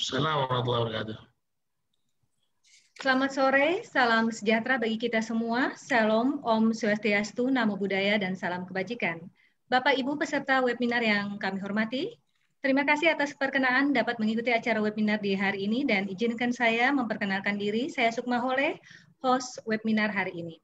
Assalamualaikum warahmatullahi wabarakatuh. Selamat sore, salam sejahtera bagi kita semua. Salam Om Swastiastu, Namo Buddhaya, dan salam kebajikan. Bapak Ibu peserta webinar yang kami hormati, terima kasih atas perkenaan dapat mengikuti acara webinar di hari ini dan izinkan saya memperkenalkan diri. Saya Sukma Hole, host webinar hari ini.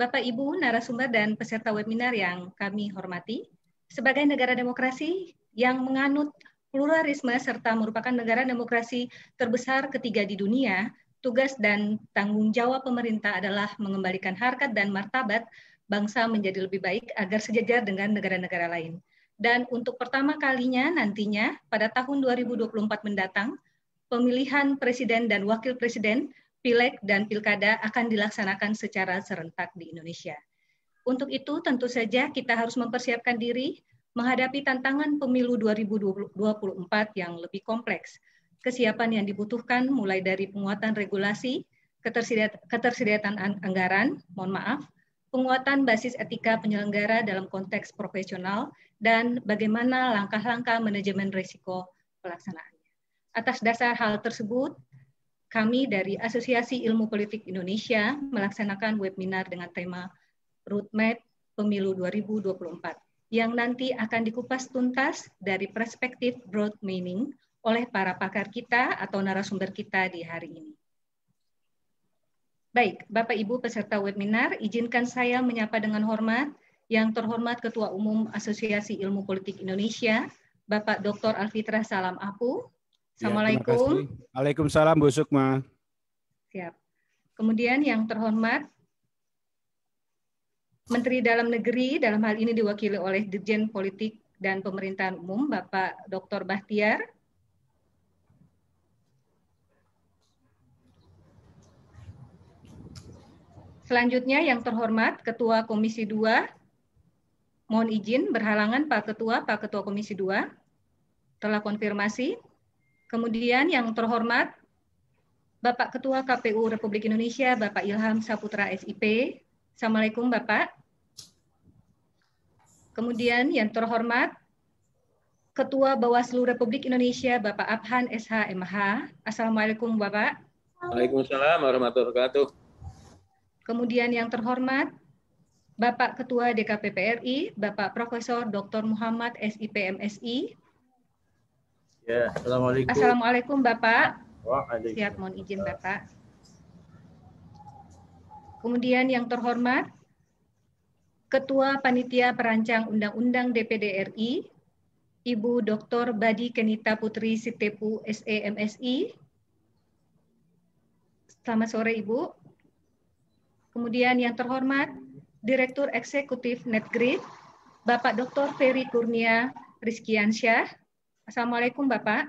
Bapak Ibu narasumber dan peserta webinar yang kami hormati, sebagai negara demokrasi yang menganut pluralisme serta merupakan negara demokrasi terbesar ketiga di dunia, tugas dan tanggung jawab pemerintah adalah mengembalikan harkat dan martabat bangsa menjadi lebih baik agar sejajar dengan negara-negara lain. Dan untuk pertama kalinya nantinya pada tahun 2024 mendatang, pemilihan presiden dan wakil presiden, pileg dan pilkada akan dilaksanakan secara serentak di Indonesia. Untuk itu tentu saja kita harus mempersiapkan diri menghadapi tantangan pemilu 2024 yang lebih kompleks. Kesiapan yang dibutuhkan mulai dari penguatan regulasi, ketersediaan anggaran, mohon maaf, penguatan basis etika penyelenggara dalam konteks profesional, dan bagaimana langkah-langkah manajemen risiko pelaksanaannya. Atas dasar hal tersebut, kami dari Asosiasi Ilmu Politik Indonesia melaksanakan webinar dengan tema Roadmap Pemilu 2024 yang nanti akan dikupas tuntas dari perspektif broad meaning oleh para pakar kita atau narasumber kita di hari ini. Baik, Bapak Ibu peserta webinar, izinkan saya menyapa dengan hormat yang terhormat Ketua Umum Asosiasi Ilmu Politik Indonesia, Bapak Dr. Alfitra Salam Apu. Ya, Assalamualaikum. Ya, Waalaikumsalam Bu Sukma. Siap. Kemudian yang terhormat Menteri Dalam Negeri dalam hal ini diwakili oleh Dirjen Politik dan Pemerintahan Umum Bapak Dr. Bahtiar. Selanjutnya yang terhormat Ketua Komisi 2 Mohon izin berhalangan Pak Ketua, Pak Ketua Komisi 2 telah konfirmasi. Kemudian yang terhormat Bapak Ketua KPU Republik Indonesia, Bapak Ilham Saputra SIP. Assalamualaikum Bapak. Kemudian yang terhormat Ketua Bawaslu Republik Indonesia Bapak Abhan SH MH. Assalamualaikum Bapak. Waalaikumsalam warahmatullahi wabarakatuh. Kemudian yang terhormat Bapak Ketua DKPPRI Bapak Profesor Dr. Muhammad SIPMSI. Ya, Assalamualaikum. Assalamualaikum Bapak. Waalaikumsalam. Siap, mohon izin Bapak. Kemudian yang terhormat Ketua Panitia Perancang Undang-Undang DPD RI, Ibu Dr. Badi Kenita Putri Sitepu SEMSI. Selamat sore Ibu. Kemudian yang terhormat Direktur Eksekutif Netgrid, Bapak Dr. Ferry Kurnia Rizkiansyah. Assalamualaikum Bapak.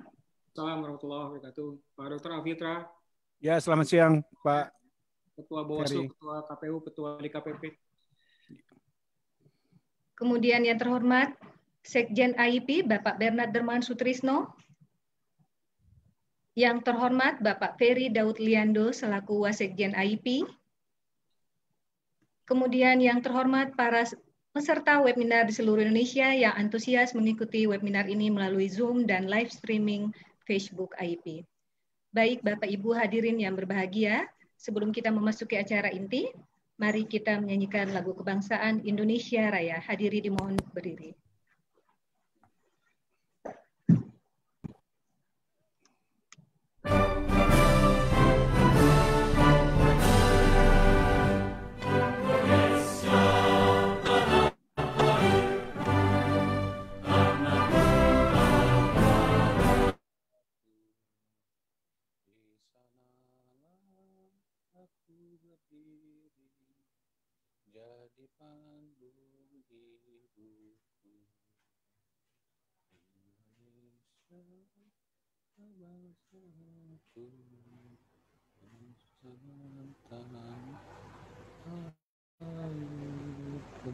Assalamualaikum warahmatullahi wabarakatuh. Pak Dr. Alfitra. Ya, selamat siang Pak. Ketua Bawaslu, Ketua KPU, Ketua DKPP. Kemudian yang terhormat Sekjen AIP Bapak Bernard Derman Sutrisno. Yang terhormat Bapak Ferry Daud Liando selaku Wasekjen AIP. Kemudian yang terhormat para peserta webinar di seluruh Indonesia yang antusias mengikuti webinar ini melalui Zoom dan live streaming Facebook AIP. Baik Bapak Ibu hadirin yang berbahagia, sebelum kita memasuki acara inti, Mari kita menyanyikan lagu kebangsaan Indonesia Raya. Hadiri dimohon berdiri. jadi pandu ibuku Indonesia bangsaku Nusantara airku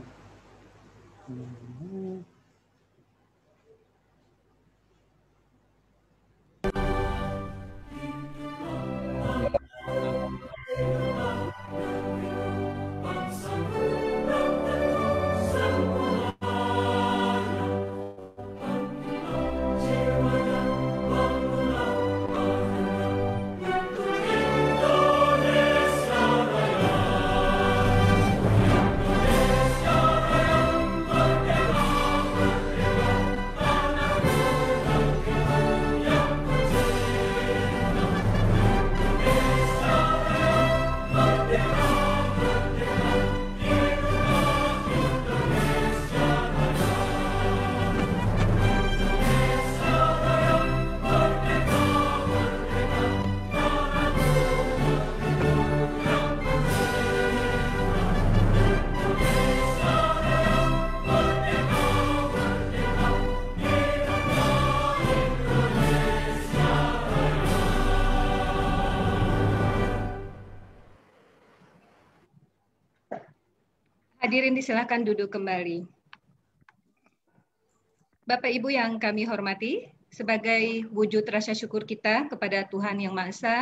hadirin disilahkan duduk kembali. Bapak Ibu yang kami hormati, sebagai wujud rasa syukur kita kepada Tuhan Yang Maha Esa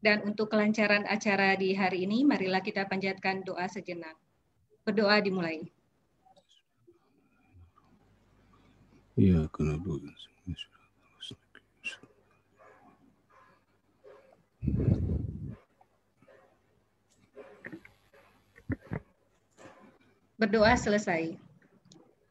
dan untuk kelancaran acara di hari ini, marilah kita panjatkan doa sejenak. Berdoa dimulai. Ya, karena Berdoa selesai.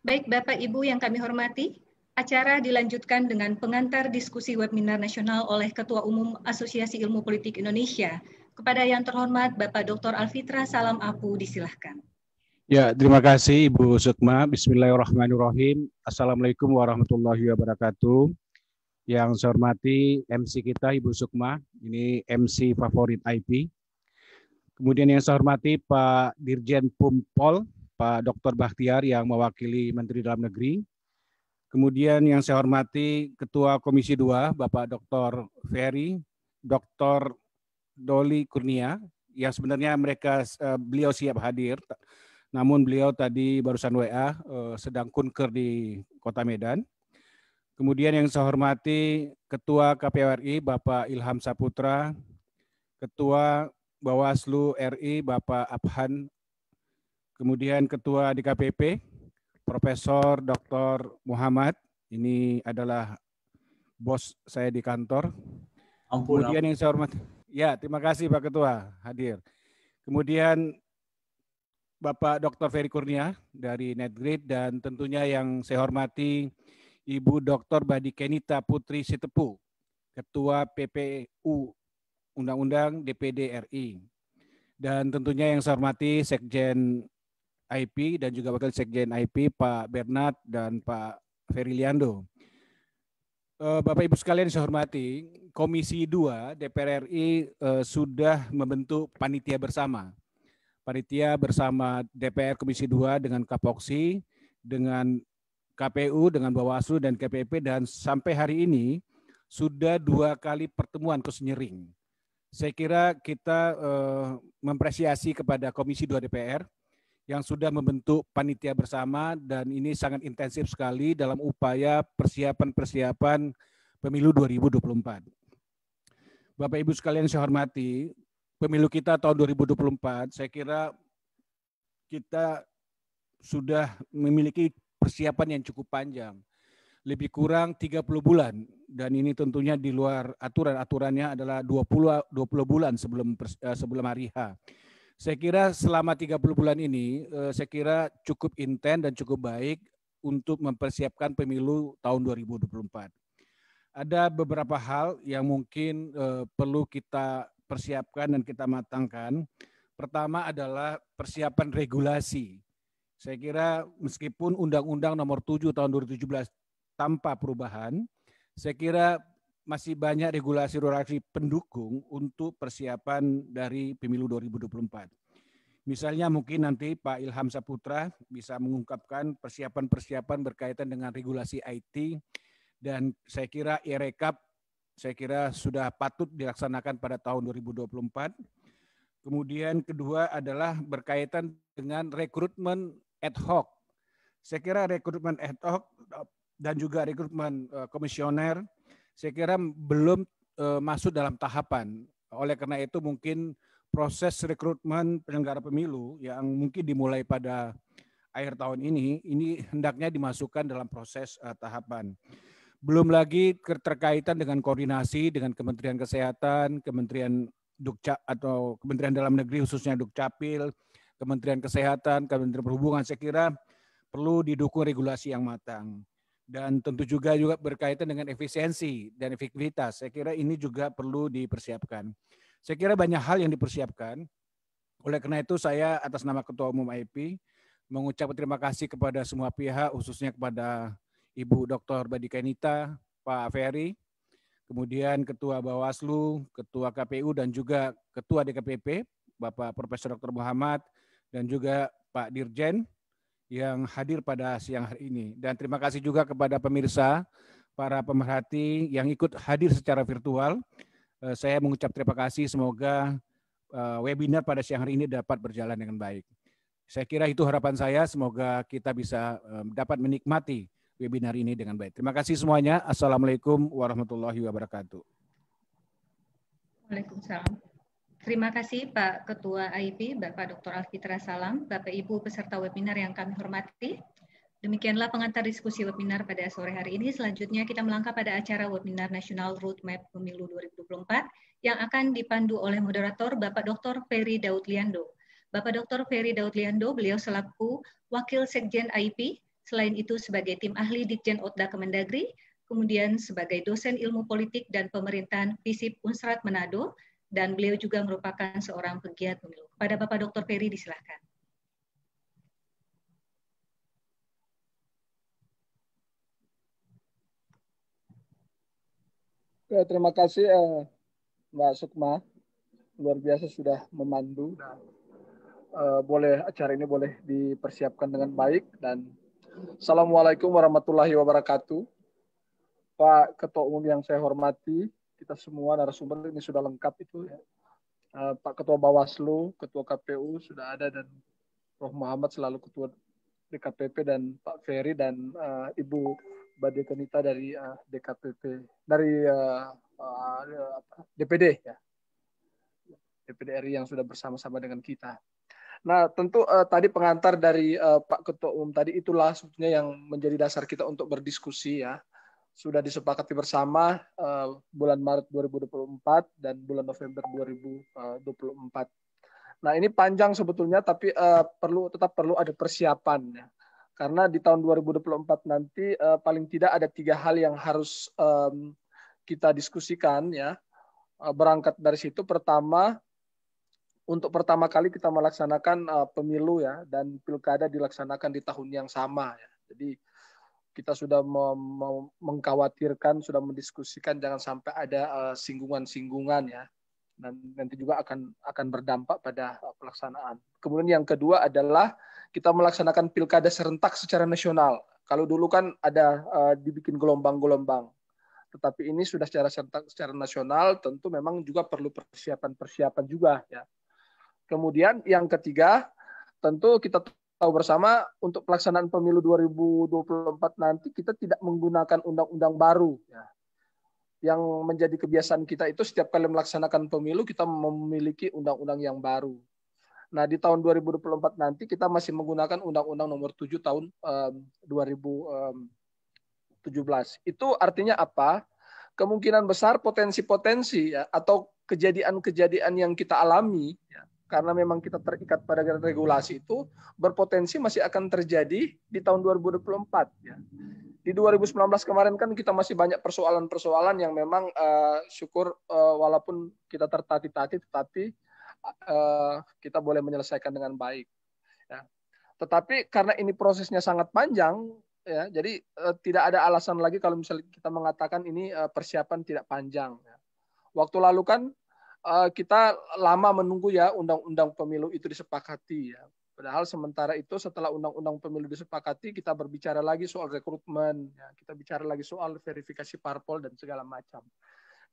Baik Bapak Ibu yang kami hormati, acara dilanjutkan dengan pengantar diskusi webinar nasional oleh Ketua Umum Asosiasi Ilmu Politik Indonesia. Kepada yang terhormat Bapak Dr. Alfitra Salam Apu disilahkan. Ya, terima kasih Ibu Sukma. Bismillahirrahmanirrahim. Assalamualaikum warahmatullahi wabarakatuh. Yang saya hormati MC kita Ibu Sukma, ini MC favorit IP. Kemudian yang saya hormati Pak Dirjen Pumpol, Bapak Dr. Bahtiar yang mewakili Menteri Dalam Negeri. Kemudian yang saya hormati Ketua Komisi 2 Bapak Dr. Ferry, Dr. Doli Kurnia. yang sebenarnya mereka eh, beliau siap hadir, namun beliau tadi barusan WA eh, sedang kunker di Kota Medan. Kemudian yang saya hormati Ketua KPU RI Bapak Ilham Saputra, Ketua Bawaslu RI Bapak Abhan Kemudian Ketua DKPP, Profesor Dr. Muhammad, ini adalah bos saya di kantor. Ampun, Kemudian ampun. yang saya hormati, ya terima kasih Pak Ketua hadir. Kemudian Bapak Dr. Ferry Kurnia dari NetGrid dan tentunya yang saya hormati Ibu Dr. Badi Kenita Putri Sitepu, Ketua PPU Undang-Undang DPD RI. Dan tentunya yang saya hormati Sekjen IP dan juga Wakil Sekjen IP Pak Bernard dan Pak Ferry Liando. Eh, Bapak Ibu sekalian saya hormati, Komisi 2 DPR RI eh, sudah membentuk panitia bersama. Panitia bersama DPR Komisi 2 dengan Kapoksi, dengan KPU, dengan Bawaslu dan KPP dan sampai hari ini sudah dua kali pertemuan kesenyering. Saya kira kita uh, mempresiasi kepada Komisi 2 DPR yang sudah membentuk panitia bersama dan ini sangat intensif sekali dalam upaya persiapan-persiapan pemilu 2024. Bapak Ibu sekalian saya hormati, pemilu kita tahun 2024 saya kira kita sudah memiliki persiapan yang cukup panjang. Lebih kurang 30 bulan dan ini tentunya di luar aturan aturannya adalah 20 20 bulan sebelum eh, sebelum hari H. Saya kira selama 30 bulan ini, eh, saya kira cukup inten dan cukup baik untuk mempersiapkan pemilu tahun 2024. Ada beberapa hal yang mungkin eh, perlu kita persiapkan dan kita matangkan. Pertama adalah persiapan regulasi. Saya kira meskipun Undang-Undang nomor 7 tahun 2017 tanpa perubahan, saya kira masih banyak regulasi-regulasi pendukung untuk persiapan dari pemilu 2024. Misalnya mungkin nanti Pak Ilham Saputra bisa mengungkapkan persiapan-persiapan berkaitan dengan regulasi IT dan saya kira e-rekap saya kira sudah patut dilaksanakan pada tahun 2024. Kemudian kedua adalah berkaitan dengan rekrutmen ad hoc. Saya kira rekrutmen ad hoc dan juga rekrutmen eh, komisioner saya kira belum uh, masuk dalam tahapan. Oleh karena itu mungkin proses rekrutmen penyelenggara pemilu yang mungkin dimulai pada akhir tahun ini, ini hendaknya dimasukkan dalam proses uh, tahapan. Belum lagi keterkaitan dengan koordinasi dengan Kementerian Kesehatan, Kementerian Dukca atau Kementerian Dalam Negeri khususnya Dukcapil, Kementerian Kesehatan, Kementerian Perhubungan, saya kira perlu didukung regulasi yang matang dan tentu juga juga berkaitan dengan efisiensi dan efektivitas. Saya kira ini juga perlu dipersiapkan. Saya kira banyak hal yang dipersiapkan. Oleh karena itu saya atas nama Ketua Umum IP mengucapkan terima kasih kepada semua pihak khususnya kepada Ibu Dr. Badika Pak Ferry, kemudian Ketua Bawaslu, Ketua KPU dan juga Ketua DKPP, Bapak Profesor Dr. Muhammad dan juga Pak Dirjen yang hadir pada siang hari ini. Dan terima kasih juga kepada pemirsa, para pemerhati yang ikut hadir secara virtual. Eh, saya mengucap terima kasih. Semoga eh, webinar pada siang hari ini dapat berjalan dengan baik. Saya kira itu harapan saya. Semoga kita bisa eh, dapat menikmati webinar ini dengan baik. Terima kasih semuanya. Assalamualaikum warahmatullahi wabarakatuh. Waalaikumsalam. Terima kasih Pak Ketua AIP, Bapak Dr. Alfitra Salam, Bapak Ibu peserta webinar yang kami hormati. Demikianlah pengantar diskusi webinar pada sore hari ini. Selanjutnya kita melangkah pada acara webinar nasional Roadmap Pemilu 2024 yang akan dipandu oleh moderator Bapak Dr. Ferry Daud Liando. Bapak Dr. Ferry Daud Liando, beliau selaku Wakil Sekjen AIP, selain itu sebagai tim ahli Ditjen Otda Kemendagri, kemudian sebagai dosen ilmu politik dan pemerintahan FISIP Unsrat Manado, dan beliau juga merupakan seorang pegiat pemilu. Pada Bapak Dr. Ferry disilahkan. Ya, terima kasih eh, Mbak Sukma. Luar biasa sudah memandu. eh, boleh acara ini boleh dipersiapkan dengan baik dan Assalamualaikum warahmatullahi wabarakatuh. Pak Ketua Umum yang saya hormati, kita semua narasumber ini sudah lengkap itu ya. Uh, Pak Ketua Bawaslu, Ketua KPU sudah ada dan Prof Muhammad selalu Ketua DKPP dan Pak Ferry dan uh, Ibu Badai Kenita dari uh, eh, DKPP dari uh, uh, DPD ya DPD RI yang sudah bersama-sama dengan kita. Nah tentu uh, tadi pengantar dari uh, Pak Ketua Umum tadi itulah sebetulnya yang menjadi dasar kita untuk berdiskusi ya sudah disepakati bersama uh, bulan Maret 2024 dan bulan November 2024. Eh, nah, ini panjang sebetulnya tapi uh, perlu tetap perlu ada persiapan ya. Karena di tahun 2024 nanti uh, paling tidak ada tiga hal yang harus um, kita diskusikan ya. Uh, berangkat dari situ pertama untuk pertama kali kita melaksanakan uh, pemilu ya dan pilkada dilaksanakan di tahun yang sama ya. Jadi kita sudah mengkhawatirkan, sudah mendiskusikan jangan sampai ada eh, singgungan-singgungan ya. Dan nanti juga akan akan berdampak pada eh, pelaksanaan. Kemudian yang kedua adalah kita melaksanakan pilkada serentak secara nasional. Kalau dulu kan ada uh, dibikin gelombang-gelombang. Tetapi ini sudah secara serentak secara nasional tentu memang juga perlu persiapan-persiapan juga ya. Kemudian yang ketiga tentu kita tahu bersama untuk pelaksanaan pemilu 2024 nanti kita tidak menggunakan undang-undang baru. Ya. Yang menjadi kebiasaan kita itu setiap kali melaksanakan pemilu kita memiliki undang-undang yang baru. Nah di tahun 2024 nanti kita masih menggunakan undang-undang nomor 7 tahun um, 2017. Itu artinya apa? Kemungkinan besar potensi-potensi ya, atau kejadian-kejadian yang kita alami ya, karena memang kita terikat pada regulasi itu berpotensi masih akan terjadi di tahun 2024 ya. Di 2019 kemarin kan kita masih banyak persoalan-persoalan yang memang uh, syukur uh, walaupun kita tertati-tati tetapi uh, kita boleh menyelesaikan dengan baik ya. Tetapi karena ini prosesnya sangat panjang ya jadi uh, tidak ada alasan lagi kalau misalnya kita mengatakan ini uh, persiapan tidak panjang ya. Waktu lalu kan Eh, kita lama menunggu ya undang-undang pemilu itu disepakati ya. Padahal sementara itu setelah undang-undang pemilu disepakati kita berbicara lagi soal rekrutmen, ya. kita bicara lagi soal verifikasi parpol dan segala macam.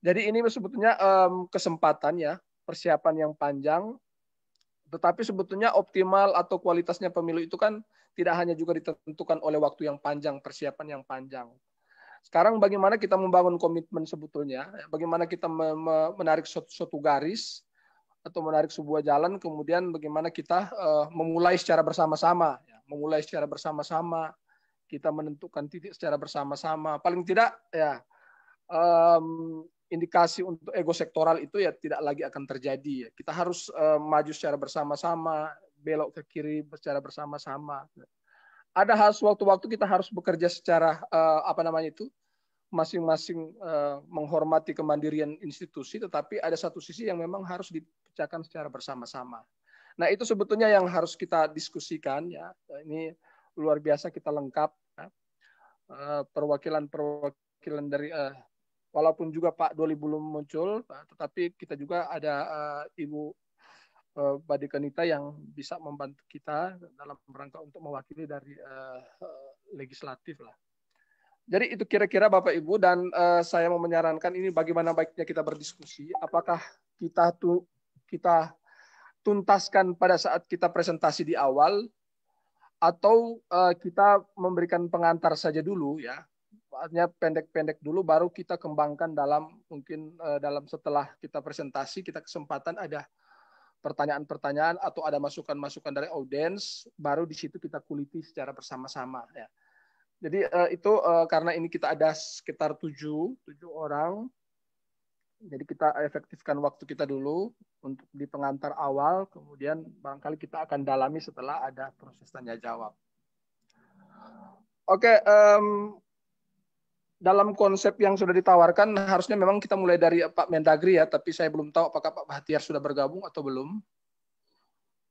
Jadi ini sebetulnya um, kesempatan ya persiapan yang panjang. Tetapi sebetulnya optimal atau kualitasnya pemilu itu kan tidak hanya juga ditentukan oleh waktu yang panjang, persiapan yang panjang, sekarang bagaimana kita membangun komitmen sebetulnya? Bagaimana kita menarik suatu, garis atau menarik sebuah jalan, kemudian bagaimana kita eh, memulai secara bersama-sama, ya. memulai secara bersama-sama, kita menentukan titik secara bersama-sama. Paling tidak ya um, indikasi untuk ego sektoral itu ya tidak lagi akan terjadi. Ya. Kita harus uh, maju secara bersama-sama, belok ke kiri secara bersama-sama ada harus waktu-waktu kita harus bekerja secara uh, apa namanya itu masing-masing uh, menghormati kemandirian institusi, tetapi ada satu sisi yang memang harus dipecahkan secara bersama-sama. Nah itu sebetulnya yang harus kita diskusikan ya. Ini luar biasa kita lengkap ya. eh, perwakilan-perwakilan dari uh, walaupun juga Pak Doli belum muncul, tetapi kita juga ada uh, Ibu uh, Badi yang bisa membantu kita dalam rangka untuk mewakili dari uh, legislatif lah. Jadi itu kira-kira Bapak Ibu dan uh, saya mau menyarankan ini bagaimana baiknya kita berdiskusi. Apakah kita tuh kita tuntaskan pada saat kita presentasi di awal atau uh, kita memberikan pengantar saja dulu ya. Artinya pendek-pendek dulu baru kita kembangkan dalam mungkin uh, dalam setelah kita presentasi kita kesempatan ada pertanyaan-pertanyaan atau ada masukan-masukan dari audiens, baru di situ kita kuliti secara bersama-sama. Ya. Jadi uh, itu uh, karena ini kita ada sekitar tujuh tujuh orang, jadi kita efektifkan waktu kita dulu untuk di pengantar awal, kemudian barangkali kita akan dalami setelah ada proses tanya jawab. Oke, okay, um, dalam konsep yang sudah ditawarkan harusnya memang kita mulai dari eh, Pak Mendagri ya, tapi saya belum tahu apakah Pak Bahtiar sudah bergabung atau belum.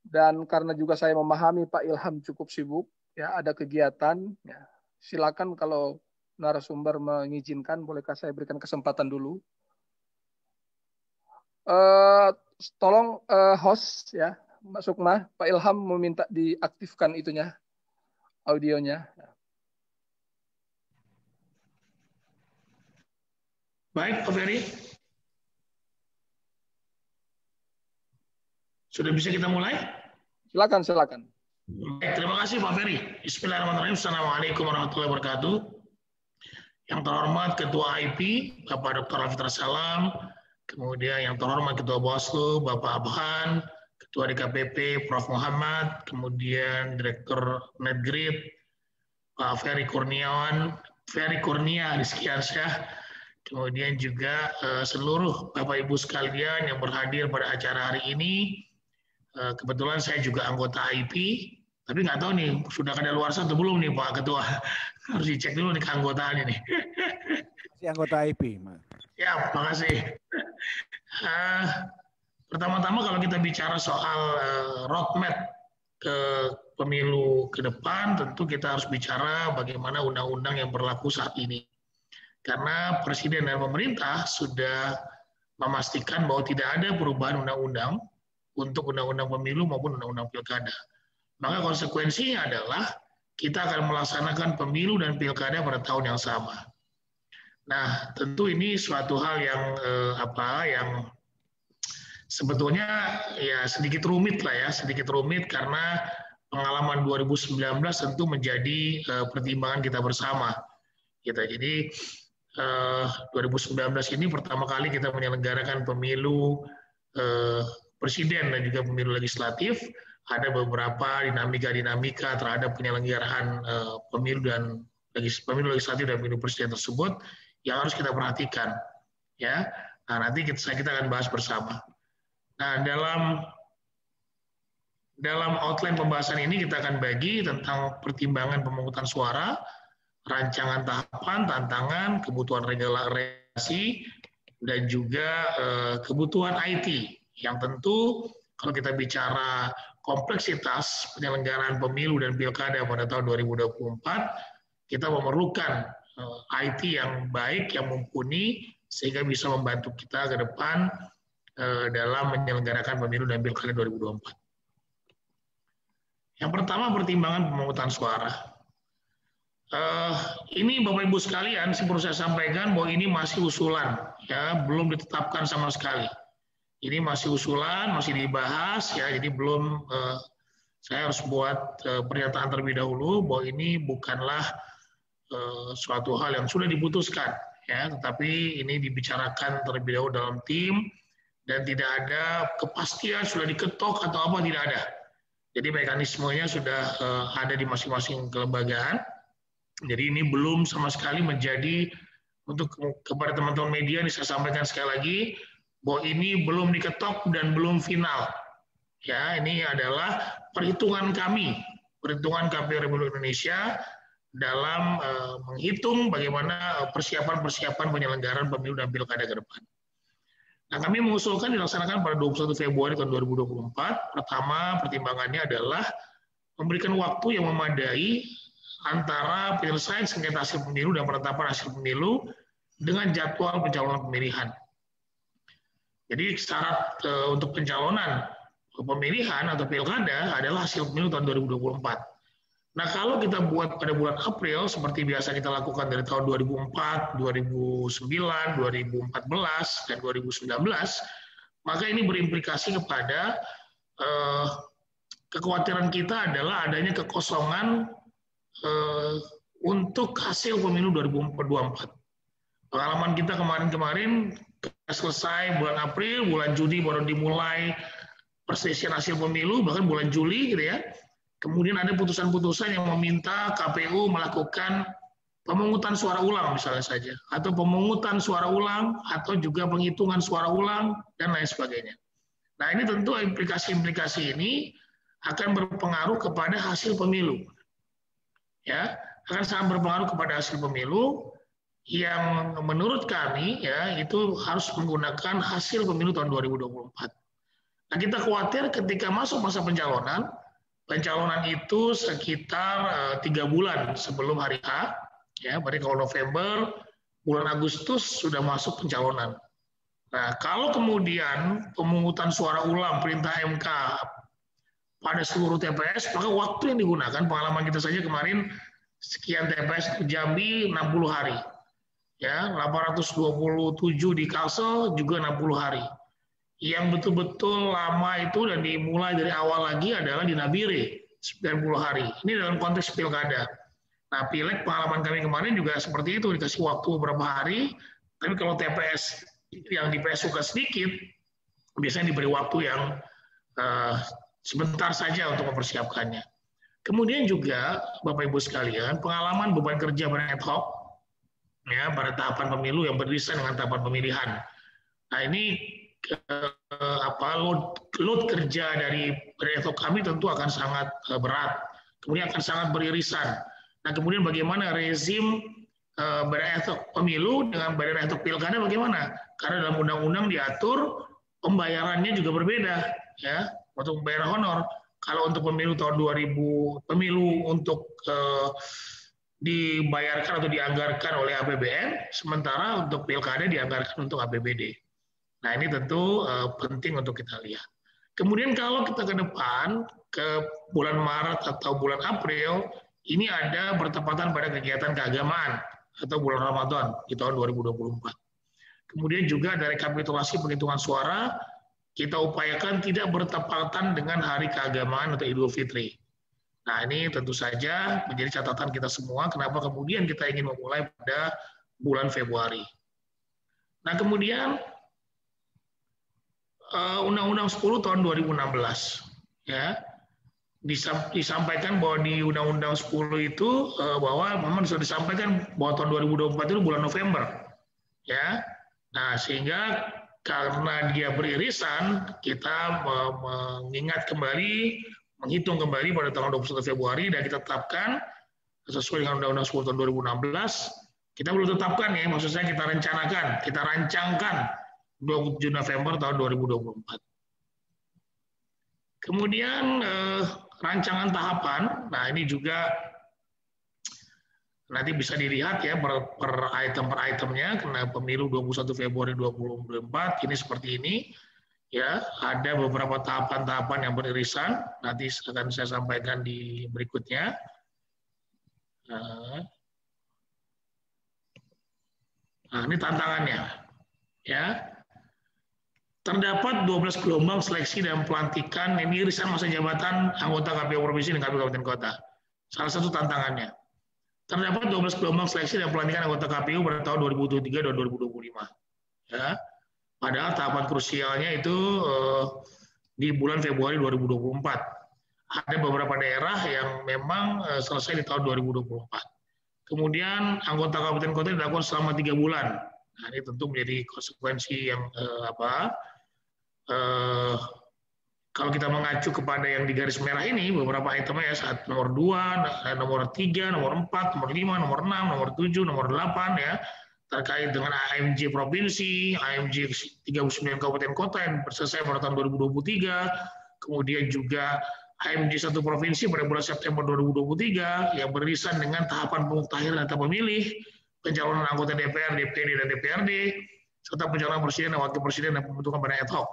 Dan karena juga saya memahami Pak Ilham cukup sibuk, ya ada kegiatan, ya, silakan kalau narasumber mengizinkan, bolehkah saya berikan kesempatan dulu? Uh, tolong uh, host ya, Mbak Sukma, Pak Ilham meminta diaktifkan itunya, audionya. Ya. Baik, Pak Ferry. Sudah bisa kita mulai? Silakan, silakan. Baik, terima kasih Pak Ferry. Bismillahirrahmanirrahim. Assalamualaikum warahmatullahi wabarakatuh. Yang terhormat Ketua IP, Bapak Dr. Hafidh Salam, kemudian yang terhormat Ketua Bawaslu, Bapak Abhan, Ketua DKPP, Prof. Muhammad, kemudian Direktur Netgrid, Pak Ferry Kurniawan, Ferry Kurnia Rizky Arsyah, Kemudian juga eh, seluruh Bapak Ibu sekalian yang berhadir pada acara hari ini. Eh, kebetulan saya juga anggota IP, tapi nggak tahu nih sudah ada luar atau belum nih Pak Ketua. Harus dicek dulu nih keanggotaan ini. Masih anggota IP, Mas. Ya, makasih. kasih. Eh, pertama-tama kalau kita bicara soal roadmap ke pemilu ke depan, tentu kita harus bicara bagaimana undang-undang yang berlaku saat ini. Karena Presiden dan pemerintah sudah memastikan bahwa tidak ada perubahan undang-undang untuk undang-undang pemilu maupun undang-undang pilkada. Maka konsekuensinya adalah kita akan melaksanakan pemilu dan pilkada pada tahun yang sama. Nah, tentu ini suatu hal yang eh, apa yang sebetulnya ya sedikit rumit lah ya, sedikit rumit karena pengalaman 2019 tentu menjadi eh, pertimbangan kita bersama. Gitu. Jadi 2019 eh, ini pertama kali kita menyelenggarakan pemilu eh, presiden dan juga pemilu legislatif. Ada beberapa dinamika-dinamika terhadap penyelenggaraan eh, pemilu dan pemilu legislatif dan pemilu presiden tersebut yang harus kita perhatikan. Ya, nah, nanti kita, kita akan bahas bersama. Nah, dalam dalam outline pembahasan ini kita akan bagi tentang pertimbangan pemungutan suara, rancangan tahapan, tantangan, kebutuhan regulasi, dan juga eh, kebutuhan IT. Yang tentu kalau kita bicara kompleksitas penyelenggaraan pemilu dan pilkada pada tahun 2024, kita memerlukan eh, IT yang baik, yang mumpuni, sehingga bisa membantu kita ke depan eh, dalam menyelenggarakan pemilu dan pilkada 2024. Yang pertama pertimbangan pemungutan suara Uh, ini Bapak Ibu sekalian, perlu saya sampaikan bahwa ini masih usulan, ya belum ditetapkan sama sekali. Ini masih usulan, masih dibahas, ya jadi belum uh, saya harus buat uh, pernyataan terlebih dahulu bahwa ini bukanlah uh, suatu hal yang sudah diputuskan, ya tetapi ini dibicarakan terlebih dahulu dalam tim dan tidak ada kepastian sudah diketok atau apa tidak ada. Jadi mekanismenya sudah uh, ada di masing-masing kelembagaan jadi ini belum sama sekali menjadi untuk kepada teman-teman media ini saya sampaikan sekali lagi bahwa ini belum diketok dan belum final. Ya, ini adalah perhitungan kami, perhitungan KPU Republik Indonesia dalam uh, menghitung bagaimana eh, persiapan-persiapan penyelenggaraan pemilu dan pilkada ke depan. Nah, kami mengusulkan dilaksanakan pada 21 Februari tahun 2024. Pertama, pertimbangannya adalah memberikan waktu yang memadai antara penyelesaian sengketa hasil pemilu dan penetapan hasil pemilu dengan jadwal pencalonan pemilihan. Jadi syarat eh, untuk pencalonan pemilihan atau pilkada adalah hasil pemilu tahun 2024. Nah kalau kita buat pada bulan April seperti biasa kita lakukan dari tahun 2004, 2009, 2014 dan 2019, maka ini berimplikasi kepada eh, kekhawatiran kita adalah adanya kekosongan eh, untuk hasil pemilu 2024. Pengalaman kita kemarin-kemarin selesai bulan April, bulan Juni baru dimulai perselisihan hasil pemilu, bahkan bulan Juli gitu ya. Kemudian ada putusan-putusan yang meminta KPU melakukan pemungutan suara ulang misalnya saja, atau pemungutan suara ulang, atau juga penghitungan suara ulang, dan lain sebagainya. Nah ini tentu implikasi-implikasi ini akan berpengaruh kepada hasil pemilu ya akan sangat berpengaruh kepada hasil pemilu yang menurut kami ya itu harus menggunakan hasil pemilu tahun 2024. Nah, kita khawatir ketika masuk masa pencalonan, pencalonan itu sekitar eh, tiga bulan sebelum hari H, ya berarti kalau November, bulan Agustus sudah masuk pencalonan. Nah, kalau kemudian pemungutan suara ulang perintah MK pada seluruh TPS, maka waktu yang digunakan, pengalaman kita saja kemarin, sekian TPS Jambi 60 hari. Ya, 827 di Kalsel juga 60 hari. Yang betul-betul lama itu dan dimulai dari awal lagi adalah di Nabire 90 hari. Ini dalam konteks pilkada. Nah, pileg pengalaman kami kemarin juga seperti itu, dikasih waktu beberapa hari, tapi kalau TPS yang di PS suka sedikit, biasanya diberi waktu yang eh, sebentar saja untuk mempersiapkannya. Kemudian juga Bapak Ibu sekalian, pengalaman beban kerja pada ad hoc ya pada tahapan pemilu yang beririsan dengan tahapan pemilihan. Nah, ini eh, apa load, load kerja dari ad hoc kami tentu akan sangat eh, berat. Kemudian akan sangat beririsan. Nah, kemudian bagaimana rezim eh, badan ad hoc pemilu dengan badan ad hoc pilkada bagaimana? Karena dalam undang-undang diatur pembayarannya juga berbeda, ya untuk membayar honor. Kalau untuk pemilu tahun 2000, pemilu untuk eh, dibayarkan atau dianggarkan oleh APBN, sementara untuk pilkada dianggarkan untuk APBD. Nah ini tentu eh, penting untuk kita lihat. Kemudian kalau kita ke depan ke bulan Maret atau bulan April, ini ada bertepatan pada kegiatan keagamaan atau bulan Ramadan di tahun 2024. Kemudian juga ada rekapitulasi penghitungan suara kita upayakan tidak bertepatan dengan hari keagamaan atau Idul Fitri. Nah, ini tentu saja menjadi catatan kita semua kenapa kemudian kita ingin memulai pada bulan Februari. Nah, kemudian eh, Undang-Undang 10 tahun 2016 ya disampaikan bahwa di Undang-Undang 10 itu eh, bahwa memang sudah disampaikan bahwa tahun 2024 itu bulan November ya nah sehingga karena dia beririsan, kita mengingat kembali, menghitung kembali pada tanggal 21 Februari dan kita tetapkan sesuai dengan Undang-Undang 10 tahun 2016. Kita belum tetapkan ya, maksud saya kita rencanakan, kita rancangkan 27 November tahun 2024. Kemudian eh, rancangan tahapan, nah ini juga Nanti bisa dilihat ya per, per item per itemnya karena pemilu 21 Februari 2024 ini seperti ini. Ya, ada beberapa tahapan-tahapan yang beririsan. Nanti akan saya sampaikan di berikutnya. Nah, nah ini tantangannya. Ya, Terdapat 12 gelombang seleksi dan pelantikan ini irisan masa jabatan anggota KPU provinsi dan KPU kabupaten kota. Salah satu tantangannya. Terdapat 12 gelombang seleksi dan pelantikan anggota KPU pada tahun 2023 dan 2025. Ya. Padahal tahapan krusialnya itu eh, di bulan Februari 2024. Ada beberapa daerah yang memang eh, selesai di tahun 2024. Kemudian anggota kabupaten kota dilakukan selama tiga bulan. Nah, ini tentu menjadi konsekuensi yang eh, apa? Eh, kalau kita mengacu kepada yang di garis merah ini, beberapa itemnya ya, saat nomor 2, nomor 3, nomor 4, nomor 5, nomor 6, nomor 7, nomor 8 ya, terkait dengan AMJ provinsi, AMJ 39 kabupaten kota yang selesai pada tahun 2023, kemudian juga AMJ satu provinsi pada bulan September 2023 yang berisan dengan tahapan pemuktahiran data pemilih, pencalonan anggota DPR, DPD, dan DPRD, serta pencalonan presiden dan wakil presiden dan pembentukan badan ad hoc.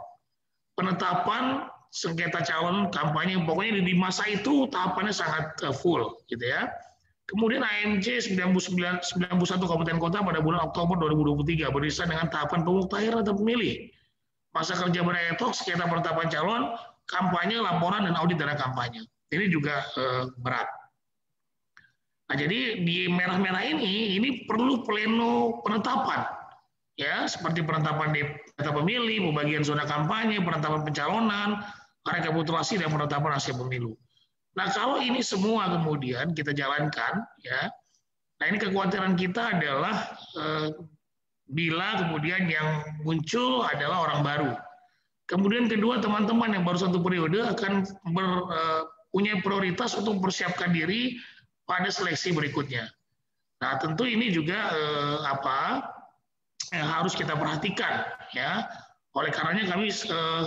Penetapan sengketa calon kampanye pokoknya di masa itu tahapannya sangat eh, full gitu ya. Kemudian AMC 99, 91 kabupaten kota pada bulan Oktober 2023 berisian dengan tahapan pemutakhiran atau pemilih. Masa kerja beretok, sengketa penetapan calon, kampanye, laporan, dan audit dana kampanye. Ini juga eh, berat. Nah, jadi di merah-merah ini, ini perlu pleno penetapan. Ya, seperti penetapan data pemilih, pembagian zona kampanye, penetapan pencalonan, rekapitulasi dan penetapan hasil pemilu. Nah, kalau ini semua kemudian kita jalankan, ya, nah ini kekhawatiran kita adalah eh, bila kemudian yang muncul adalah orang baru. Kemudian kedua, teman-teman yang baru satu periode akan ber, eh, punya prioritas untuk mempersiapkan diri pada seleksi berikutnya. Nah, tentu ini juga eh, apa yang harus kita perhatikan, ya. Oleh karenanya kami eh,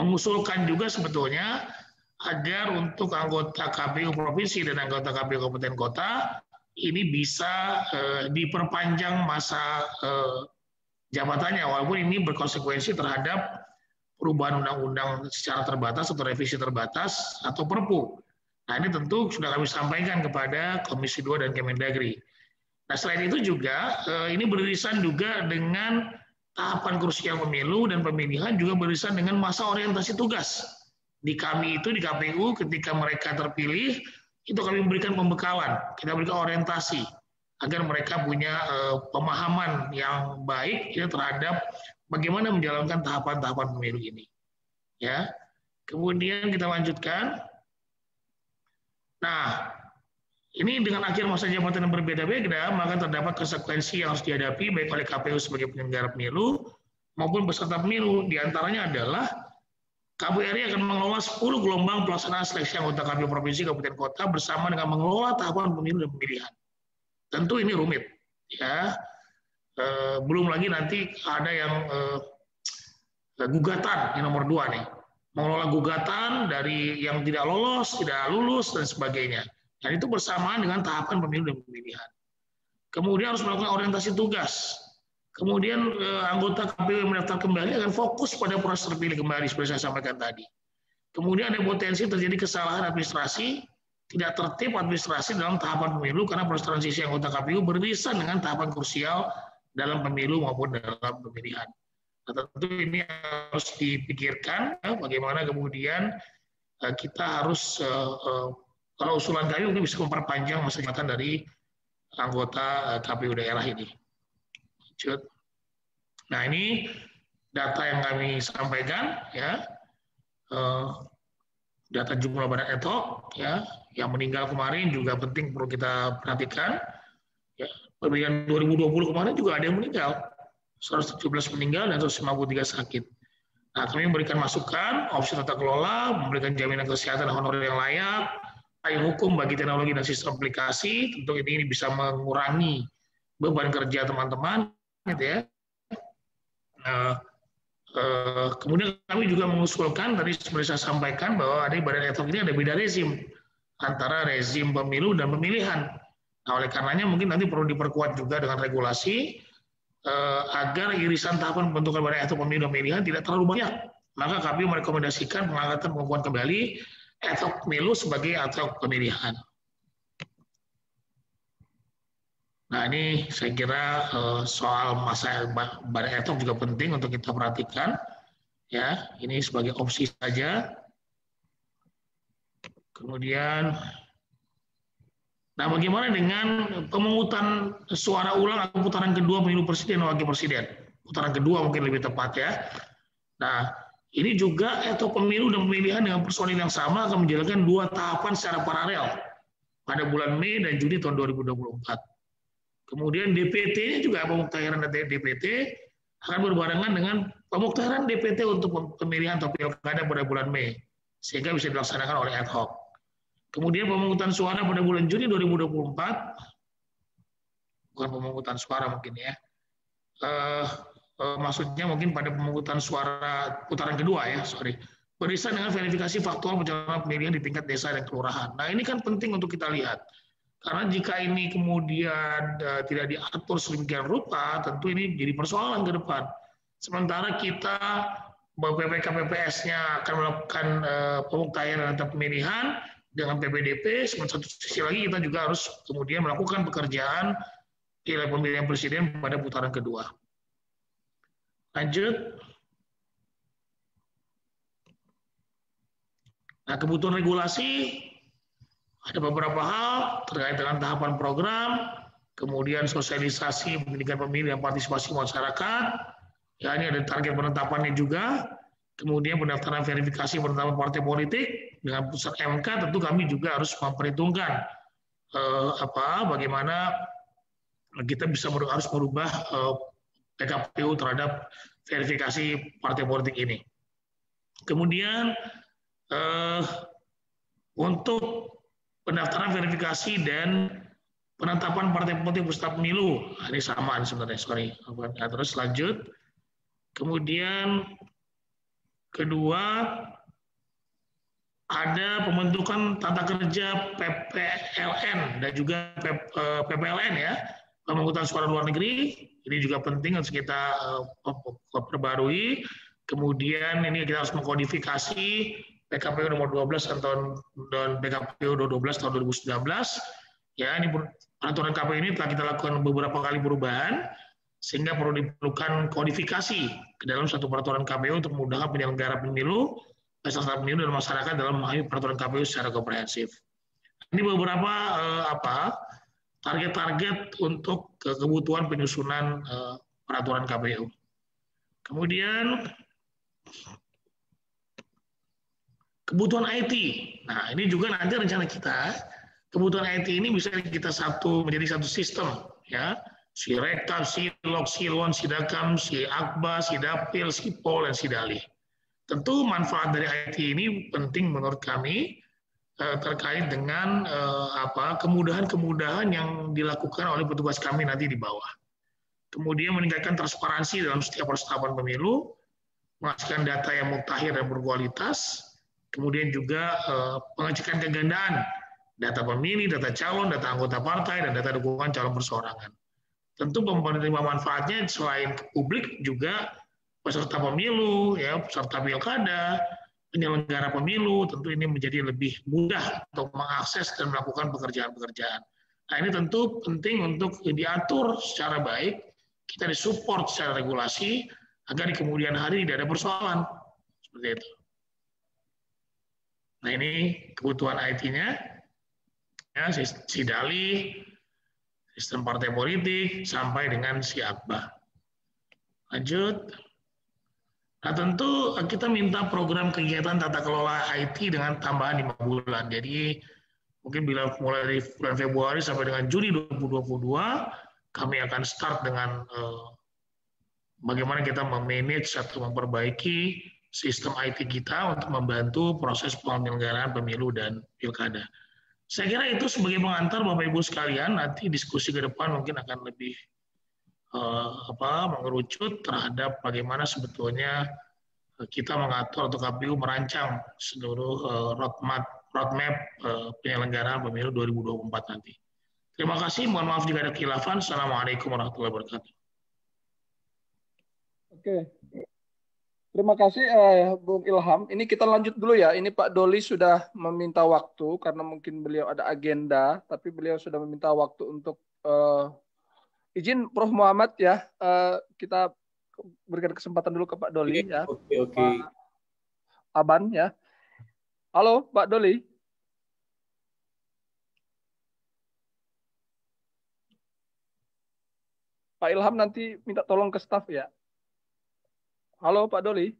mengusulkan juga sebetulnya agar untuk anggota KPU provinsi dan anggota KPU kabupaten kota ini bisa eh, diperpanjang masa eh, jabatannya walaupun ini berkonsekuensi terhadap perubahan undang-undang secara terbatas atau revisi terbatas atau perpu. Nah ini tentu sudah kami sampaikan kepada Komisi 2 dan Kemendagri. Nah selain itu juga eh, ini beririsan juga dengan tahapan krusial pemilu dan pemilihan juga beririsan dengan masa orientasi tugas. Di kami itu, di KPU, ketika mereka terpilih, itu kami memberikan pembekalan, kita berikan orientasi agar mereka punya eh, pemahaman yang baik ya, terhadap bagaimana menjalankan tahapan-tahapan pemilu ini. Ya, kemudian kita lanjutkan. Nah, ini dengan akhir masa jabatan yang berbeda-beda, maka terdapat konsekuensi yang harus dihadapi baik oleh KPU sebagai penyelenggara pemilu maupun peserta pemilu. Di antaranya adalah KPU RI akan mengelola 10 gelombang pelaksanaan seleksi anggota KPU provinsi kabupaten kota bersama dengan mengelola tahapan pemilu dan pemilihan. Tentu ini rumit, ya. Eh, belum lagi nanti ada yang eh, gugatan yang nomor dua nih, mengelola gugatan dari yang tidak lolos, tidak lulus dan sebagainya. Dan nah, itu bersamaan dengan tahapan pemilu dan pemilihan. Kemudian harus melakukan orientasi tugas. Kemudian eh, anggota KPU yang mendaftar kembali akan fokus pada proses terpilih kembali seperti saya sampaikan tadi. Kemudian ada potensi terjadi kesalahan administrasi, tidak tertib administrasi dalam tahapan pemilu karena proses transisi anggota KPU beririsan dengan tahapan krusial dalam pemilu maupun dalam pemilihan. Nah, tentu ini harus dipikirkan ya, bagaimana kemudian eh, kita harus uh, uh, kalau usulan kami mungkin bisa memperpanjang masa jabatan dari anggota eh, KPU daerah ini. Lanjut. Nah ini data yang kami sampaikan ya eh, data jumlah badan etok ya yang meninggal kemarin juga penting perlu kita perhatikan ya pemilihan 2020 kemarin juga ada yang meninggal 117 meninggal dan 153 sakit. Nah, kami memberikan masukan, opsi tata kelola, memberikan jaminan kesehatan honor yang layak, payung hukum bagi teknologi dan sistem aplikasi tentu ini bisa mengurangi beban kerja teman-teman gitu ya. Nah, eh, kemudian kami juga mengusulkan tadi seperti saya sampaikan bahwa ada badan etik ini ada beda rezim antara rezim pemilu dan pemilihan. Nah, oleh karenanya mungkin nanti perlu diperkuat juga dengan regulasi eh, agar irisan tahapan pembentukan badan etik pemilu dan pemilihan tidak terlalu banyak. Maka kami merekomendasikan pengangkatan pengukuhan kembali atau pemilu sebagai antara pemilihan. Nah ini saya kira eh, soal masa pada etok juga penting untuk kita perhatikan. Ya, ini sebagai opsi saja. Kemudian, nah bagaimana dengan pemungutan suara ulang atau putaran kedua pemilu presiden wakil presiden? Putaran kedua mungkin lebih tepat ya. Nah, ini juga atau pemilu dan pemilihan dengan personil yang sama akan menjalankan dua tahapan secara paralel pada bulan Mei dan Juni tahun 2024. Kemudian DPT-nya juga pemuktahiran DPT akan berbarengan dengan pemuktahiran DPT untuk pemilihan atau pilkada pada bulan Mei sehingga bisa dilaksanakan oleh ad hoc. Kemudian pemungutan suara pada bulan Juni 2024 bukan pemungutan suara mungkin ya. Eh, Eh, maksudnya mungkin pada pemungutan suara putaran kedua ya, sorry. Berdesain dengan verifikasi faktual pencalonan pemilihan di tingkat desa dan kelurahan. Nah ini kan penting untuk kita lihat. Karena jika ini kemudian uh, tidak diatur sedemikian rupa, tentu ini jadi persoalan ke depan. Sementara kita pps nya akan melakukan uh, eh, pemuktahiran pemilihan dengan PPDP, sementara satu sisi lagi kita juga harus kemudian melakukan pekerjaan di pemilihan presiden pada putaran kedua. Lanjut. Nah, kebutuhan regulasi ada beberapa hal terkait dengan tahapan program, kemudian sosialisasi pendidikan pemilih dan partisipasi masyarakat. Ya, ini ada target penetapannya juga. Kemudian pendaftaran verifikasi penetapan partai politik dengan pusat MK tentu kami juga harus memperhitungkan eh, apa bagaimana kita bisa harus merubah eh, KPU terhadap verifikasi partai politik ini. Kemudian eh, untuk pendaftaran verifikasi dan penetapan partai politik peserta pemilu nah, ini samaan sebenarnya sorry nah, terus lanjut kemudian kedua ada pembentukan tata kerja PPLN dan juga PPLN ya Pemungutan suara luar negeri ini juga penting harus kita eh, perbarui. Kemudian ini kita harus mengkodifikasi PKPU nomor 12 tahun dan PKPU 12 tahun 2019. Ya, ini peraturan KPU ini telah kita lakukan beberapa kali perubahan sehingga perlu diperlukan kodifikasi ke dalam satu peraturan KPU untuk memudahkan penyelenggara pemilu, peserta pemilu dan masyarakat dalam memahami peraturan KPU secara komprehensif. Ini beberapa eh, apa target-target untuk kebutuhan penyusunan eh, peraturan KPU. Kemudian kebutuhan IT. Nah, ini juga nanti rencana kita kebutuhan IT ini bisa kita satu menjadi satu sistem ya. Si Rekap, si Log, si Lon, si Dakam, si Akba, si Dapil, si Pol, dan si Dali. Tentu manfaat dari IT ini penting menurut kami Eh, terkait dengan eh, apa kemudahan-kemudahan yang dilakukan oleh petugas kami nanti di bawah. Kemudian meningkatkan transparansi dalam setiap proses tahapan pemilu, menghasilkan data yang mutakhir dan berkualitas, kemudian juga eh, pengecekan kegandaan data pemilih, data calon, data anggota partai, dan data dukungan calon persorangan. Tentu penerima manfaatnya selain publik juga peserta pemilu, ya peserta pilkada, penyelenggara pemilu, tentu ini menjadi lebih mudah untuk mengakses dan melakukan pekerjaan-pekerjaan. Nah ini tentu penting untuk diatur secara baik, kita disupport secara regulasi, agar di kemudian hari tidak ada persoalan. Seperti itu. Nah ini kebutuhan IT-nya, ya, sidali, sistem partai politik, sampai dengan si siapa. Lanjut. Nah tentu eh, kita minta program kegiatan tata kelola IT dengan tambahan lima bulan. Jadi mungkin bila mulai dari bulan Februari sampai dengan Juni 2022 kami akan start dengan eh, bagaimana kita memanage atau memperbaiki sistem IT kita untuk membantu proses penyelenggaraan pemilu dan pilkada. Saya kira itu sebagai pengantar Bapak Ibu sekalian, nanti diskusi ke depan mungkin akan lebih Eh, apa mengerucut terhadap bagaimana sebetulnya eh, kita mengatur atau KPU merancang seluruh eh, roadmap roadmap penyelenggaraan pemilu 2024 nanti. Terima kasih. Mohon maaf jika ada khilafan. Assalamualaikum warahmatullahi wabarakatuh. Oke. Terima kasih eh, Bung Ilham. Ini kita lanjut dulu ya. Ini Pak Doli sudah meminta waktu karena mungkin beliau ada agenda, tapi beliau sudah meminta waktu untuk eh, izin Prof Muhammad ya uh, kita berikan kesempatan dulu ke Pak Doli okay, ya. Oke okay, oke. Okay. Aban ya. Halo Pak Doli. Pak Ilham nanti minta tolong ke staff ya. Halo Pak Doli.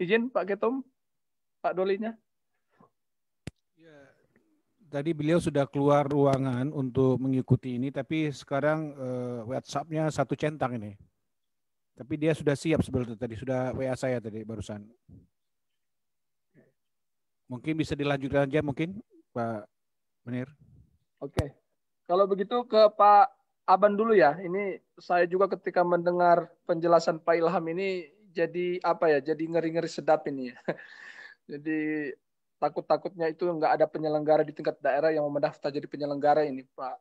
Izin Pak Ketum. Pak Dolinya? Ya, tadi beliau sudah keluar ruangan untuk mengikuti ini, tapi sekarang uh, WhatsApp-nya satu centang ini. Tapi dia sudah siap sebelum tadi, sudah WA saya tadi barusan. Mungkin bisa dilanjutkan aja mungkin Pak Menir. Oke. Kalau begitu ke Pak Aban dulu ya. Ini saya juga ketika mendengar penjelasan Pak Ilham ini jadi apa ya? Jadi ngeri-ngeri sedap ini ya. Jadi takut-takutnya itu nggak ada penyelenggara di tingkat daerah yang mau mendaftar jadi penyelenggara ini Pak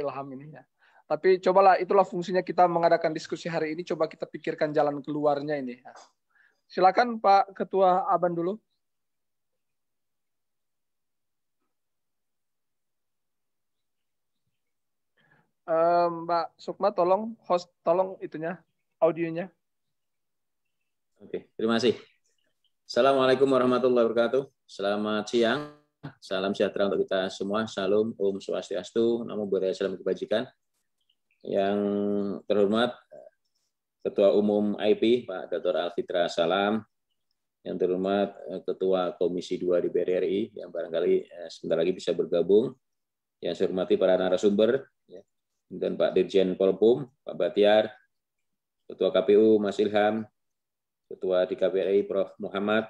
Ilham ini ya. Tapi cobalah itulah fungsinya kita mengadakan diskusi hari ini. Coba kita pikirkan jalan keluarnya ini. Ya. Silakan Pak Ketua Aban dulu. Eh, Mbak Sukma tolong host tolong itunya audionya. Oke, terima kasih. Assalamualaikum warahmatullahi wabarakatuh. Selamat siang. Salam sejahtera untuk kita semua. Salam Om Swastiastu, Namo Buddhaya, Salam Kebajikan. Yang terhormat Ketua Umum IP, Pak Dr. Alfitra Salam. Yang terhormat eh, Ketua Komisi 2 di BRRI, yang barangkali eh, sebentar lagi bisa bergabung. Yang saya hormati para narasumber, ya. dan Pak Dirjen Polpum, Pak Batiar, Ketua KPU Mas Ilham, Ketua KPRI Prof. Muhammad,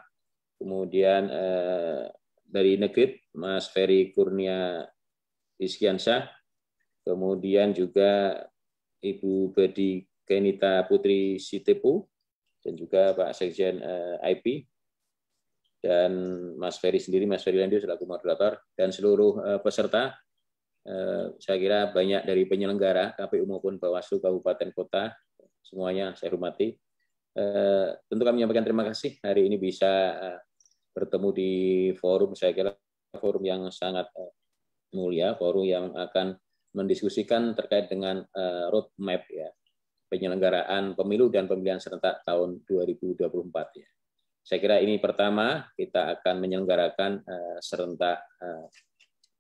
kemudian eh, dari Negeri Mas Ferry Kurnia Iskiansyah, kemudian juga Ibu Bedi Kenita Putri Sitepu, dan juga Pak Sekjen eh, IP, dan Mas Ferry sendiri, Mas Ferry Landir selaku moderator, dan seluruh eh, peserta saya kira banyak dari penyelenggara KPU maupun Bawaslu Kabupaten Kota semuanya saya hormati. Eh, tentu kami menyampaikan terima kasih hari ini bisa eh, bertemu di forum saya kira forum yang sangat eh, mulia, forum yang akan mendiskusikan terkait dengan roadmap ya penyelenggaraan pemilu dan pemilihan serentak tahun 2024 ya. Saya kira ini pertama kita akan menyelenggarakan serentak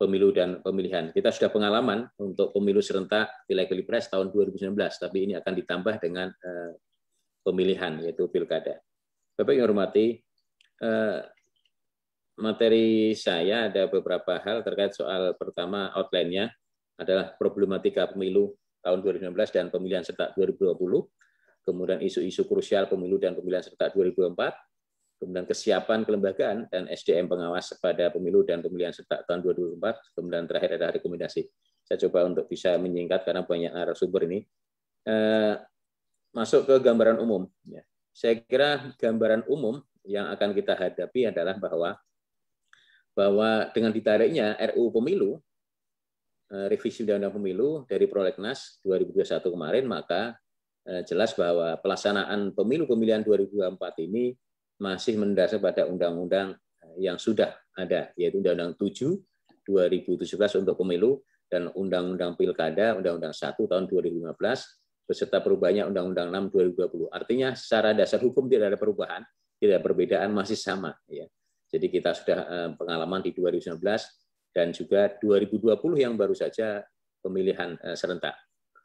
pemilu dan pemilihan. Kita sudah pengalaman untuk pemilu serentak pilek Pilpres tahun 2019, tapi ini akan ditambah dengan pemilihan yaitu pilkada. Bapak yang hormati, eh, materi saya ada beberapa hal terkait soal pertama outline-nya adalah problematika pemilu tahun 2019 dan pemilihan serentak 2020, kemudian isu-isu krusial pemilu dan pemilihan serentak 2004, kemudian kesiapan kelembagaan dan SDM pengawas pada pemilu dan pemilihan serentak tahun 2024, kemudian terakhir ada rekomendasi. Saya coba untuk bisa menyingkat karena banyak narasumber ini. Eh, masuk ke gambaran umum. Ya. Saya kira gambaran umum yang akan kita hadapi adalah bahwa bahwa dengan ditariknya RUU Pemilu, eh, revisi Undang-Undang Pemilu dari Prolegnas 2021 kemarin, maka eh, jelas bahwa pelaksanaan pemilu pemilihan 2024 ini masih mendasar pada undang-undang eh, yang sudah ada, yaitu Undang-Undang 7 2017 untuk pemilu dan Undang-Undang Pilkada, Undang-Undang 1 tahun 2015 beserta perubahannya Undang-Undang 6 2020. Artinya secara dasar hukum tidak ada perubahan, tidak ada perbedaan, masih sama. Ya. Jadi kita sudah eh, pengalaman di 2019 dan juga 2020 yang baru saja pemilihan eh, serentak.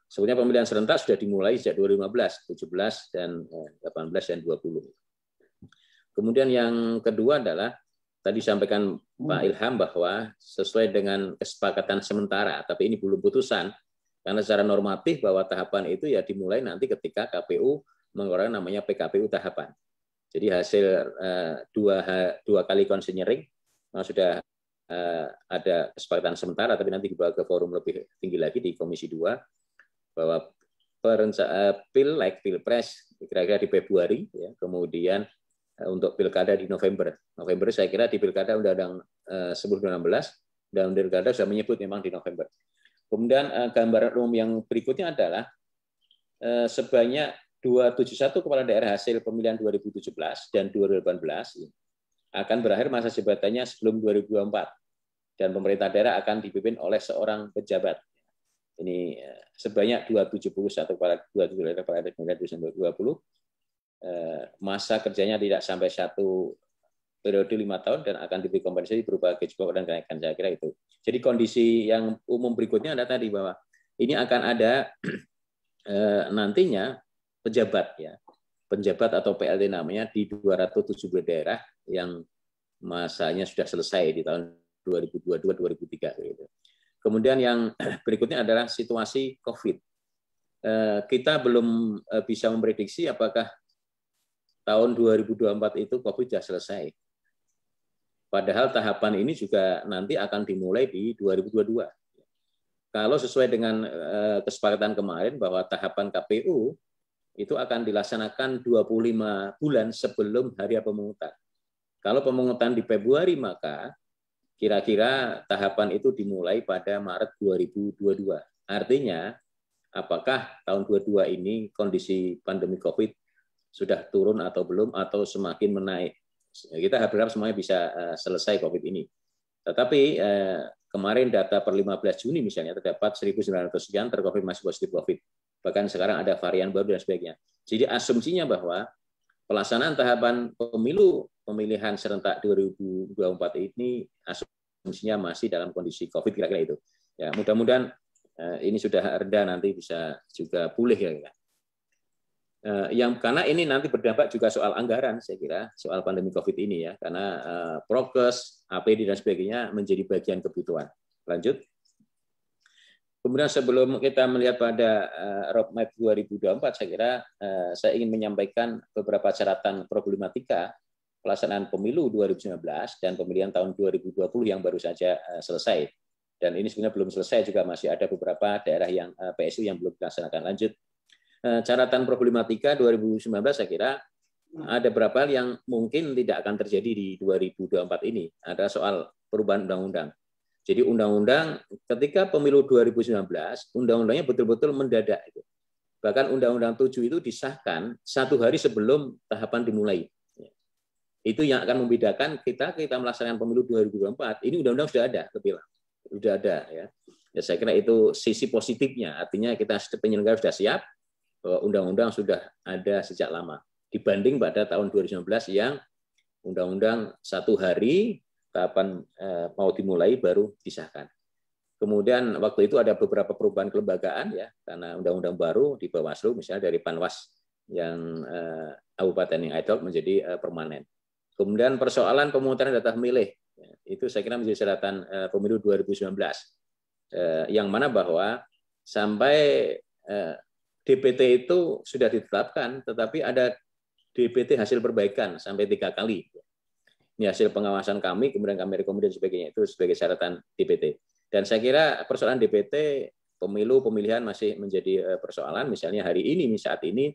Sebenarnya pemilihan serentak sudah dimulai sejak 2015, 17, dan 18, eh, dan 20. Kemudian yang kedua adalah tadi sampaikan Pak hmm. Ilham bahwa sesuai dengan kesepakatan sementara, tapi ini belum putusan, karena secara normatif bahwa tahapan itu ya dimulai nanti ketika KPU mengeluarkan namanya PKPU tahapan. Jadi hasil eh, dua dua kali konsinyering eh, sudah eh, ada kesepakatan sementara, tapi nanti dibawa ke forum lebih tinggi lagi di Komisi 2 bahwa perencanaan pil pilpres kira-kira di Februari, ya, kemudian untuk pilkada di November. November saya kira di pilkada Undang-Undang 10 2016 dan undang-undang sudah menyebut memang di November. Kemudian eh, gambaran umum yang berikutnya adalah eh, sebanyak 271 kepala daerah hasil pemilihan 2017 dan 2018 akan berakhir masa jabatannya sebelum 2024 dan pemerintah daerah akan dipimpin oleh seorang pejabat. Ini eh, sebanyak 271 kepala 27 kepala daerah pemilihan 2020 masa kerjanya tidak sampai satu periode lima tahun dan akan diberi kompensasi berupa gaji pokok dan kenaikan. Saya kira itu. Jadi kondisi yang umum berikutnya ada tadi bahwa ini akan ada eh, nantinya pejabat ya, penjabat atau PLT namanya di 270 daerah yang masanya sudah selesai di tahun 2022 2023 Kemudian yang berikutnya adalah situasi COVID. Eh, kita belum eh, bisa memprediksi apakah tahun 2024 itu COVID sudah selesai. Padahal tahapan ini juga nanti akan dimulai di 2022. Kalau sesuai dengan eh, kesepakatan kemarin bahwa tahapan KPU itu akan dilaksanakan 25 bulan sebelum hari pemungutan. Kalau pemungutan di Februari maka kira-kira tahapan itu dimulai pada Maret 2022. Artinya apakah tahun 22 ini kondisi pandemi Covid sudah turun atau belum atau semakin menaik Ya, kita berharap semuanya bisa eh, selesai COVID ini. Tetapi eh, kemarin data per 15 Juni misalnya terdapat 1.900 sekian terkonfirmasi positif COVID. Bahkan sekarang ada varian baru dan sebagainya. Jadi asumsinya bahwa pelaksanaan tahapan pemilu pemilihan serentak 2024 ini asumsinya masih dalam kondisi COVID kira-kira itu. Ya mudah-mudahan eh, ini sudah reda nanti bisa juga pulih ya. Eh, yang karena ini nanti berdampak juga soal anggaran saya kira soal pandemi Covid ini ya karena uh, prokes, APD dan sebagainya menjadi bagian kebutuhan. Lanjut. Kemudian sebelum kita melihat pada uh, roadmap 2024 saya kira uh, saya ingin menyampaikan beberapa catatan problematika pelaksanaan pemilu 2019 dan pemilihan tahun 2020 yang baru saja uh, selesai. Dan ini sebenarnya belum selesai juga masih ada beberapa daerah yang uh, PSU yang belum dilaksanakan. Lanjut. Eh, caratan problematika 2019 saya kira ada beberapa hal yang mungkin tidak akan terjadi di 2024 ini. Ada soal perubahan undang-undang. Jadi undang-undang ketika pemilu 2019, undang-undangnya betul-betul mendadak. Bahkan undang-undang 7 itu disahkan satu hari sebelum tahapan dimulai. Itu yang akan membedakan kita kita melaksanakan pemilu 2024. Ini undang-undang sudah ada, kebilang. Sudah ada ya. Ya, saya kira itu sisi positifnya. Artinya kita penyelenggara sudah siap, undang-undang sudah ada sejak lama dibanding pada tahun 2019 yang undang-undang satu hari kapan eh, mau dimulai baru disahkan. Kemudian waktu itu ada beberapa perubahan kelembagaan ya karena undang-undang baru di Bawaslu misalnya dari Panwas yang eh, kabupaten yang idol menjadi eh, permanen. Kemudian persoalan pemungutan data pemilih ya, itu saya kira menjadi catatan pemilu 2019 yang mana bahwa sampai DPT itu sudah ditetapkan, tetapi ada DPT hasil perbaikan sampai tiga kali. Ini hasil pengawasan kami, kemudian kami rekomendasi sebagainya itu sebagai syaratan DPT. Dan saya kira persoalan DPT pemilu pemilihan masih menjadi eh, persoalan. Misalnya hari ini, saat ini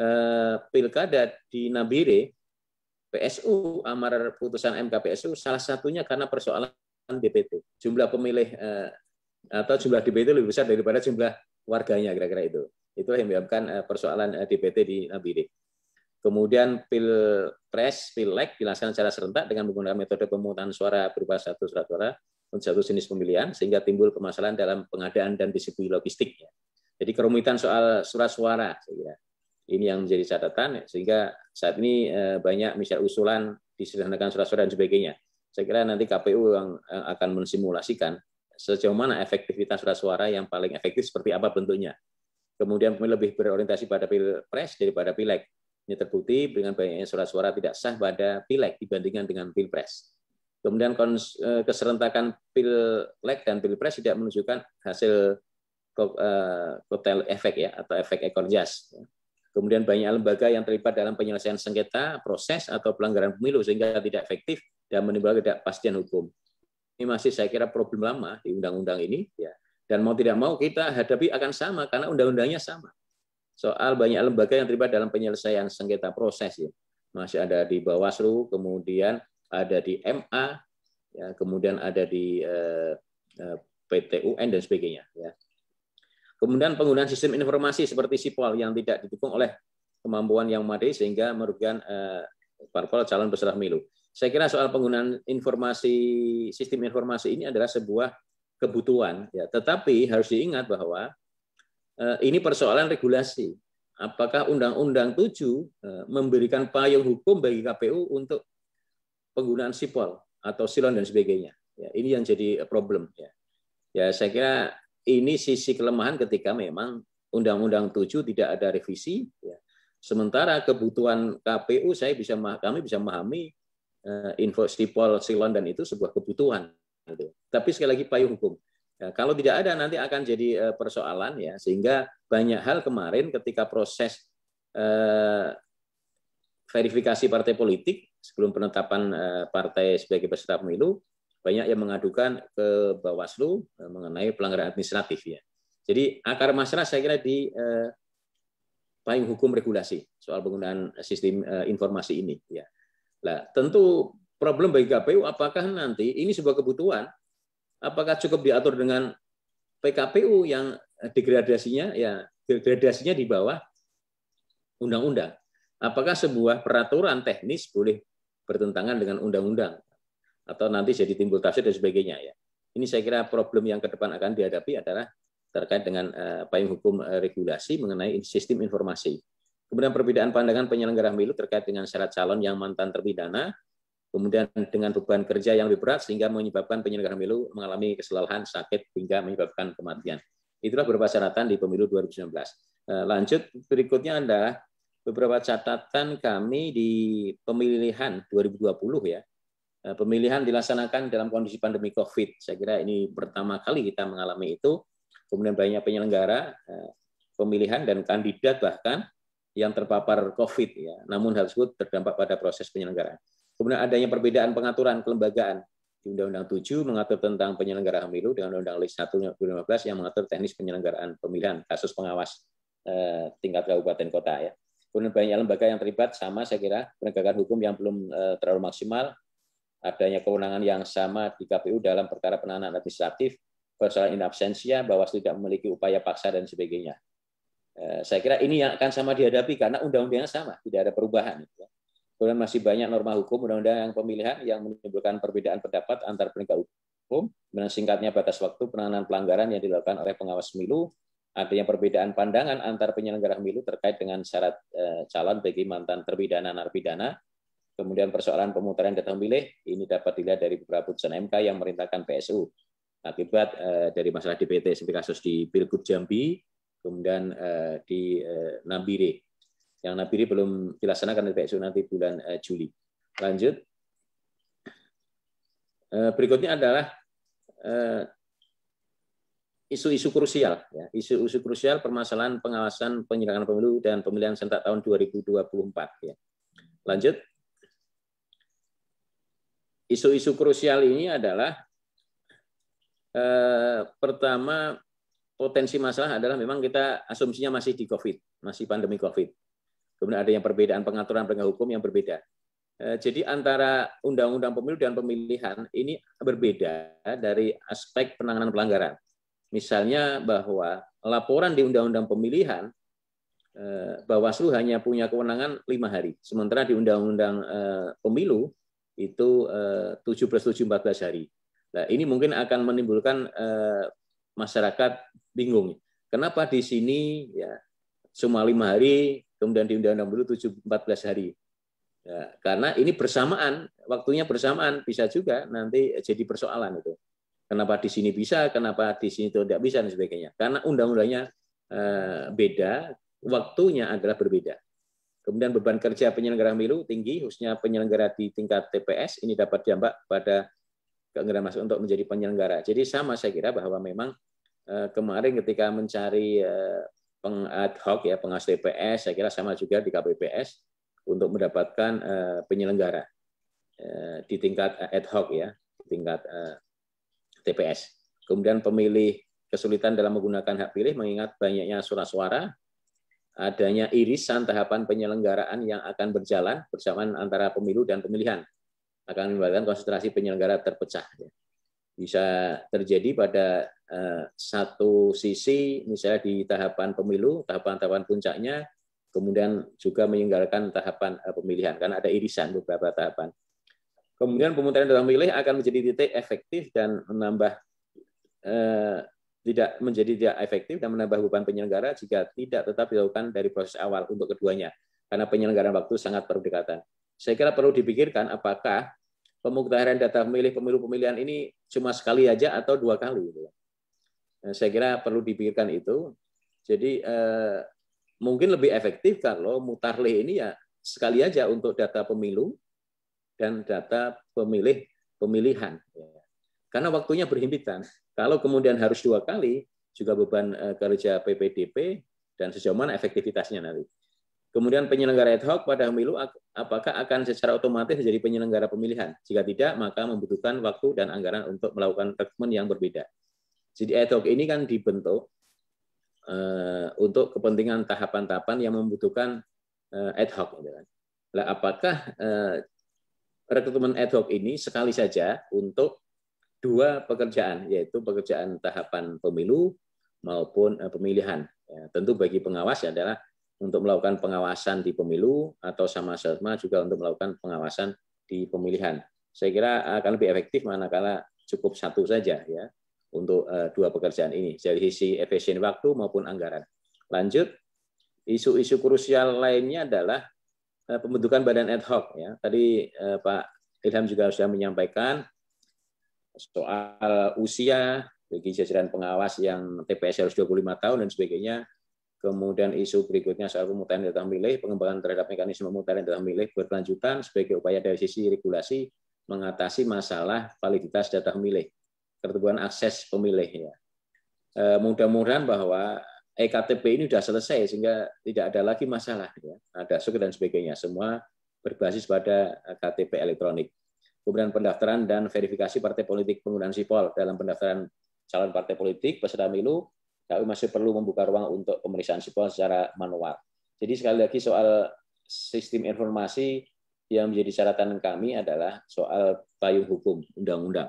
eh, pilkada di Nabire, PSU amar putusan MK PSU salah satunya karena persoalan DPT. Jumlah pemilih eh, atau jumlah DPT lebih besar daripada jumlah warganya kira-kira itu. Itulah yang menyebabkan eh, persoalan DPT eh, di bilik. Kemudian pilpres, pileg dilaksanakan secara serentak dengan menggunakan metode pemungutan suara berupa satu surat suara untuk satu jenis pemilihan, sehingga timbul permasalahan dalam pengadaan dan distribusi logistik. Jadi kerumitan soal surat suara, ini yang menjadi catatan, sehingga saat ini eh, banyak misal usulan disederhanakan surat suara dan sebagainya. Saya kira nanti KPU yang akan mensimulasikan sejauh mana efektivitas surat suara yang paling efektif seperti apa bentuknya kemudian pemilu lebih berorientasi pada pilpres daripada pileg. Ini terbukti dengan banyaknya surat-suara tidak sah pada pileg dibandingkan dengan pilpres. Kemudian eh, keserentakan pileg dan pilpres tidak menunjukkan hasil eh, kotel efek ya atau efek ekor jas. Kemudian banyak lembaga yang terlibat dalam penyelesaian sengketa, proses atau pelanggaran pemilu sehingga tidak efektif dan menimbulkan ketidakpastian hukum. Ini masih saya kira problem lama di undang-undang ini ya dan mau tidak mau kita hadapi akan sama karena undang-undangnya sama. Soal banyak lembaga yang terlibat dalam penyelesaian sengketa proses ya. Masih ada di Bawaslu, kemudian ada di MA, ya, kemudian ada di eh, eh PTUN dan sebagainya ya. Kemudian penggunaan sistem informasi seperti SIPOL yang tidak didukung oleh kemampuan yang madai sehingga merugikan eh, parpol calon peserta pemilu. Saya kira soal penggunaan informasi sistem informasi ini adalah sebuah kebutuhan. Ya, tetapi harus diingat bahwa eh, ini persoalan regulasi. Apakah Undang-Undang 7 eh, memberikan payung hukum bagi KPU untuk penggunaan sipol atau silon dan sebagainya? Ya, ini yang jadi problem. Ya, ya saya kira ini sisi kelemahan ketika memang Undang-Undang 7 tidak ada revisi. Ya. Sementara kebutuhan KPU saya bisa kami bisa memahami eh, info sipol silon dan itu sebuah kebutuhan tapi sekali lagi payung hukum. Ya, kalau tidak ada nanti akan jadi eh, persoalan ya sehingga banyak hal kemarin ketika proses eh, verifikasi partai politik sebelum penetapan eh, partai sebagai peserta pemilu banyak yang mengadukan ke Bawaslu eh, mengenai pelanggaran administratif ya. Jadi akar masalah saya kira di eh, payung hukum regulasi soal penggunaan sistem eh, informasi ini ya. Nah, tentu problem bagi KPU apakah nanti ini sebuah kebutuhan apakah cukup diatur dengan PKPU yang degradasinya ya degradasinya di bawah undang-undang. Apakah sebuah peraturan teknis boleh bertentangan dengan undang-undang atau nanti jadi timbul tafsir dan sebagainya ya. Ini saya kira problem yang ke depan akan dihadapi adalah terkait dengan eh, payung hukum eh, regulasi mengenai sistem informasi. Kemudian perbedaan pandangan penyelenggara pemilu terkait dengan syarat calon yang mantan terpidana kemudian dengan beban kerja yang lebih berat sehingga menyebabkan penyelenggara pemilu mengalami kesalahan, sakit, hingga menyebabkan kematian. Itulah beberapa syaratan di pemilu 2019. Eh, lanjut, berikutnya adalah beberapa catatan kami di pemilihan 2020 ya. Eh, pemilihan dilaksanakan dalam kondisi pandemi COVID. Saya kira ini pertama kali kita mengalami itu. Kemudian banyak penyelenggara eh, pemilihan dan kandidat bahkan yang terpapar COVID ya. Namun hal tersebut berdampak pada proses penyelenggaraan. Kemudian adanya perbedaan pengaturan kelembagaan di Undang-Undang 7 mengatur tentang penyelenggaraan pemilu dengan Undang-Undang List 1 2015 yang mengatur teknis penyelenggaraan pemilihan kasus pengawas eh, tingkat kabupaten kota ya. Kemudian banyak lembaga yang terlibat sama saya kira penegakan hukum yang belum eh, terlalu maksimal adanya kewenangan yang sama di KPU dalam perkara penanganan administratif persoalan in absentia Bawaslu tidak memiliki upaya paksa dan sebagainya. Eh, saya kira ini yang akan sama dihadapi karena undang-undangnya sama, tidak ada perubahan. Ya Kemudian masih banyak norma hukum undang-undang yang pemilihan yang menimbulkan perbedaan pendapat antar penegak hukum. Kemudian singkatnya batas waktu penanganan pelanggaran yang dilakukan oleh pengawas pemilu. Adanya perbedaan pandangan antar penyelenggara pemilu terkait dengan syarat eh, calon bagi mantan terpidana narapidana. Kemudian persoalan pemutaran data pemilih ini dapat dilihat dari beberapa putusan MK yang merintahkan PSU akibat eh, dari masalah DPT seperti kasus di Pilgub Jambi, kemudian eh, di Nambire yang Nabiri belum dilaksanakan oleh PSU nanti bulan eh, Juli. Lanjut. Eh, berikutnya adalah eh, isu-isu krusial, ya. isu-isu krusial permasalahan pengawasan penyelenggaraan pemilu dan pemilihan serentak tahun 2024. Ya. Lanjut, isu-isu krusial ini adalah pertama potensi masalah adalah memang kita asumsinya masih di COVID, masih pandemi COVID. Kemudian ada yang perbedaan pengaturan penegak hukum yang berbeda. Eh, jadi antara Undang-Undang Pemilu dan Pemilihan ini berbeda dari aspek penanganan pelanggaran. Misalnya bahwa laporan di Undang-Undang Pemilihan eh, Bawaslu hanya punya kewenangan lima hari, sementara di Undang-Undang eh, Pemilu itu 7 plus 7, 14 hari. Nah, ini mungkin akan menimbulkan masyarakat bingung. Kenapa di sini ya cuma lima hari kemudian di Undang-Undang 27 14 hari. Ya, karena ini bersamaan, waktunya bersamaan bisa juga nanti jadi persoalan itu. Kenapa di sini bisa, kenapa di sini itu tidak bisa dan sebagainya. Karena undang-undangnya eh, beda, waktunya adalah berbeda. Kemudian beban kerja penyelenggara milu tinggi, khususnya penyelenggara di tingkat TPS ini dapat dampak pada keengganan masuk untuk menjadi penyelenggara. Jadi sama saya kira bahwa memang eh, kemarin ketika mencari eh, peng ad hoc ya pengawas TPS saya kira sama juga di KPPS untuk mendapatkan eh, penyelenggara eh, di tingkat eh, ad hoc ya di tingkat TPS kemudian pemilih kesulitan dalam menggunakan hak pilih mengingat banyaknya surat suara adanya irisan tahapan penyelenggaraan yang akan berjalan bersamaan antara pemilu dan pemilihan akan menyebabkan konsentrasi penyelenggara terpecah bisa terjadi pada Eh, satu sisi misalnya di tahapan pemilu, tahapan-tahapan puncaknya, kemudian juga meninggalkan tahapan eh, pemilihan karena ada irisan beberapa tahapan. Kemudian pemutaran data pemilih akan menjadi titik efektif dan menambah eh, tidak menjadi tidak efektif dan menambah beban penyelenggara jika tidak tetap dilakukan dari proses awal untuk keduanya karena penyelenggaraan waktu sangat berdekatan. Saya kira perlu dipikirkan apakah pemutaran data pemilih pemilu pemilihan ini cuma sekali aja atau dua kali. Gitu. Eh, saya kira perlu dipikirkan itu. Jadi eh, mungkin lebih efektif kalau mutarle ini ya sekali aja untuk data pemilu dan data pemilih pemilihan. Ya. Karena waktunya berhimpitan. Kalau kemudian harus dua kali, juga beban eh, kerja PPDP dan sejauh mana efektivitasnya nanti. Kemudian penyelenggara ad hoc pada pemilu apakah akan secara otomatis menjadi penyelenggara pemilihan? Jika tidak, maka membutuhkan waktu dan anggaran untuk melakukan treatment yang berbeda. Jadi ad hoc ini kan dibentuk eh, untuk kepentingan tahapan-tahapan yang membutuhkan eh, ad hoc. Nah, apakah eh, rekrutmen ad hoc ini sekali saja untuk dua pekerjaan, yaitu pekerjaan tahapan pemilu maupun pemilihan. Ya, tentu bagi pengawas ya adalah untuk melakukan pengawasan di pemilu atau sama-sama juga untuk melakukan pengawasan di pemilihan. Saya kira akan lebih efektif manakala cukup satu saja ya untuk eh, dua pekerjaan ini dari sisi efisien waktu maupun anggaran. Lanjut, isu-isu krusial lainnya adalah eh, pembentukan badan ad hoc. Ya. Tadi eh, Pak Ilham juga sudah menyampaikan soal usia bagi jajaran pengawas yang TPS harus 25 tahun dan sebagainya. Kemudian isu berikutnya soal pemutaran data milih, pengembangan terhadap mekanisme pemutaran data milih berkelanjutan sebagai upaya dari sisi regulasi mengatasi masalah validitas data milih keterbukaan akses pemilih ya. Eh, mudah-mudahan bahwa EKTP ini sudah selesai sehingga tidak ada lagi masalah ya. Ada suket dan sebagainya semua berbasis pada KTP elektronik. Kemudian pendaftaran dan verifikasi partai politik penggunaan sipol dalam pendaftaran calon partai politik peserta pemilu kami masih perlu membuka ruang untuk pemeriksaan sipol secara manual. Jadi sekali lagi soal sistem informasi yang menjadi catatan kami adalah soal payung hukum undang-undang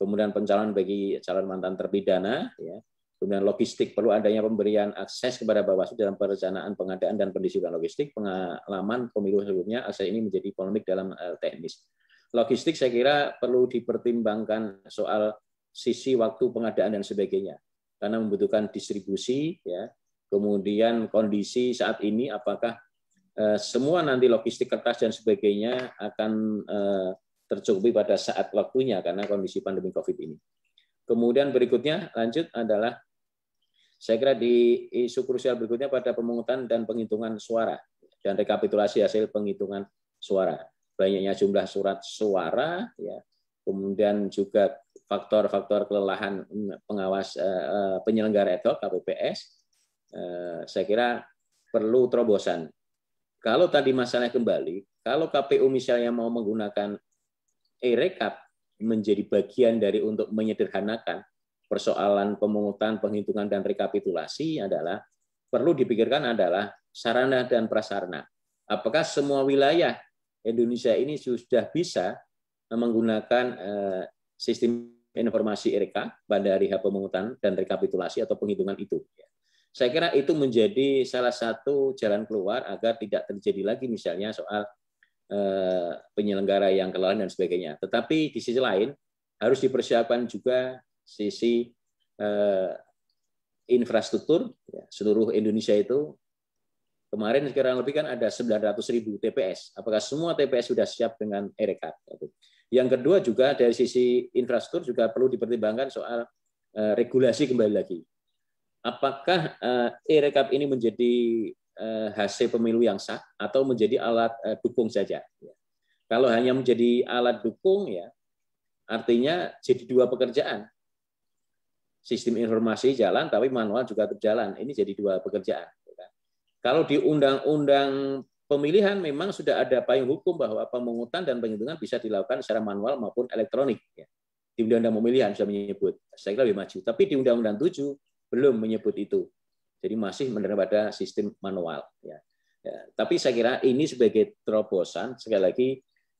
kemudian pencalonan bagi calon mantan terpidana, ya, kemudian logistik perlu adanya pemberian akses kepada Bawaslu dalam perencanaan pengadaan dan pendistribusian logistik, pengalaman pemilu sebelumnya, akses ini menjadi polemik dalam eh, teknis. Logistik saya kira perlu dipertimbangkan soal sisi waktu pengadaan dan sebagainya, karena membutuhkan distribusi, ya, kemudian kondisi saat ini apakah eh, semua nanti logistik kertas dan sebagainya akan eh, tercukupi pada saat waktunya karena kondisi pandemi COVID ini. Kemudian berikutnya lanjut adalah saya kira di isu krusial berikutnya pada pemungutan dan penghitungan suara dan rekapitulasi hasil penghitungan suara. Banyaknya jumlah surat suara ya. Kemudian juga faktor-faktor kelelahan pengawas eh, eh, penyelenggara ad KPPS eh, saya kira perlu terobosan. Kalau tadi masalahnya kembali, kalau KPU misalnya mau menggunakan e menjadi bagian dari untuk menyederhanakan persoalan pemungutan, penghitungan, dan rekapitulasi adalah perlu dipikirkan adalah sarana dan prasarana. Apakah semua wilayah Indonesia ini sudah bisa menggunakan eh, sistem informasi RK pada hari pemungutan dan rekapitulasi atau penghitungan itu. Saya kira itu menjadi salah satu jalan keluar agar tidak terjadi lagi misalnya soal Eh, penyelenggara yang kelelahan dan sebagainya. Tetapi di sisi lain harus dipersiapkan juga sisi eh, infrastruktur ya, seluruh Indonesia itu kemarin sekarang lebih kan ada 900 TPS. Apakah semua TPS sudah siap dengan e-rekap? Yang kedua juga dari sisi infrastruktur juga perlu dipertimbangkan soal eh, regulasi kembali lagi. Apakah e-rekap ini menjadi hasil eh, pemilu yang sah atau menjadi alat eh, dukung saja. Ya. Kalau hanya menjadi alat dukung ya artinya jadi dua pekerjaan. Sistem informasi jalan tapi manual juga berjalan. Ini jadi dua pekerjaan. Ya kan? Kalau di undang-undang pemilihan memang sudah ada payung hukum bahwa pemungutan dan penghitungan bisa dilakukan secara manual maupun elektronik. Ya. Di undang-undang pemilihan sudah menyebut. Saya kira lebih maju. Tapi di undang-undang tujuh belum menyebut itu. Jadi masih menerima pada sistem manual. Ya. Ya, tapi saya kira ini sebagai terobosan sekali lagi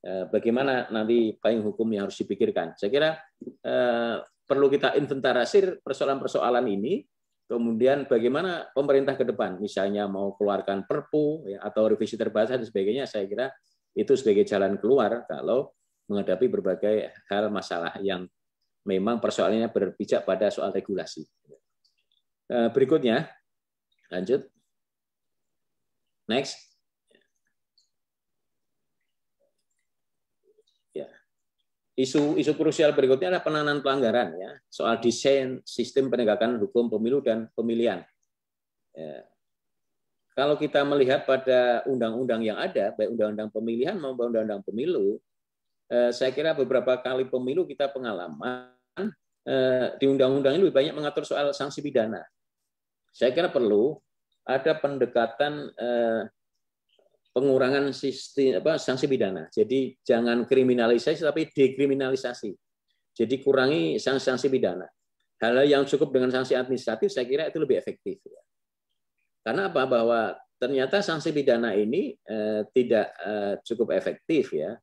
eh, bagaimana nanti payung hukum yang harus dipikirkan. Saya kira eh, perlu kita inventarisir persoalan-persoalan ini. Kemudian bagaimana pemerintah ke depan, misalnya mau keluarkan Perpu ya, atau revisi terbatas dan sebagainya, saya kira itu sebagai jalan keluar kalau menghadapi berbagai hal masalah yang memang persoalannya berpijak pada soal regulasi. Eh, berikutnya, Lanjut. Next. Ya. Isu isu krusial berikutnya adalah penanganan pelanggaran ya, soal desain sistem penegakan hukum pemilu dan pemilihan. Ya. Kalau kita melihat pada undang-undang yang ada, baik undang-undang pemilihan maupun undang-undang pemilu, eh, saya kira beberapa kali pemilu kita pengalaman eh, di undang-undang ini lebih banyak mengatur soal sanksi pidana saya kira perlu ada pendekatan eh, pengurangan sistem apa sanksi pidana. Jadi jangan kriminalisasi tapi dekriminalisasi. Jadi kurangi sanksi pidana. Hal yang cukup dengan sanksi administratif saya kira itu lebih efektif. Ya. Karena apa? Bahwa ternyata sanksi pidana ini eh, tidak eh, cukup efektif ya,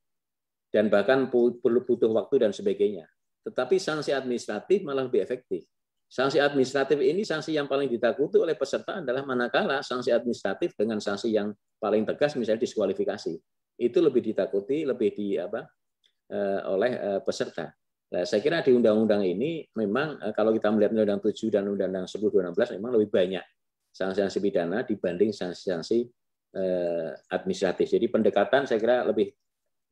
dan bahkan perlu butuh waktu dan sebagainya. Tetapi sanksi administratif malah lebih efektif. Sanksi administratif ini sanksi yang paling ditakuti oleh peserta adalah manakala sanksi administratif dengan sanksi yang paling tegas misalnya diskualifikasi. Itu lebih ditakuti, lebih di apa eh, oleh eh, peserta. Nah, saya kira di undang-undang ini memang eh, kalau kita melihat undang-undang 7 dan undang-undang 10 2016 memang lebih banyak sanksi-sanksi pidana dibanding sanksi-sanksi administratif. Jadi pendekatan saya kira lebih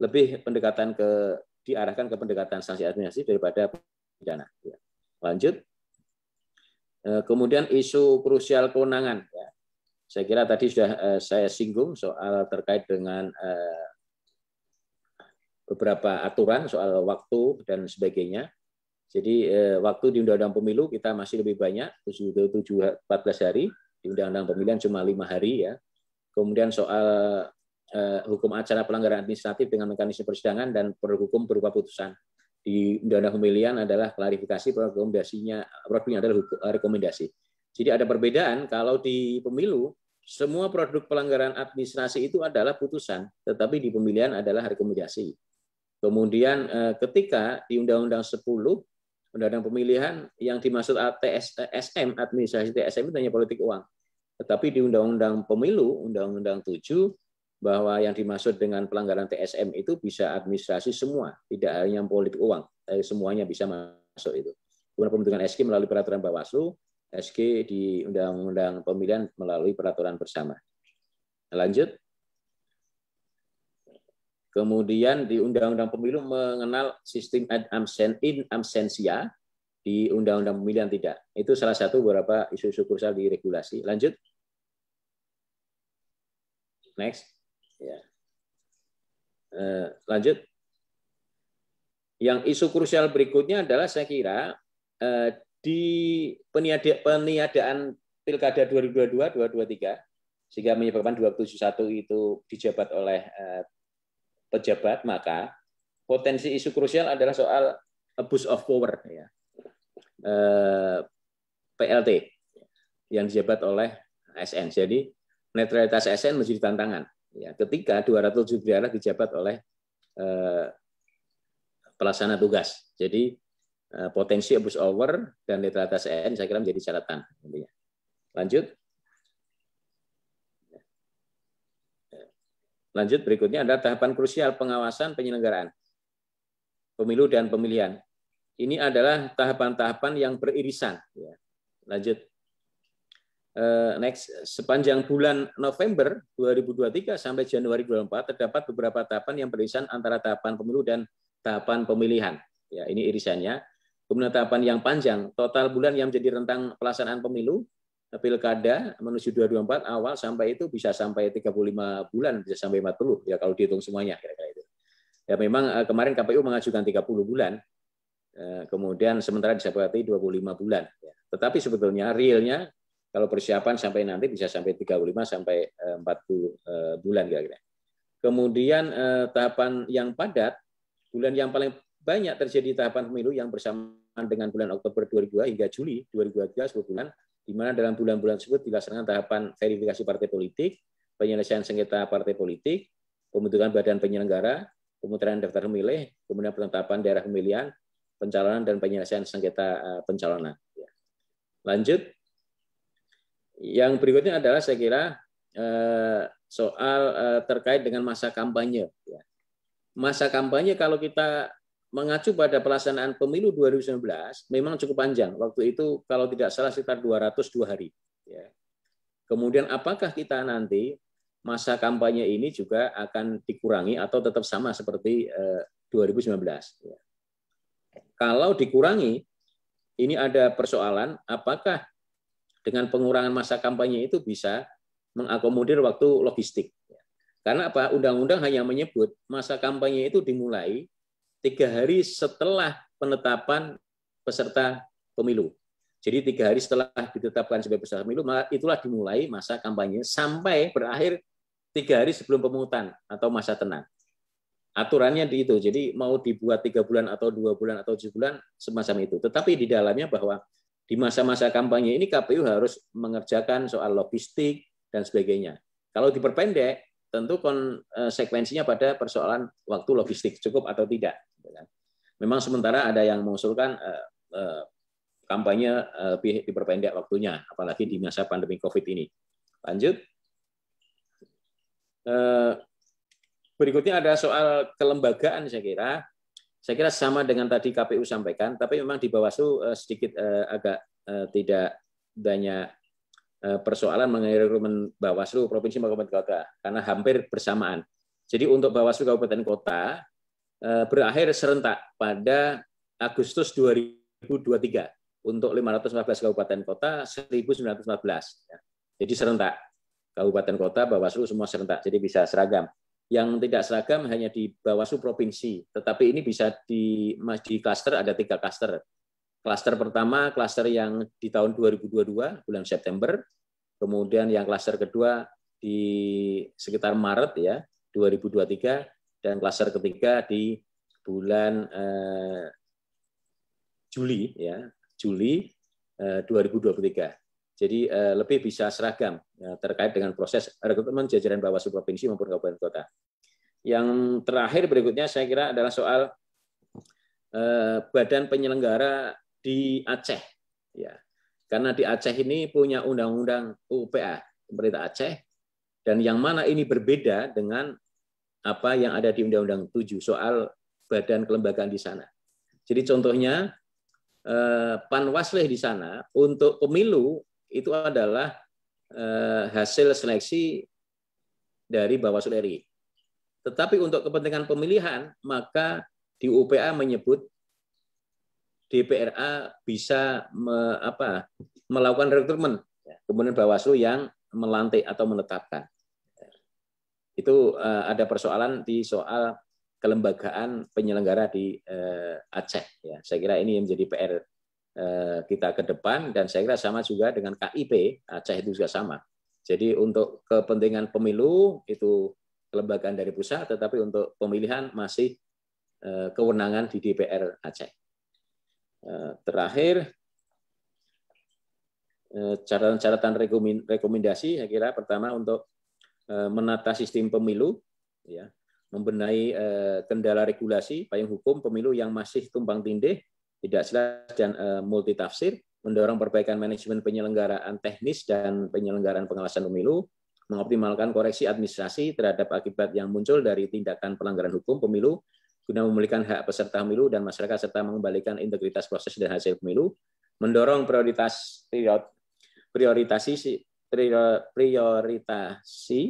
lebih pendekatan ke diarahkan ke pendekatan sanksi administratif daripada pidana. Ya. Lanjut. Eh, kemudian isu krusial kewenangan. Ya. Saya kira tadi sudah eh, saya singgung soal terkait dengan eh, beberapa aturan soal waktu dan sebagainya. Jadi waktu di Undang-Undang Pemilu kita masih lebih banyak, 7 14 hari. Di Undang-Undang Pemilihan cuma lima hari ya. Kemudian soal hukum acara pelanggaran administratif dengan mekanisme persidangan dan perhukum berupa putusan di undang-undang pemilihan adalah klarifikasi rekomendasinya produknya adalah eh, rekomendasi. Jadi ada perbedaan kalau di pemilu semua produk pelanggaran administrasi itu adalah putusan, tetapi di pemilihan adalah rekomendasi. Kemudian eh, ketika di Undang-Undang 10 Undang-Undang Pemilihan yang dimaksud ATSM eh, administrasi TSM itu hanya politik uang. Tetapi di Undang-Undang Pemilu Undang-Undang 7 bahwa yang dimaksud dengan pelanggaran TSM itu bisa administrasi semua, tidak hanya politik uang, eh, semuanya bisa masuk itu. Kemudian pembentukan SK melalui peraturan Bawaslu, SK di Undang-Undang Pemilihan melalui peraturan bersama. Lanjut. Kemudian di Undang-Undang Pemilu mengenal sistem ad absen in absentia di Undang-Undang Pemilihan tidak. Itu salah satu beberapa isu-isu krusial di regulasi. Lanjut. Next. Ya. Eh, lanjut. Yang isu krusial berikutnya adalah saya kira eh, di peniada, peniadaan Pilkada 2022 2023 sehingga menyebabkan 271 itu dijabat oleh eh, pejabat, maka potensi isu krusial adalah soal abuse of power ya. Eh, PLT yang dijabat oleh SN. Jadi netralitas SN menjadi tantangan ya, ketika 207 daerah dijabat oleh eh, pelaksana tugas. Jadi eh, potensi abuse over dan netralitas EN saya kira menjadi catatan. Intinya. Lanjut. Lanjut berikutnya ada tahapan krusial pengawasan penyelenggaraan pemilu dan pemilihan. Ini adalah tahapan-tahapan yang beririsan. Ya, lanjut. Eh, next sepanjang bulan November 2023 sampai Januari 2024 terdapat beberapa tahapan yang berisian antara tahapan pemilu dan tahapan pemilihan. Ya, ini irisannya. Kemudian tahapan yang panjang, total bulan yang menjadi rentang pelaksanaan pemilu pilkada menuju 2024 awal sampai itu bisa sampai 35 bulan, bisa sampai 40 ya kalau dihitung semuanya kira-kira itu. Ya memang eh, kemarin KPU mengajukan 30 bulan, eh, kemudian sementara disepakati 25 bulan. Ya, tetapi sebetulnya realnya kalau persiapan sampai nanti bisa sampai 35 sampai 40 eh, eh, bulan kira-kira. Kemudian eh, tahapan yang padat, bulan yang paling banyak terjadi tahapan pemilu yang bersamaan dengan bulan Oktober 2002 hingga Juli 2023 10 bulan, di mana dalam bulan-bulan tersebut dilaksanakan tahapan verifikasi partai politik, penyelesaian sengketa partai politik, pembentukan badan penyelenggara, pemutaran daftar pemilih, kemudian penetapan daerah pemilihan, pencalonan dan penyelesaian sengketa pencalonan. Lanjut, yang berikutnya adalah saya kira eh, soal eh, terkait dengan masa kampanye. Ya. Masa kampanye kalau kita mengacu pada pelaksanaan pemilu 2019 memang cukup panjang. Waktu itu kalau tidak salah sekitar 202 hari. Ya. Kemudian apakah kita nanti masa kampanye ini juga akan dikurangi atau tetap sama seperti 2019? Eh, ya. Kalau dikurangi, ini ada persoalan apakah dengan pengurangan masa kampanye itu bisa mengakomodir waktu logistik. Karena apa? Undang-undang hanya menyebut masa kampanye itu dimulai tiga hari setelah penetapan peserta pemilu. Jadi tiga hari setelah ditetapkan sebagai peserta pemilu, itulah dimulai masa kampanye sampai berakhir tiga hari sebelum pemungutan atau masa tenang. Aturannya di itu. Jadi mau dibuat tiga bulan atau dua bulan atau tujuh bulan semacam itu. Tetapi di dalamnya bahwa di masa-masa kampanye ini KPU harus mengerjakan soal logistik dan sebagainya. Kalau diperpendek, tentu konsekuensinya e, pada persoalan waktu logistik cukup atau tidak. Gitu kan. Memang sementara ada yang mengusulkan e, e, kampanye lebih diperpendek waktunya, apalagi di masa pandemi COVID ini. Lanjut. berikutnya ada soal kelembagaan saya kira. Saya kira sama dengan tadi KPU sampaikan, tapi memang di Bawaslu eh, sedikit eh, agak eh, tidak banyak persoalan mengenai rekrutmen Bawaslu provinsi maupun kabupaten kota karena hampir bersamaan. Jadi untuk Bawaslu kabupaten kota berakhir serentak pada Agustus 2023 untuk 514 kabupaten kota 1914. Jadi serentak kabupaten kota Bawaslu semua serentak jadi bisa seragam yang tidak seragam hanya di Bawaslu provinsi, tetapi ini bisa di di klaster ada tiga klaster. Klaster pertama klaster yang di tahun 2022 bulan September, kemudian yang klaster kedua di sekitar Maret ya 2023 dan klaster ketiga di bulan eh, Juli ya Juli eh, 2023. Jadi eh, lebih bisa seragam eh, terkait dengan proses rekrutmen jajaran bawaslu provinsi maupun kabupaten kota. Yang terakhir berikutnya saya kira adalah soal eh, badan penyelenggara di Aceh. Ya, karena di Aceh ini punya undang-undang UPA pemerintah Aceh dan yang mana ini berbeda dengan apa yang ada di Undang-Undang 7 soal badan kelembagaan di sana. Jadi contohnya Panwasleh di sana untuk pemilu itu adalah eh, hasil seleksi dari Bawaslu RI. Tetapi untuk kepentingan pemilihan, maka di UPA menyebut DPRA bisa me, apa, melakukan rekrutmen, ya, kemudian Bawaslu yang melantik atau menetapkan. Itu eh, ada persoalan di soal kelembagaan penyelenggara di eh, Aceh. Ya. saya kira ini yang menjadi PR Eh, kita ke depan dan saya kira sama juga dengan KIP Aceh itu juga sama. Jadi untuk kepentingan pemilu itu kelembagaan dari pusat, tetapi untuk pemilihan masih eh, kewenangan di DPR Aceh. Eh, terakhir catatan-catatan rekomendasi saya kira pertama untuk menata sistem pemilu ya membenahi kendala regulasi payung hukum pemilu yang masih tumpang tindih tidak jelas dan uh, multitafsir, mendorong perbaikan manajemen penyelenggaraan teknis dan penyelenggaraan pengawasan pemilu, mengoptimalkan koreksi administrasi terhadap akibat yang muncul dari tindakan pelanggaran hukum pemilu, guna memulihkan hak peserta pemilu dan masyarakat serta mengembalikan integritas proses dan hasil pemilu, mendorong prioritas prioritasi prioritasi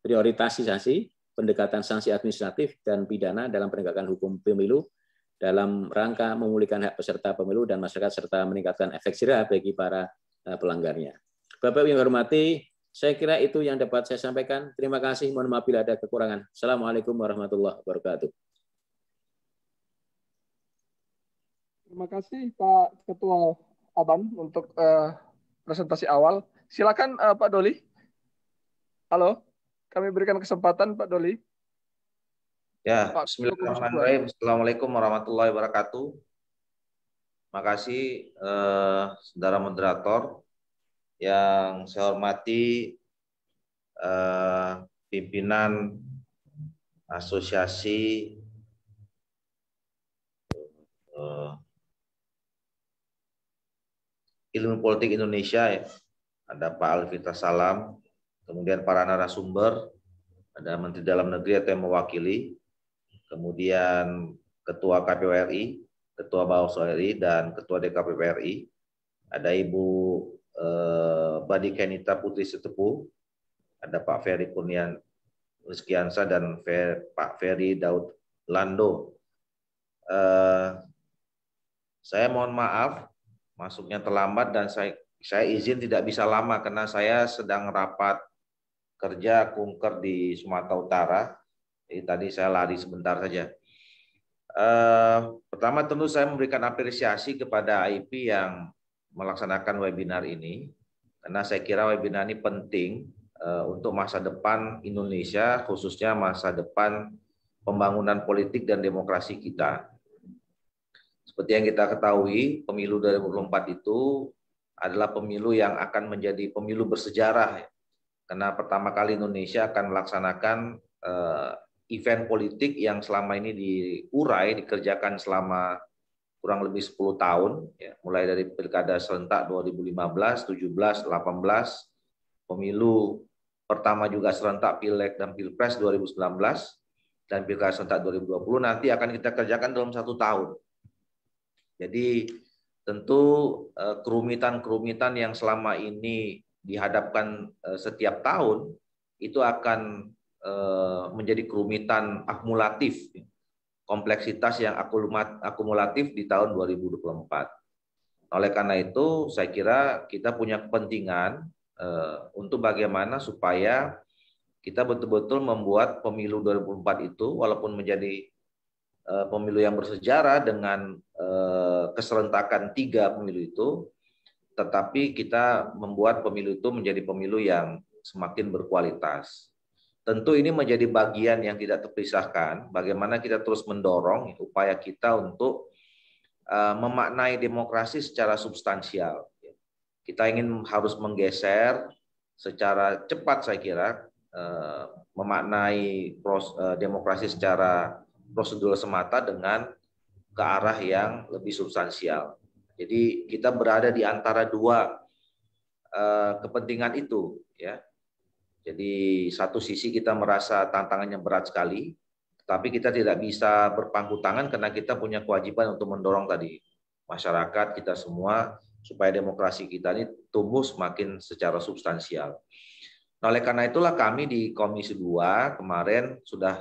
prioritasisasi pendekatan sanksi administratif dan pidana dalam penegakan hukum pemilu dalam rangka memulihkan hak peserta pemilu dan masyarakat serta meningkatkan efek jerah bagi para eh, pelanggarnya. Bapak yang hormati, saya kira itu yang dapat saya sampaikan. Terima kasih. Mohon maaf bila ada kekurangan. Assalamualaikum warahmatullahi wabarakatuh. Terima kasih Pak Ketua Aban untuk uh, presentasi awal. Silakan uh, Pak Doli. Halo, kami berikan kesempatan Pak Doli. Ya, Bismillahirrahmanirrahim. Assalamualaikum warahmatullahi wabarakatuh. Makasih eh, saudara moderator yang saya hormati eh, pimpinan asosiasi eh, ilmu politik Indonesia ya. Ada Pak Alvita Salam, kemudian para narasumber, ada Menteri Dalam Negeri atau yang mewakili, kemudian Ketua KPU RI, Ketua Bawaslu RI, dan Ketua DKPP RI. Ada Ibu eh, Badi Kenita Putri Setepu, ada Pak Ferry Kurnian Rizkiansa, dan Fer, Pak Ferry Daud Lando. Eh, saya mohon maaf, masuknya terlambat dan saya, saya izin tidak bisa lama karena saya sedang rapat kerja kunker di Sumatera Utara jadi tadi saya lari sebentar saja. Uh, pertama tentu saya memberikan apresiasi kepada IP yang melaksanakan webinar ini karena saya kira webinar ini penting uh, untuk masa depan Indonesia khususnya masa depan pembangunan politik dan demokrasi kita. Seperti yang kita ketahui, pemilu 2024 itu adalah pemilu yang akan menjadi pemilu bersejarah ya. karena pertama kali Indonesia akan melaksanakan uh, event politik yang selama ini diurai, dikerjakan selama kurang lebih 10 tahun, ya, mulai dari Pilkada serentak 2015, 17, 18, pemilu pertama juga serentak pilek dan Pilpres 2019, dan Pilkada serentak 2020 nanti akan kita kerjakan dalam satu tahun. Jadi tentu eh, kerumitan-kerumitan yang selama ini dihadapkan eh, setiap tahun itu akan Eh, menjadi kerumitan akumulatif, kompleksitas yang akumulatif di tahun 2024. Oleh karena itu, saya kira kita punya kepentingan eh, untuk bagaimana supaya kita betul-betul membuat pemilu 2024 itu walaupun menjadi eh, pemilu yang bersejarah dengan keserentakan tiga pemilu itu, tetapi kita membuat pemilu itu menjadi pemilu yang semakin berkualitas. Tentu ini menjadi bagian yang tidak terpisahkan bagaimana kita terus mendorong upaya kita untuk eh, memaknai demokrasi secara substansial. Kita ingin harus menggeser secara cepat saya kira eh, memaknai eh, demokrasi secara prosedural semata dengan ke arah yang lebih substansial. Jadi kita berada di antara dua kepentingan itu ya jadi satu sisi kita merasa tantangannya berat sekali, tapi kita tidak bisa berpangku tangan karena kita punya kewajiban untuk mendorong tadi masyarakat kita semua supaya demokrasi kita ini tumbuh semakin secara substansial. Nah, oleh karena itulah kami di Komisi 2 kemarin sudah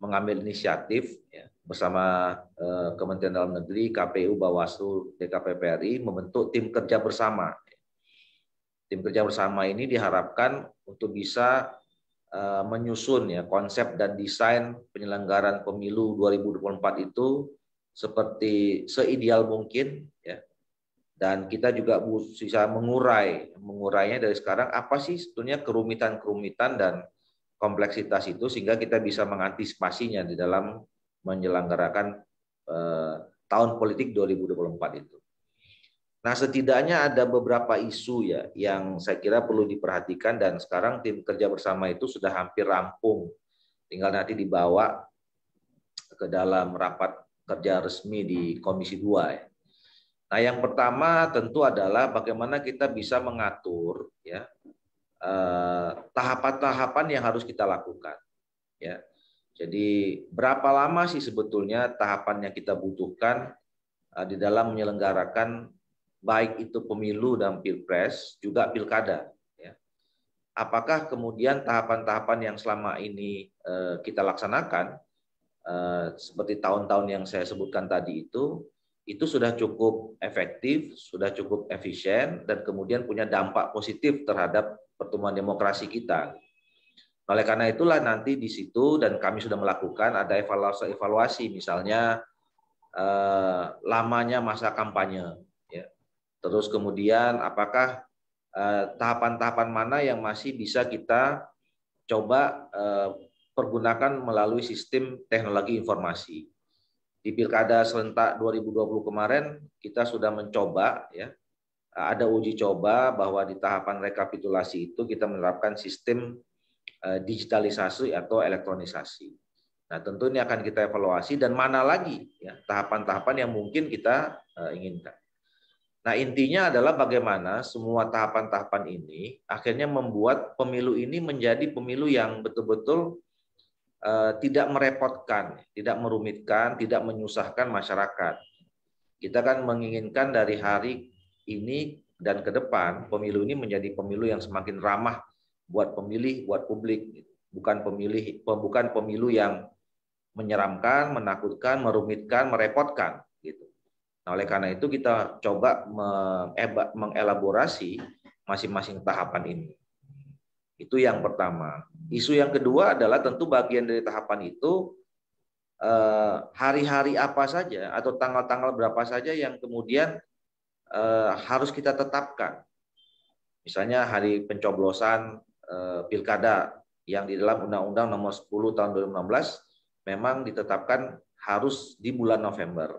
mengambil inisiatif ya, bersama eh, Kementerian Dalam Negeri, KPU, Bawaslu, DKPPRI membentuk tim kerja bersama tim kerja bersama ini diharapkan untuk bisa eh, menyusun ya konsep dan desain penyelenggaran pemilu 2024 itu seperti seideal mungkin ya dan kita juga bisa mengurai mengurainya dari sekarang apa sih sebetulnya kerumitan-kerumitan dan kompleksitas itu sehingga kita bisa mengantisipasinya di dalam menyelenggarakan eh, tahun politik 2024 itu. Nah, setidaknya ada beberapa isu ya yang saya kira perlu diperhatikan dan sekarang tim kerja bersama itu sudah hampir rampung. Tinggal nanti dibawa ke dalam rapat kerja resmi di Komisi 2 ya. Nah, yang pertama tentu adalah bagaimana kita bisa mengatur ya eh, tahapan-tahapan yang harus kita lakukan ya. Jadi berapa lama sih sebetulnya tahapan yang kita butuhkan eh, di dalam menyelenggarakan baik itu pemilu dan pilpres juga pilkada. Ya. Apakah kemudian tahapan-tahapan yang selama ini eh, kita laksanakan eh, seperti tahun-tahun yang saya sebutkan tadi itu itu sudah cukup efektif, sudah cukup efisien, dan kemudian punya dampak positif terhadap pertumbuhan demokrasi kita. Oleh karena itulah nanti di situ dan kami sudah melakukan ada evaluasi-evaluasi misalnya eh, lamanya masa kampanye, Terus kemudian apakah eh, tahapan-tahapan eh, mana yang masih bisa kita coba eh, pergunakan melalui sistem teknologi informasi. Di Pilkada serentak 2020 kemarin kita sudah mencoba ya ada uji coba bahwa di tahapan rekapitulasi itu kita menerapkan sistem eh, digitalisasi atau elektronisasi. Nah, tentu ini akan kita evaluasi dan mana lagi ya tahapan-tahapan yang mungkin kita eh, inginkan. Nah, intinya adalah bagaimana semua tahapan-tahapan ini akhirnya membuat pemilu ini menjadi pemilu yang betul-betul eh, tidak merepotkan, tidak merumitkan, tidak menyusahkan masyarakat. Kita kan menginginkan dari hari ini dan ke depan pemilu ini menjadi pemilu yang semakin ramah buat pemilih, buat publik, bukan pemilih bukan pemilu yang menyeramkan, menakutkan, merumitkan, merepotkan Nah, oleh karena itu kita coba eh, mengelaborasi masing-masing tahapan ini. Itu yang pertama. Isu yang kedua adalah tentu bagian dari tahapan itu eh, hari-hari apa saja atau tanggal-tanggal berapa saja yang kemudian eh, harus kita tetapkan. Misalnya hari pencoblosan pilkada yang di dalam Undang-Undang Nomor 10 Tahun 2016 memang ditetapkan harus di bulan November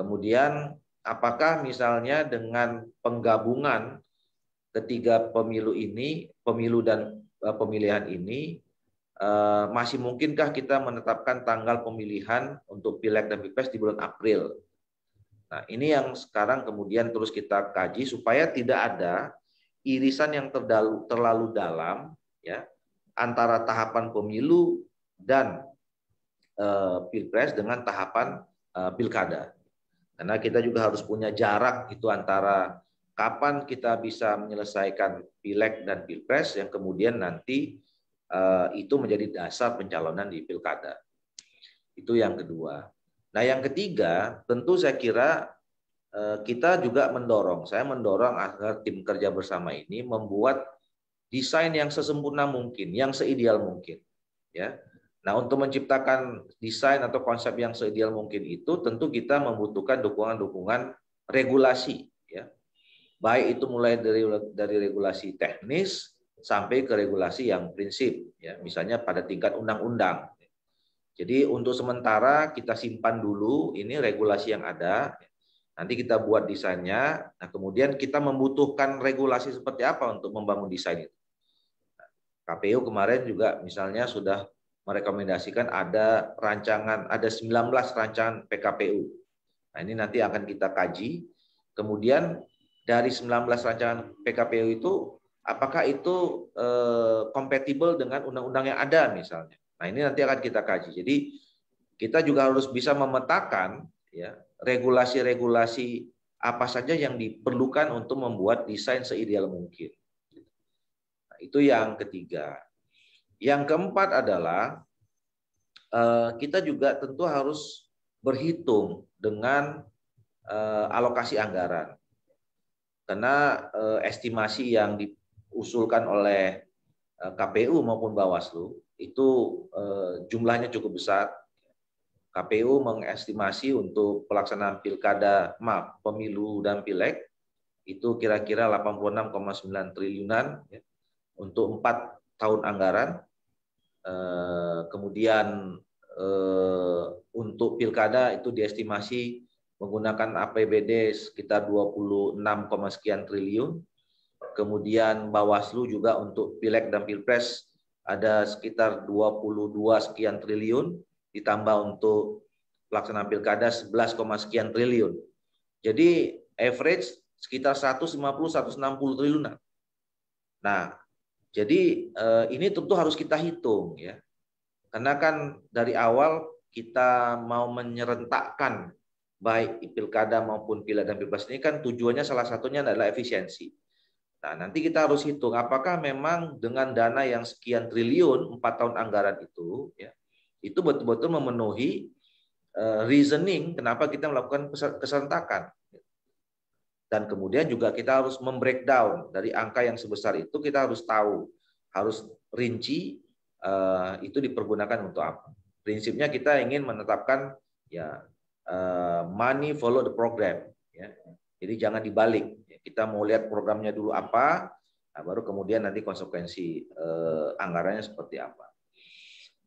Kemudian apakah misalnya dengan penggabungan ketiga pemilu ini, pemilu dan eh, pemilihan ini, eh, masih mungkinkah kita menetapkan tanggal pemilihan untuk pileg dan pilpres di bulan April? Nah, ini yang sekarang kemudian terus kita kaji supaya tidak ada irisan yang terlalu, terlalu dalam ya antara tahapan pemilu dan uh, pilpres dengan tahapan uh, pilkada. Karena kita juga harus punya jarak itu antara kapan kita bisa menyelesaikan pileg dan pilpres yang kemudian nanti eh, itu menjadi dasar pencalonan di pilkada. Itu yang kedua. Nah, yang ketiga, tentu saya kira eh, kita juga mendorong, saya mendorong agar tim kerja bersama ini membuat desain yang sesempurna mungkin, yang seideal mungkin, ya. Nah, untuk menciptakan desain atau konsep yang seideal mungkin itu tentu kita membutuhkan dukungan-dukungan regulasi ya. Baik itu mulai dari dari regulasi teknis sampai ke regulasi yang prinsip ya, misalnya pada tingkat undang-undang. Jadi untuk sementara kita simpan dulu ini regulasi yang ada. Ya. Nanti kita buat desainnya. Nah, kemudian kita membutuhkan regulasi seperti apa untuk membangun desain itu. Nah, KPU kemarin juga misalnya sudah merekomendasikan ada rancangan ada 19 rancangan PKPU. Nah, ini nanti akan kita kaji. Kemudian dari 19 rancangan PKPU itu apakah itu kompatibel eh, dengan undang-undang yang ada misalnya. Nah, ini nanti akan kita kaji. Jadi kita juga harus bisa memetakan ya regulasi-regulasi apa saja yang diperlukan untuk membuat desain seideal mungkin. Nah, itu yang ketiga. Yang keempat adalah eh, kita juga tentu harus berhitung dengan eh, alokasi anggaran. Karena eh, estimasi yang diusulkan oleh KPU maupun Bawaslu itu jumlahnya cukup besar. KPU mengestimasi untuk pelaksanaan pilkada, maaf, pemilu dan pileg itu kira-kira 86,9 triliunan ya, untuk empat tahun anggaran Eh, kemudian eh, untuk pilkada itu diestimasi menggunakan APBD sekitar 26, sekian triliun. Kemudian Bawaslu juga untuk Pileg dan Pilpres ada sekitar 22 sekian triliun ditambah untuk pelaksanaan pilkada 11, sekian triliun. Jadi average sekitar 150 160 triliunan. Nah, jadi eh, ini tentu harus kita hitung ya. Karena kan dari awal kita mau menyerentakkan baik pilkada maupun pilkada dan pilpres ini kan tujuannya salah satunya adalah efisiensi. Nah, nanti kita harus hitung apakah memang dengan dana yang sekian triliun empat tahun anggaran itu ya, itu betul-betul memenuhi eh, reasoning kenapa kita melakukan keserentakan dan kemudian juga kita harus membreakdown dari angka yang sebesar itu kita harus tahu harus rinci eh, itu dipergunakan untuk apa prinsipnya kita ingin menetapkan ya eh, money follow the program ya jadi jangan dibalik kita mau lihat programnya dulu apa nah baru kemudian nanti konsekuensi eh, anggarannya seperti apa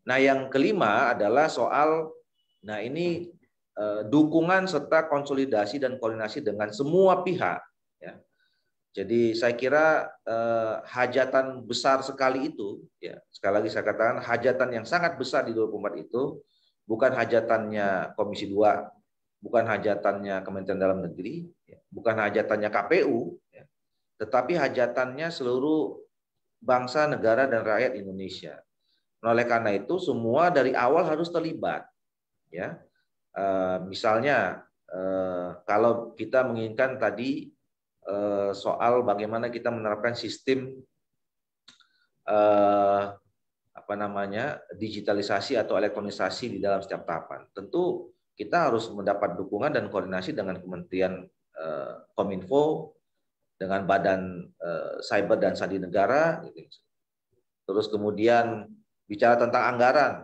nah yang kelima adalah soal nah ini Eh, dukungan serta konsolidasi dan koordinasi dengan semua pihak. Ya. Jadi saya kira eh, hajatan besar sekali itu, ya, sekali lagi saya katakan hajatan yang sangat besar di 2024 itu bukan hajatannya Komisi 2, bukan hajatannya Kementerian Dalam Negeri, ya, bukan hajatannya KPU, ya, tetapi hajatannya seluruh bangsa, negara, dan rakyat Indonesia. Nah, oleh karena itu semua dari awal harus terlibat, ya Eh, misalnya eh, kalau kita menginginkan tadi eh, soal bagaimana kita menerapkan sistem apa namanya digitalisasi atau elektronisasi di dalam setiap tahapan. Tentu kita harus mendapat dukungan dan koordinasi dengan Kementerian Kominfo, dengan Badan Cyber dan Sandi Negara, gitu. terus kemudian bicara tentang anggaran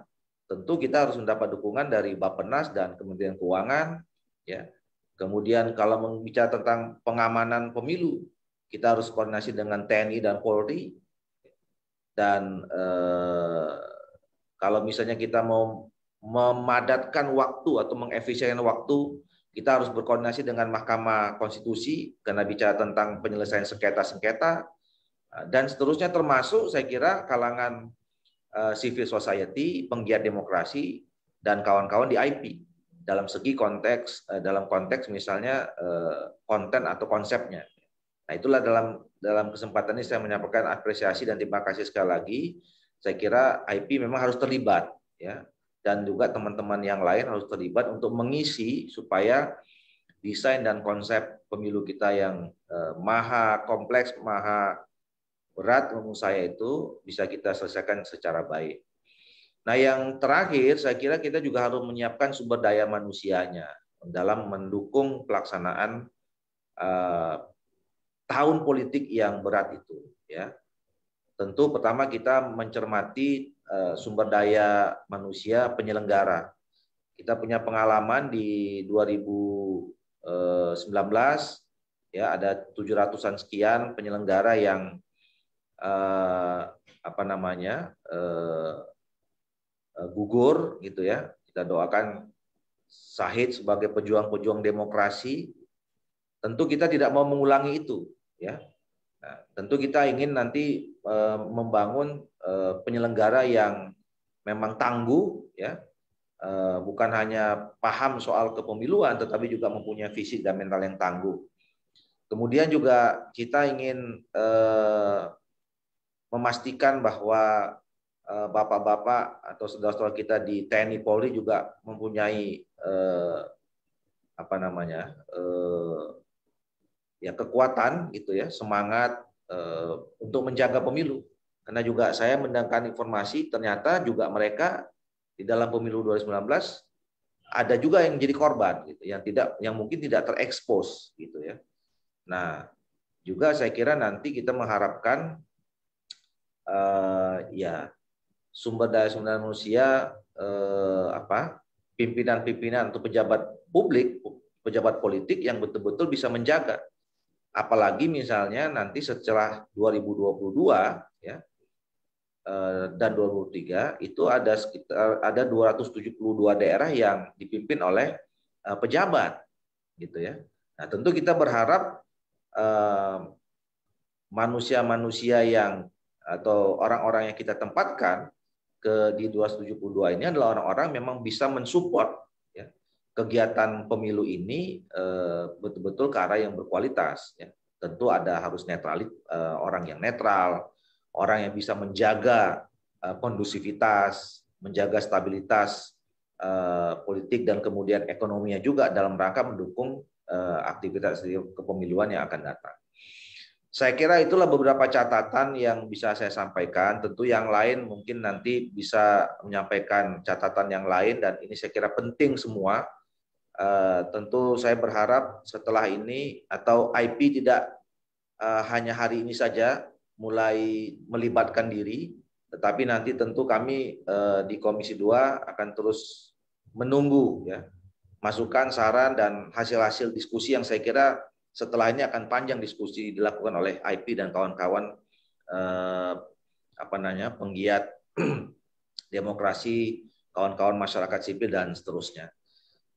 tentu kita harus mendapat dukungan dari Bappenas dan Kementerian Keuangan ya. Kemudian kalau membicara tentang pengamanan pemilu, kita harus koordinasi dengan TNI dan Polri. Dan eh, kalau misalnya kita mau memadatkan waktu atau mengefisienkan waktu, kita harus berkoordinasi dengan Mahkamah Konstitusi karena bicara tentang penyelesaian sengketa-sengketa dan seterusnya termasuk saya kira kalangan Eh, civil society, penggiat demokrasi, dan kawan-kawan di IP dalam segi konteks eh, dalam konteks misalnya eh, konten atau konsepnya. Nah itulah dalam dalam kesempatan ini saya menyampaikan apresiasi dan terima kasih sekali lagi. Saya kira IP memang harus terlibat ya dan juga teman-teman yang lain harus terlibat untuk mengisi supaya desain dan konsep pemilu kita yang maha kompleks, maha berat menurut saya itu bisa kita selesaikan secara baik. Nah, yang terakhir saya kira kita juga harus menyiapkan sumber daya manusianya dalam mendukung pelaksanaan eh, tahun politik yang berat itu, ya. Tentu pertama kita mencermati eh, sumber daya manusia penyelenggara. Kita punya pengalaman di 2019 eh, ya ada 700-an sekian penyelenggara yang uh, apa namanya uh, gugur gitu ya. Kita doakan Sahid sebagai pejuang-pejuang demokrasi. Tentu kita tidak mau mengulangi itu, ya. Nah, tentu kita ingin nanti uh, membangun uh, penyelenggara yang memang tangguh, ya, uh, bukan hanya paham soal kepemiluan, tetapi juga mempunyai fisik dan mental yang tangguh. Kemudian juga kita ingin memastikan bahwa eh, bapak-bapak atau saudara-saudara kita di TNI Polri juga mempunyai eh, apa namanya eh, ya kekuatan gitu ya semangat untuk menjaga pemilu karena juga saya mendapatkan informasi ternyata juga mereka di dalam pemilu 2019 ada juga yang menjadi korban gitu yang tidak yang mungkin tidak terekspos gitu ya nah juga saya kira nanti kita mengharapkan uh, ya sumber daya sumber daya manusia uh, apa pimpinan-pimpinan atau pejabat publik pejabat politik yang betul-betul bisa menjaga apalagi misalnya nanti setelah 2022 ya eh, dan 23 itu ada sekitar ada 272 daerah yang dipimpin oleh pejabat gitu ya nah tentu kita berharap manusia-manusia yang atau orang-orang yang kita tempatkan ke di 272 ini adalah orang-orang memang bisa mensupport ya, kegiatan pemilu ini eh, betul-betul ke arah yang berkualitas. Ya. Tentu ada harus netral eh, orang yang netral, orang yang bisa menjaga eh, kondusivitas, menjaga stabilitas politik dan kemudian ekonominya juga dalam rangka mendukung aktivitas kepemiluan yang akan datang. Saya kira itulah beberapa catatan yang bisa saya sampaikan. Tentu yang lain mungkin nanti bisa menyampaikan catatan yang lain dan ini saya kira penting semua. Eh, tentu saya berharap setelah ini atau IP tidak eh, hanya hari ini saja mulai melibatkan diri, tetapi nanti tentu kami eh, di Komisi 2 akan terus menunggu ya masukan, saran dan hasil-hasil diskusi yang saya kira setelah ini akan panjang diskusi dilakukan oleh IP dan kawan-kawan eh, apa namanya penggiat demokrasi, kawan-kawan masyarakat sipil dan seterusnya.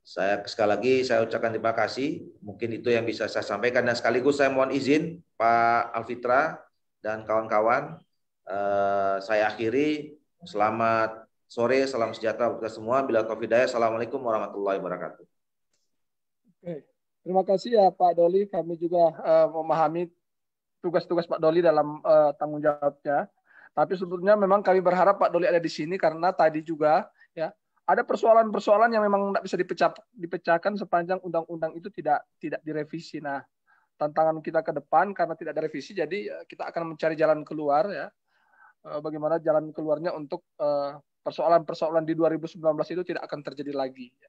Saya sekali lagi saya ucapkan terima kasih. Mungkin itu yang bisa saya sampaikan dan sekaligus saya mohon izin Pak Alfitra dan kawan-kawan. Eh, saya akhiri selamat sore, salam sejahtera untuk semua. Bila taufik daya, assalamualaikum warahmatullahi wabarakatuh. okay. Terima kasih ya Pak Doli. Kami juga uh, memahami tugas-tugas Pak Doli dalam uh, tanggung jawabnya. Tapi sebetulnya memang kami berharap Pak Doli ada di sini karena tadi juga ya ada persoalan-persoalan yang memang tidak bisa dipecah, dipecahkan sepanjang undang-undang itu tidak tidak direvisi. Nah, tantangan kita ke depan karena tidak ada revisi, jadi eh, kita akan mencari jalan keluar ya. Bagaimana jalan keluarnya untuk persoalan-persoalan di 2019 itu tidak akan terjadi lagi. Ya.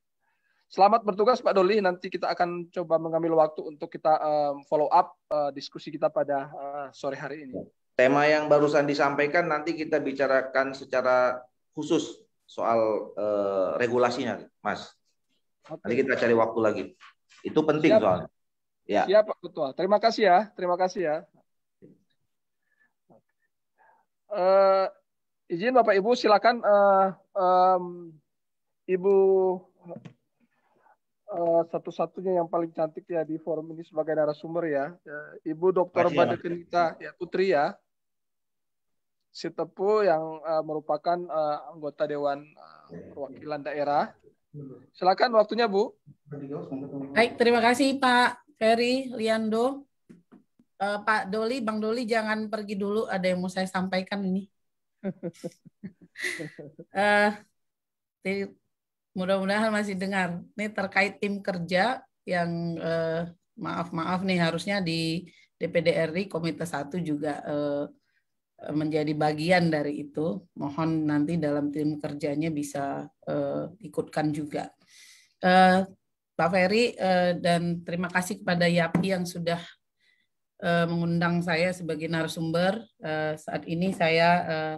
Selamat bertugas Pak Doli. Nanti kita akan coba mengambil waktu untuk kita um, follow up uh, diskusi kita pada uh, sore hari ini. Tema yang barusan disampaikan nanti kita bicarakan secara khusus soal uh, regulasinya, Mas. Okay. Nanti kita cari waktu lagi. Itu penting Siap. soalnya. Ya. Siap Pak Ketua. Terima kasih ya. Terima kasih ya. Uh, izin Bapak Ibu silakan uh, um, Ibu Eh, satu-satunya yang paling cantik ya di forum ini sebagai narasumber ya, ya Ibu Dr. Ya, Badakenita ya Putri ya. Sitepu yang uh, merupakan uh, anggota Dewan uh, Perwakilan Daerah. Silakan waktunya Bu. Baik, terima kasih Pak Ferry Liando. Uh, Pak Doli, Bang Doli jangan pergi dulu, ada yang mau saya sampaikan ini. uh, Mudah-mudahan masih dengar. Ini terkait tim kerja yang eh, maaf maaf nih harusnya di DPD RI Komite 1 juga eh, menjadi bagian dari itu. Mohon nanti dalam tim kerjanya bisa eh, ikutkan juga. Eh, Pak Ferry eh, dan terima kasih kepada Yapi yang sudah eh, mengundang saya sebagai narasumber. Eh, saat ini saya eh,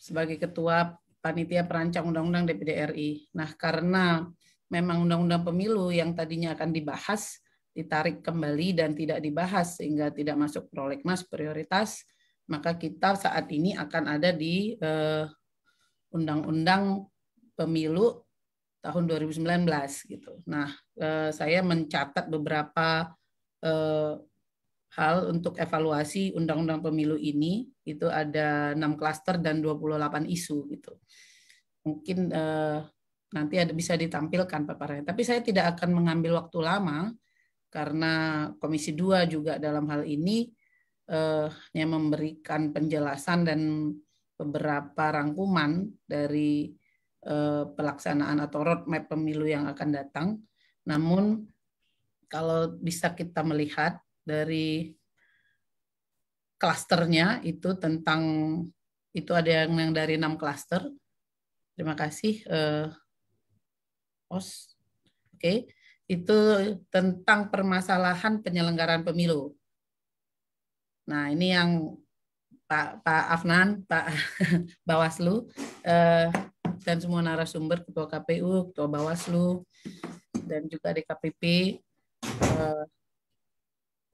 sebagai ketua panitia perancang undang-undang DPD RI. Nah, karena memang undang-undang pemilu yang tadinya akan dibahas ditarik kembali dan tidak dibahas sehingga tidak masuk prolegnas prioritas, maka kita saat ini akan ada di eh, undang-undang eh, pemilu tahun 2019 gitu. Nah, eh, saya mencatat beberapa eh, hal untuk evaluasi undang-undang pemilu ini itu ada enam klaster dan 28 isu gitu. Mungkin eh, nanti ada bisa ditampilkan paparannya. Tapi saya tidak akan mengambil waktu lama karena Komisi 2 juga dalam hal ini eh, yang memberikan penjelasan dan beberapa rangkuman dari eh, pelaksanaan atau roadmap pemilu yang akan datang. Namun kalau bisa kita melihat dari klasternya itu tentang itu ada yang, yang dari enam klaster. Terima kasih, eh, Os. Oke, itu tentang permasalahan penyelenggaraan pemilu. Nah, ini yang Pak Pak Afnan, Pak Bawaslu, eh, dan semua narasumber, Ketua KPU, Ketua Bawaslu, dan juga DKPP. Eh,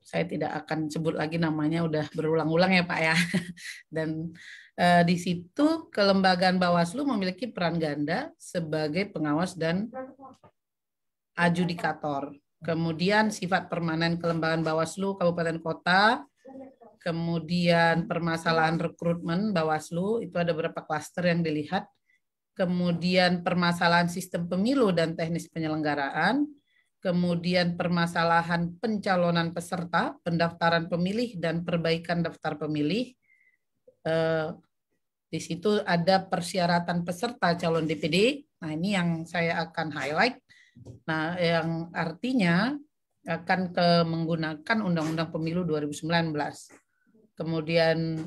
saya tidak akan sebut lagi namanya udah berulang-ulang ya Pak ya. Dan eh, di situ kelembagaan Bawaslu memiliki peran ganda sebagai pengawas dan adjudikator. Kemudian sifat permanen kelembagaan Bawaslu kabupaten kota, kemudian permasalahan rekrutmen Bawaslu itu ada beberapa klaster yang dilihat. Kemudian permasalahan sistem pemilu dan teknis penyelenggaraan, kemudian permasalahan pencalonan peserta, pendaftaran pemilih, dan perbaikan daftar pemilih. Eh, di situ ada persyaratan peserta calon DPD. Nah, ini yang saya akan highlight. Nah, yang artinya akan ke menggunakan Undang-Undang Pemilu 2019. Kemudian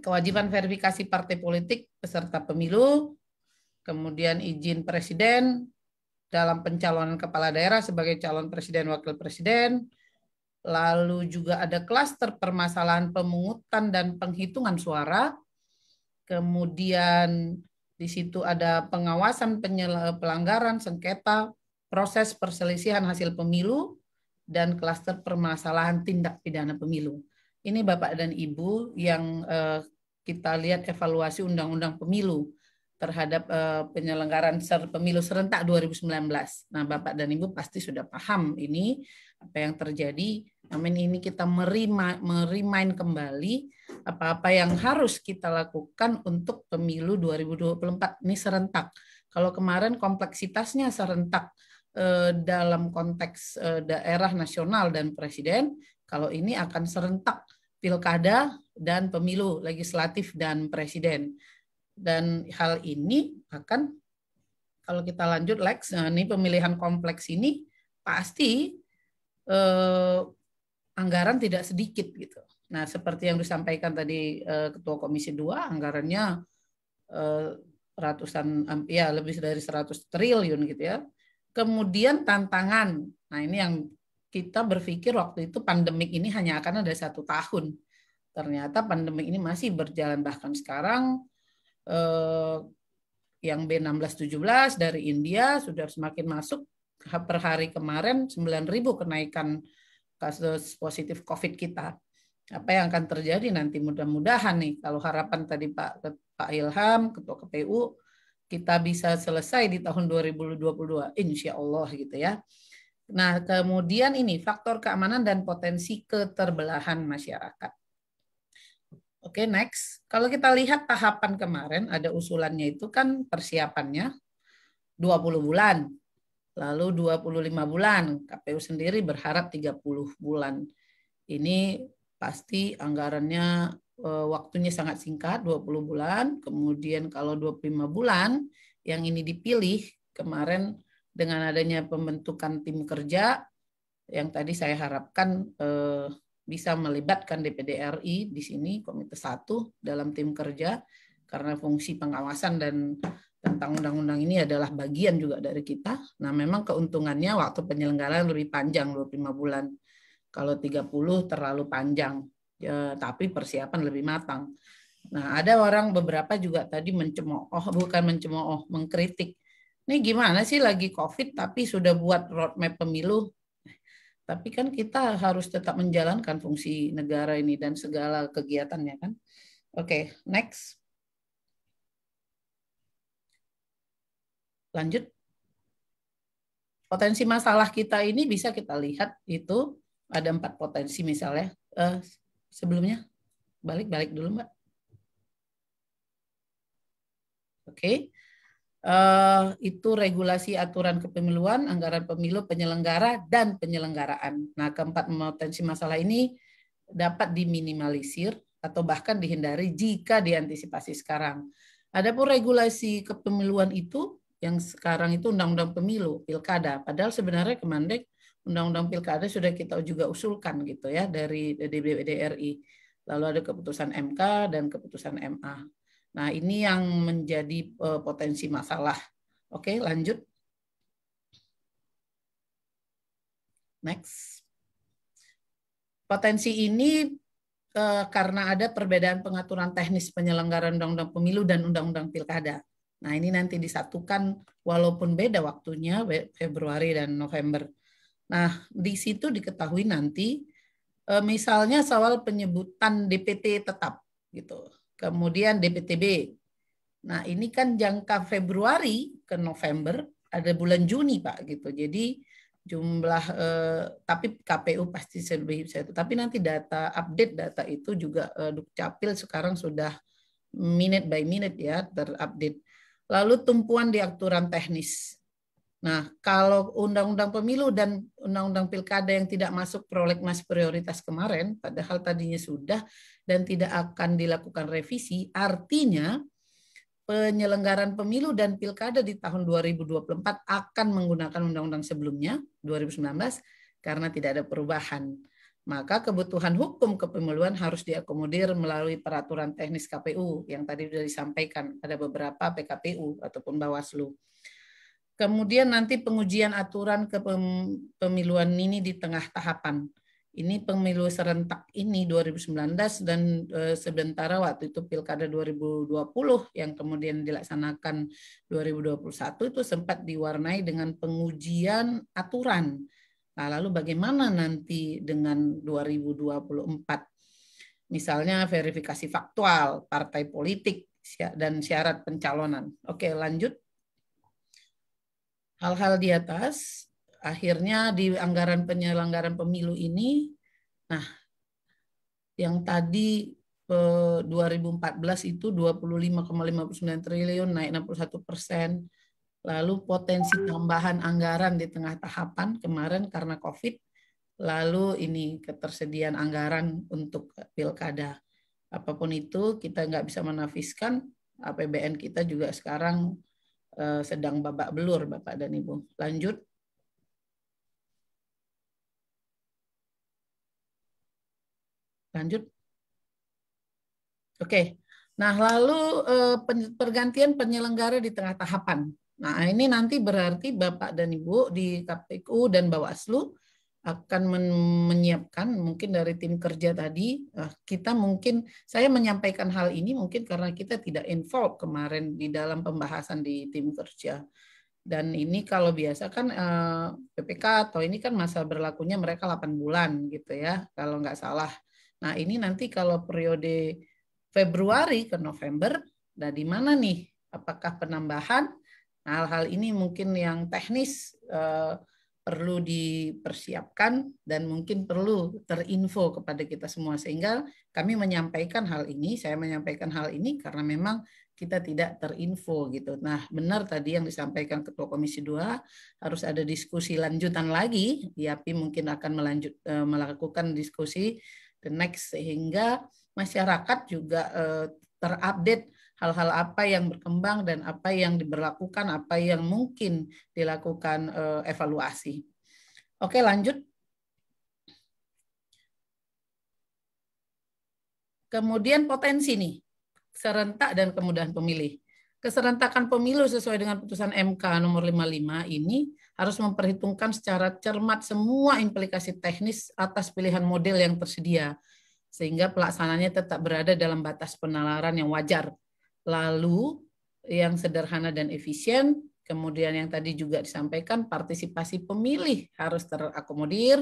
kewajiban verifikasi partai politik peserta pemilu, kemudian izin presiden, dalam pencalonan kepala daerah sebagai calon presiden wakil presiden lalu juga ada klaster permasalahan pemungutan dan penghitungan suara kemudian di situ ada pengawasan pelanggaran sengketa proses perselisihan hasil pemilu dan klaster permasalahan tindak pidana pemilu ini Bapak dan Ibu yang eh, kita lihat evaluasi undang-undang pemilu terhadap uh, eh, penyelenggaraan ser pemilu serentak 2019. Nah, Bapak dan Ibu pasti sudah paham ini apa yang terjadi. Namun ini kita merima, merimain kembali apa-apa yang harus kita lakukan untuk pemilu 2024 ini serentak. Kalau kemarin kompleksitasnya serentak eh, dalam konteks eh, daerah nasional dan presiden, kalau ini akan serentak pilkada dan pemilu legislatif dan presiden. Dan hal ini akan kalau kita lanjut Lex, nah ini pemilihan kompleks ini pasti eh, anggaran tidak sedikit gitu. Nah, seperti yang disampaikan tadi eh, Ketua Komisi 2, anggarannya eh, ratusan ya lebih dari 100 triliun gitu ya. Kemudian tantangan. Nah, ini yang kita berpikir waktu itu pandemik ini hanya akan ada satu tahun. Ternyata pandemik ini masih berjalan bahkan sekarang eh, yang B1617 dari India sudah semakin masuk per hari kemarin 9.000 kenaikan kasus positif COVID kita. Apa yang akan terjadi nanti mudah-mudahan nih kalau harapan tadi Pak Pak Ilham Ketua KPU kita bisa selesai di tahun 2022 insya Allah gitu ya. Nah kemudian ini faktor keamanan dan potensi keterbelahan masyarakat. Oke, okay, next. Kalau kita lihat tahapan kemarin ada usulannya itu kan persiapannya 20 bulan. Lalu 25 bulan. KPU sendiri berharap 30 bulan. Ini pasti anggarannya eh, waktunya sangat singkat 20 bulan. Kemudian kalau 25 bulan yang ini dipilih kemarin dengan adanya pembentukan tim kerja yang tadi saya harapkan eh, bisa melibatkan DPD RI di sini Komite satu dalam tim kerja karena fungsi pengawasan dan tentang undang-undang ini adalah bagian juga dari kita. Nah, memang keuntungannya waktu penyelenggaraan lebih panjang 25 bulan. Kalau 30 terlalu panjang, ya, tapi persiapan lebih matang. Nah, ada orang beberapa juga tadi mencemooh, bukan mencemooh, mengkritik. Ini gimana sih lagi COVID tapi sudah buat roadmap pemilu tapi kan kita harus tetap menjalankan fungsi negara ini dan segala kegiatannya kan. Oke, okay, next. Lanjut. Potensi masalah kita ini bisa kita lihat itu ada empat potensi misalnya. Uh, sebelumnya, balik-balik dulu Mbak. Oke, okay uh, itu regulasi aturan kepemiluan, anggaran pemilu, penyelenggara, dan penyelenggaraan. Nah, keempat potensi masalah ini dapat diminimalisir atau bahkan dihindari jika diantisipasi sekarang. Adapun regulasi kepemiluan itu yang sekarang itu undang-undang pemilu, pilkada. Padahal sebenarnya kemandek undang-undang pilkada sudah kita juga usulkan gitu ya dari DPD RI. Lalu ada keputusan MK dan keputusan MA. Nah, ini yang menjadi eh, potensi masalah. Oke, lanjut. Next. Potensi ini eh, karena ada perbedaan pengaturan teknis penyelenggaraan Undang-Undang Pemilu dan Undang-Undang Pilkada. Nah, ini nanti disatukan walaupun beda waktunya Februari dan November. Nah, di situ diketahui nanti eh, misalnya soal penyebutan DPT tetap gitu kemudian DPTB. Nah, ini kan jangka Februari ke November, ada bulan Juni, Pak, gitu. Jadi jumlah eh, tapi KPU pasti lebih itu. Tapi nanti data update data itu juga eh, Dukcapil sekarang sudah minute by minute ya terupdate. Lalu tumpuan di aturan teknis. Nah, kalau undang-undang pemilu dan undang-undang pilkada yang tidak masuk prolegnas prioritas kemarin, padahal tadinya sudah, dan tidak akan dilakukan revisi, artinya penyelenggaran pemilu dan pilkada di tahun 2024 akan menggunakan undang-undang sebelumnya 2019 karena tidak ada perubahan. Maka kebutuhan hukum kepemiluan harus diakomodir melalui peraturan teknis KPU yang tadi sudah disampaikan ada beberapa PKPU ataupun Bawaslu. Kemudian nanti pengujian aturan kepemiluan ini di tengah tahapan ini pemilu serentak ini 2019 dan e, waktu itu pilkada 2020 yang kemudian dilaksanakan 2021 itu sempat diwarnai dengan pengujian aturan. Nah, lalu bagaimana nanti dengan 2024? Misalnya verifikasi faktual partai politik dan syarat pencalonan. Oke, lanjut. Hal-hal di atas akhirnya di anggaran penyelenggaran pemilu ini, nah yang tadi 2014 eh, itu 25,59 triliun naik 61 persen. Lalu potensi tambahan anggaran di tengah tahapan kemarin karena COVID. Lalu ini ketersediaan anggaran untuk pilkada. Apapun itu kita nggak bisa menafiskan APBN kita juga sekarang eh, sedang babak belur Bapak dan Ibu. Lanjut. Lanjut. Oke. Okay. Nah, lalu eh, pergantian penyelenggara di tengah tahapan. Nah, ini nanti berarti Bapak dan Ibu di KPU dan Bawaslu akan menyiapkan mungkin dari tim kerja tadi eh, kita mungkin saya menyampaikan hal ini mungkin karena kita tidak involved kemarin di dalam pembahasan di tim kerja dan ini kalau biasa kan eh, PPK atau ini kan masa berlakunya mereka 8 bulan gitu ya kalau nggak salah Nah, ini nanti kalau periode Februari ke November, nah di mana nih? Apakah penambahan? Nah, hal-hal ini mungkin yang teknis eh, perlu dipersiapkan dan mungkin perlu terinfo kepada kita semua sehingga kami menyampaikan hal ini saya menyampaikan hal ini karena memang kita tidak terinfo gitu. Nah, benar tadi yang disampaikan Ketua Komisi 2 harus ada diskusi lanjutan lagi. IAPI mungkin akan melanjut eh, melakukan diskusi the next sehingga masyarakat juga eh, terupdate hal-hal apa yang berkembang dan apa yang diberlakukan, apa yang mungkin dilakukan eh, evaluasi. Oke, lanjut. Kemudian potensi nih, serentak dan kemudahan pemilih. Keserentakan pemilu sesuai dengan putusan MK nomor 55 ini harus memperhitungkan secara cermat semua implikasi teknis atas pilihan model yang tersedia, sehingga pelaksananya tetap berada dalam batas penalaran yang wajar. Lalu, yang sederhana dan efisien, kemudian yang tadi juga disampaikan, partisipasi pemilih harus terakomodir,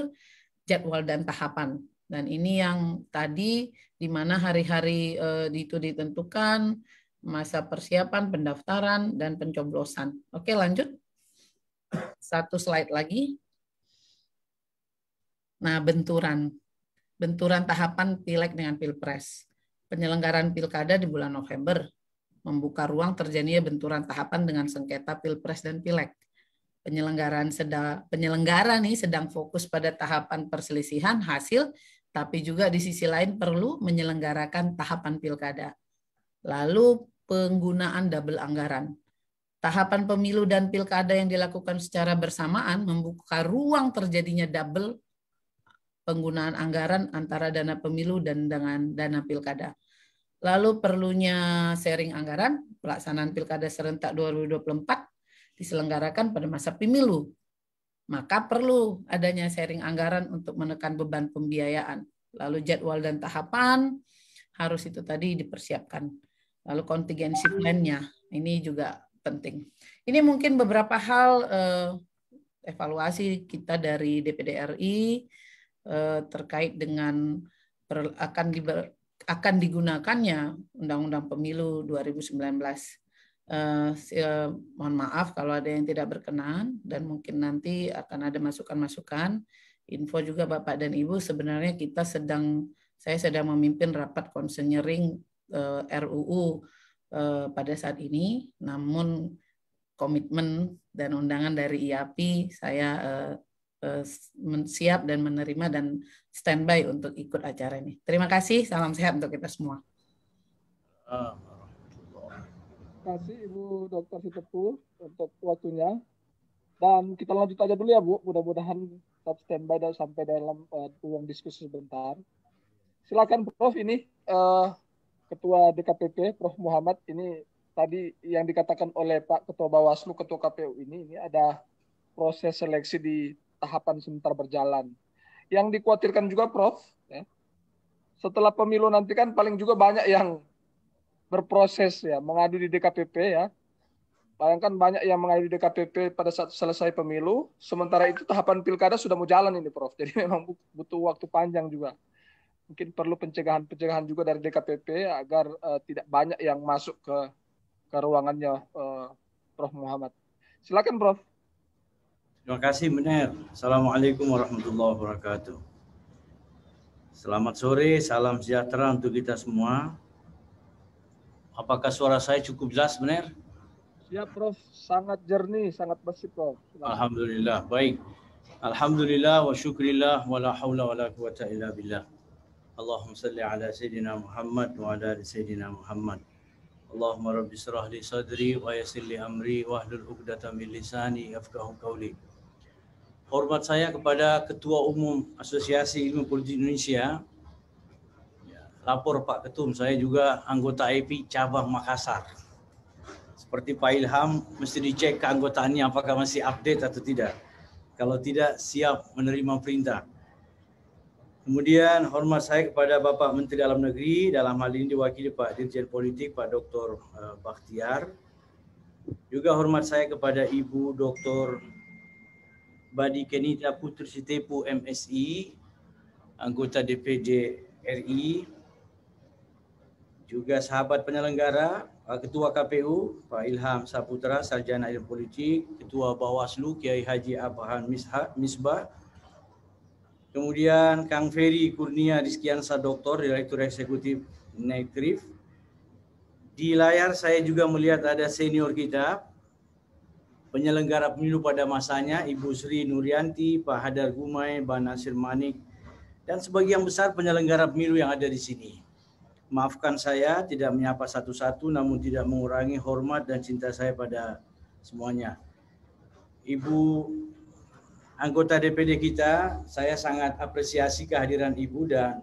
jadwal dan tahapan. Dan ini yang tadi di mana hari-hari eh, itu ditentukan, masa persiapan, pendaftaran, dan pencoblosan. Oke, lanjut. Satu slide lagi. Nah, benturan. Benturan tahapan pileg dengan pilpres. Penyelenggaraan pilkada di bulan November membuka ruang terjadinya benturan tahapan dengan sengketa pilpres dan pileg. Penyelenggaraan sedang penyelenggara nih sedang fokus pada tahapan perselisihan hasil, tapi juga di sisi lain perlu menyelenggarakan tahapan pilkada. Lalu penggunaan double anggaran. Tahapan pemilu dan pilkada yang dilakukan secara bersamaan membuka ruang terjadinya double penggunaan anggaran antara dana pemilu dan dengan dana pilkada. Lalu perlunya sharing anggaran pelaksanaan pilkada serentak 2024 diselenggarakan pada masa pemilu. Maka perlu adanya sharing anggaran untuk menekan beban pembiayaan. Lalu jadwal dan tahapan harus itu tadi dipersiapkan. Lalu kontingensi plan-nya. Ini juga penting. Ini mungkin beberapa hal eh, evaluasi kita dari DPD RI eh, terkait dengan ber, akan diber, akan digunakannya Undang-Undang Pemilu 2019. Eh, eh, mohon maaf kalau ada yang tidak berkenan dan mungkin nanti akan ada masukan-masukan. Info juga Bapak dan Ibu sebenarnya kita sedang saya sedang memimpin rapat konsenyering eh, RUU Eh, pada saat ini, namun komitmen dan undangan dari IAPI saya eh, eh, siap dan menerima dan standby untuk ikut acara ini. Terima kasih, salam sehat untuk kita semua. Terima kasih Ibu Dr. Sitepu untuk waktunya. Dan kita lanjut aja dulu ya Bu, mudah-mudahan tetap standby dan sampai dalam uh, ruang diskusi sebentar. Silakan Prof ini uh, Ketua DKPP Prof Muhammad ini tadi yang dikatakan oleh Pak Ketua Bawaslu Ketua KPU ini ini ada proses seleksi di tahapan sementara berjalan. Yang dikhawatirkan juga Prof ya, setelah pemilu nanti kan paling juga banyak yang berproses ya mengadu di DKPP ya Bayangkan banyak yang mengadu di DKPP pada saat selesai pemilu, sementara itu tahapan pilkada sudah mau jalan ini, Prof. Jadi memang butuh waktu panjang juga mungkin perlu pencegahan-pencegahan juga dari DKPP agar uh, tidak banyak yang masuk ke ke ruangannya uh, Prof Muhammad. Silakan Prof. Terima kasih Munir. Assalamualaikum warahmatullahi wabarakatuh. Selamat sore, salam sejahtera untuk kita semua. Apakah suara saya cukup jelas Munir? Ya Prof, sangat jernih, sangat bersih Prof. Silakan. Alhamdulillah, baik. Alhamdulillah wa syukrillah wa la hawla wa la quwata illa billah. Allahumma salli ala sayyidina Muhammad wa ala ala sayyidina Muhammad. Allahumma rabbi اللهم li sadri wa صدري li amri wa واhlul 'uqdatam min lisani yafqahu qawli Hormat saya kepada Ketua Umum Asosiasi Ilmu Politik Indonesia ya, Lapor Pak Ketum, saya juga anggota IP Cabang Makassar Seperti Pak Ilham, mesti dicek keanggotaannya apakah masih update atau tidak Kalau tidak, siap menerima perintah Kemudian hormat saya kepada Bapak Menteri Dalam Negeri dalam hal ini diwakili Pak Dirjen Politik Pak Dr. Eh, Bakhtiar. Juga hormat saya kepada Ibu Dr. Badi Kenita Putri Sitepu MSI, anggota DPD RI. Juga sahabat penyelenggara, Ketua KPU Pak Ilham Saputra Sarjana Ilmu Politik, Ketua Bawaslu Kiai Haji Abahan Misbah, Kemudian Kang Ferry Kurnia Rizkiansa Doktor, Direktur Eksekutif Nekrif. Di layar saya juga melihat ada senior kita, penyelenggara pemilu pada masanya, Ibu Sri Nuryanti, Pak Hadar Gumai, Pak Nasir Manik, dan sebagian besar penyelenggara pemilu yang ada di sini. Maafkan saya tidak menyapa satu-satu, namun tidak mengurangi hormat dan cinta saya pada semuanya. Ibu anggota DPD kita, saya sangat apresiasi kehadiran Ibu dan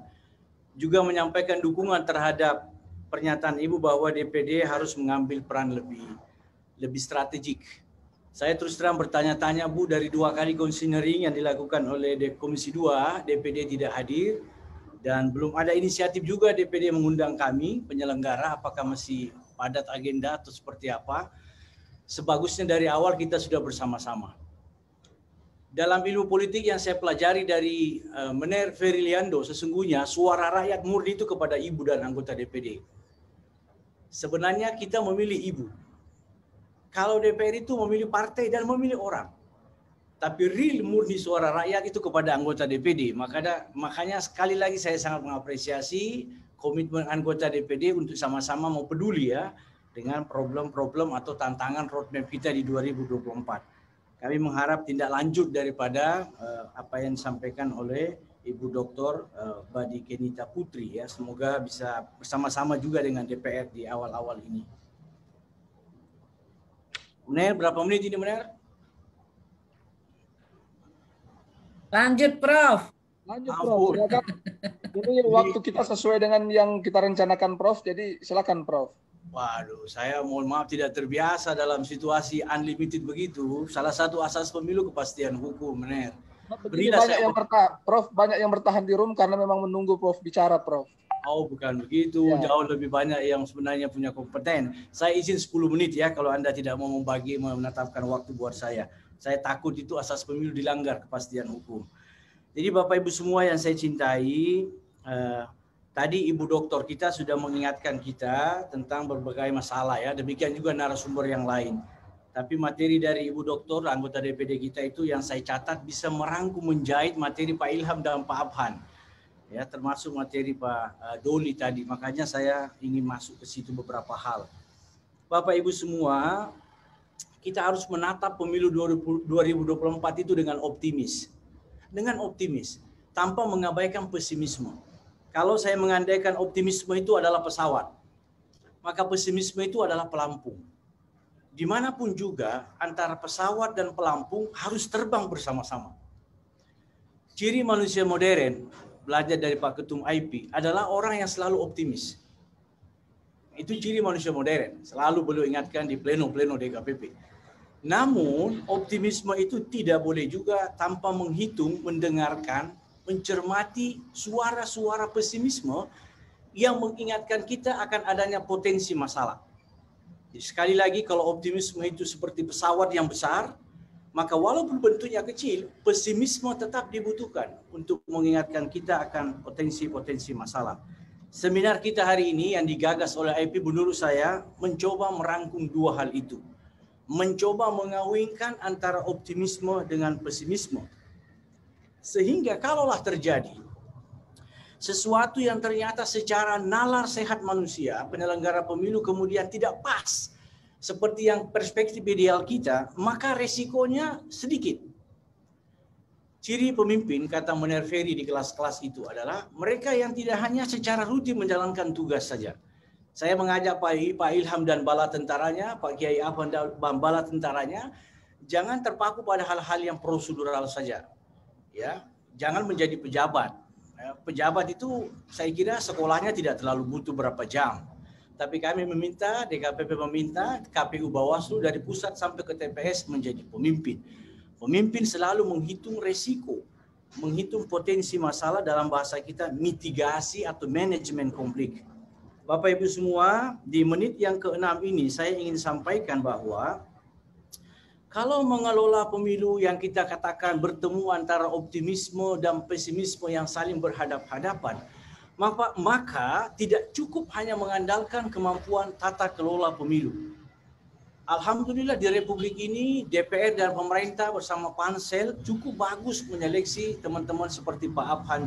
juga menyampaikan dukungan terhadap pernyataan Ibu bahwa DPD harus mengambil peran lebih lebih strategik. Saya terus terang bertanya-tanya Bu dari dua kali konsinering yang dilakukan oleh Komisi 2, DPD tidak hadir dan belum ada inisiatif juga DPD mengundang kami penyelenggara apakah masih padat agenda atau seperti apa. Sebagusnya dari awal kita sudah bersama-sama dalam ilmu politik yang saya pelajari dari Mener eh, Mener Feriliando, sesungguhnya suara rakyat murni itu kepada ibu dan anggota DPD. Sebenarnya kita memilih ibu. Kalau DPR itu memilih partai dan memilih orang. Tapi real murni suara rakyat itu kepada anggota DPD. Makanya, makanya sekali lagi saya sangat mengapresiasi komitmen anggota DPD untuk sama-sama mau peduli ya dengan problem-problem atau tantangan roadmap kita di 2024. Kami mengharap tindak lanjut daripada uh, apa yang disampaikan oleh Ibu Dr. Uh, eh, Badi Kenita Putri ya. Semoga bisa bersama-sama juga dengan DPR di awal-awal ini. Mener, berapa menit ini Mener? Lanjut Prof. Lanjut Prof. Ini waktu kita sesuai dengan yang kita rencanakan Prof. Jadi silakan Prof. Waduh, saya mohon maaf tidak terbiasa dalam situasi unlimited begitu. Salah satu asas pemilu kepastian hukum, Ner. Berilah banyak saya... yang bertahan, Prof. Banyak yang bertahan di room karena memang menunggu Prof. bicara, Prof. Oh, bukan begitu. Ya. Jauh lebih banyak yang sebenarnya punya kompeten. Saya izin 10 menit ya kalau Anda tidak mau membagi menetapkan waktu buat saya. Saya takut itu asas pemilu dilanggar kepastian hukum. Jadi Bapak Ibu semua yang saya cintai, eh, Tadi Ibu Dokter kita sudah mengingatkan kita tentang berbagai masalah ya, demikian juga narasumber yang lain. Tapi materi dari Ibu Doktor anggota DPD kita itu yang saya catat bisa merangkum menjahit materi Pak Ilham dan Pak Abhan. Ya, termasuk materi Pak eh, Doli tadi. Makanya saya ingin masuk ke situ beberapa hal. Bapak Ibu semua, kita harus menatap pemilu 2024 itu dengan optimis. Dengan optimis, tanpa mengabaikan pesimisme kalau saya mengandaikan optimisme itu adalah pesawat, maka pesimisme itu adalah pelampung. Dimanapun juga, antara pesawat dan pelampung harus terbang bersama-sama. Ciri manusia modern, belajar dari Pak Ketum IP, adalah orang yang selalu optimis. Itu ciri manusia modern. Selalu beliau ingatkan di pleno-pleno DKPP. Namun, optimisme itu tidak boleh juga tanpa menghitung, mendengarkan, mencermati suara-suara pesimisme yang mengingatkan kita akan adanya potensi masalah. Jadi sekali lagi kalau optimisme itu seperti pesawat yang besar, maka walaupun bentuknya kecil, pesimisme tetap dibutuhkan untuk mengingatkan kita akan potensi-potensi masalah. Seminar kita hari ini yang digagas oleh IP menurut saya mencoba merangkum dua hal itu. Mencoba mengawinkan antara optimisme dengan pesimisme sehingga kalaulah terjadi sesuatu yang ternyata secara nalar sehat manusia, penyelenggara pemilu kemudian tidak pas seperti yang perspektif ideal kita, maka resikonya sedikit. Ciri pemimpin, kata Menerferi di kelas-kelas itu adalah mereka yang tidak hanya secara rutin menjalankan tugas saja. Saya mengajak Pak, I, Pak Ilham dan bala tentaranya, Pak Kiai Afan dan bala tentaranya, jangan terpaku pada hal-hal yang prosedural saja ya jangan menjadi pejabat. Ya, pejabat itu saya kira sekolahnya tidak terlalu butuh berapa jam. Tapi kami meminta, DKPP meminta KPU Bawaslu dari pusat sampai ke TPS menjadi pemimpin. Pemimpin selalu menghitung resiko, menghitung potensi masalah dalam bahasa kita mitigasi atau manajemen konflik. Bapak Ibu semua, di menit yang keenam ini saya ingin sampaikan bahwa kalau mengelola pemilu yang kita katakan bertemu antara optimisme dan pesimisme yang saling berhadap-hadapan, maka, maka tidak cukup hanya mengandalkan kemampuan tata kelola pemilu. Alhamdulillah di Republik ini DPR dan pemerintah bersama pansel cukup bagus menyeleksi teman-teman seperti Pak Abhan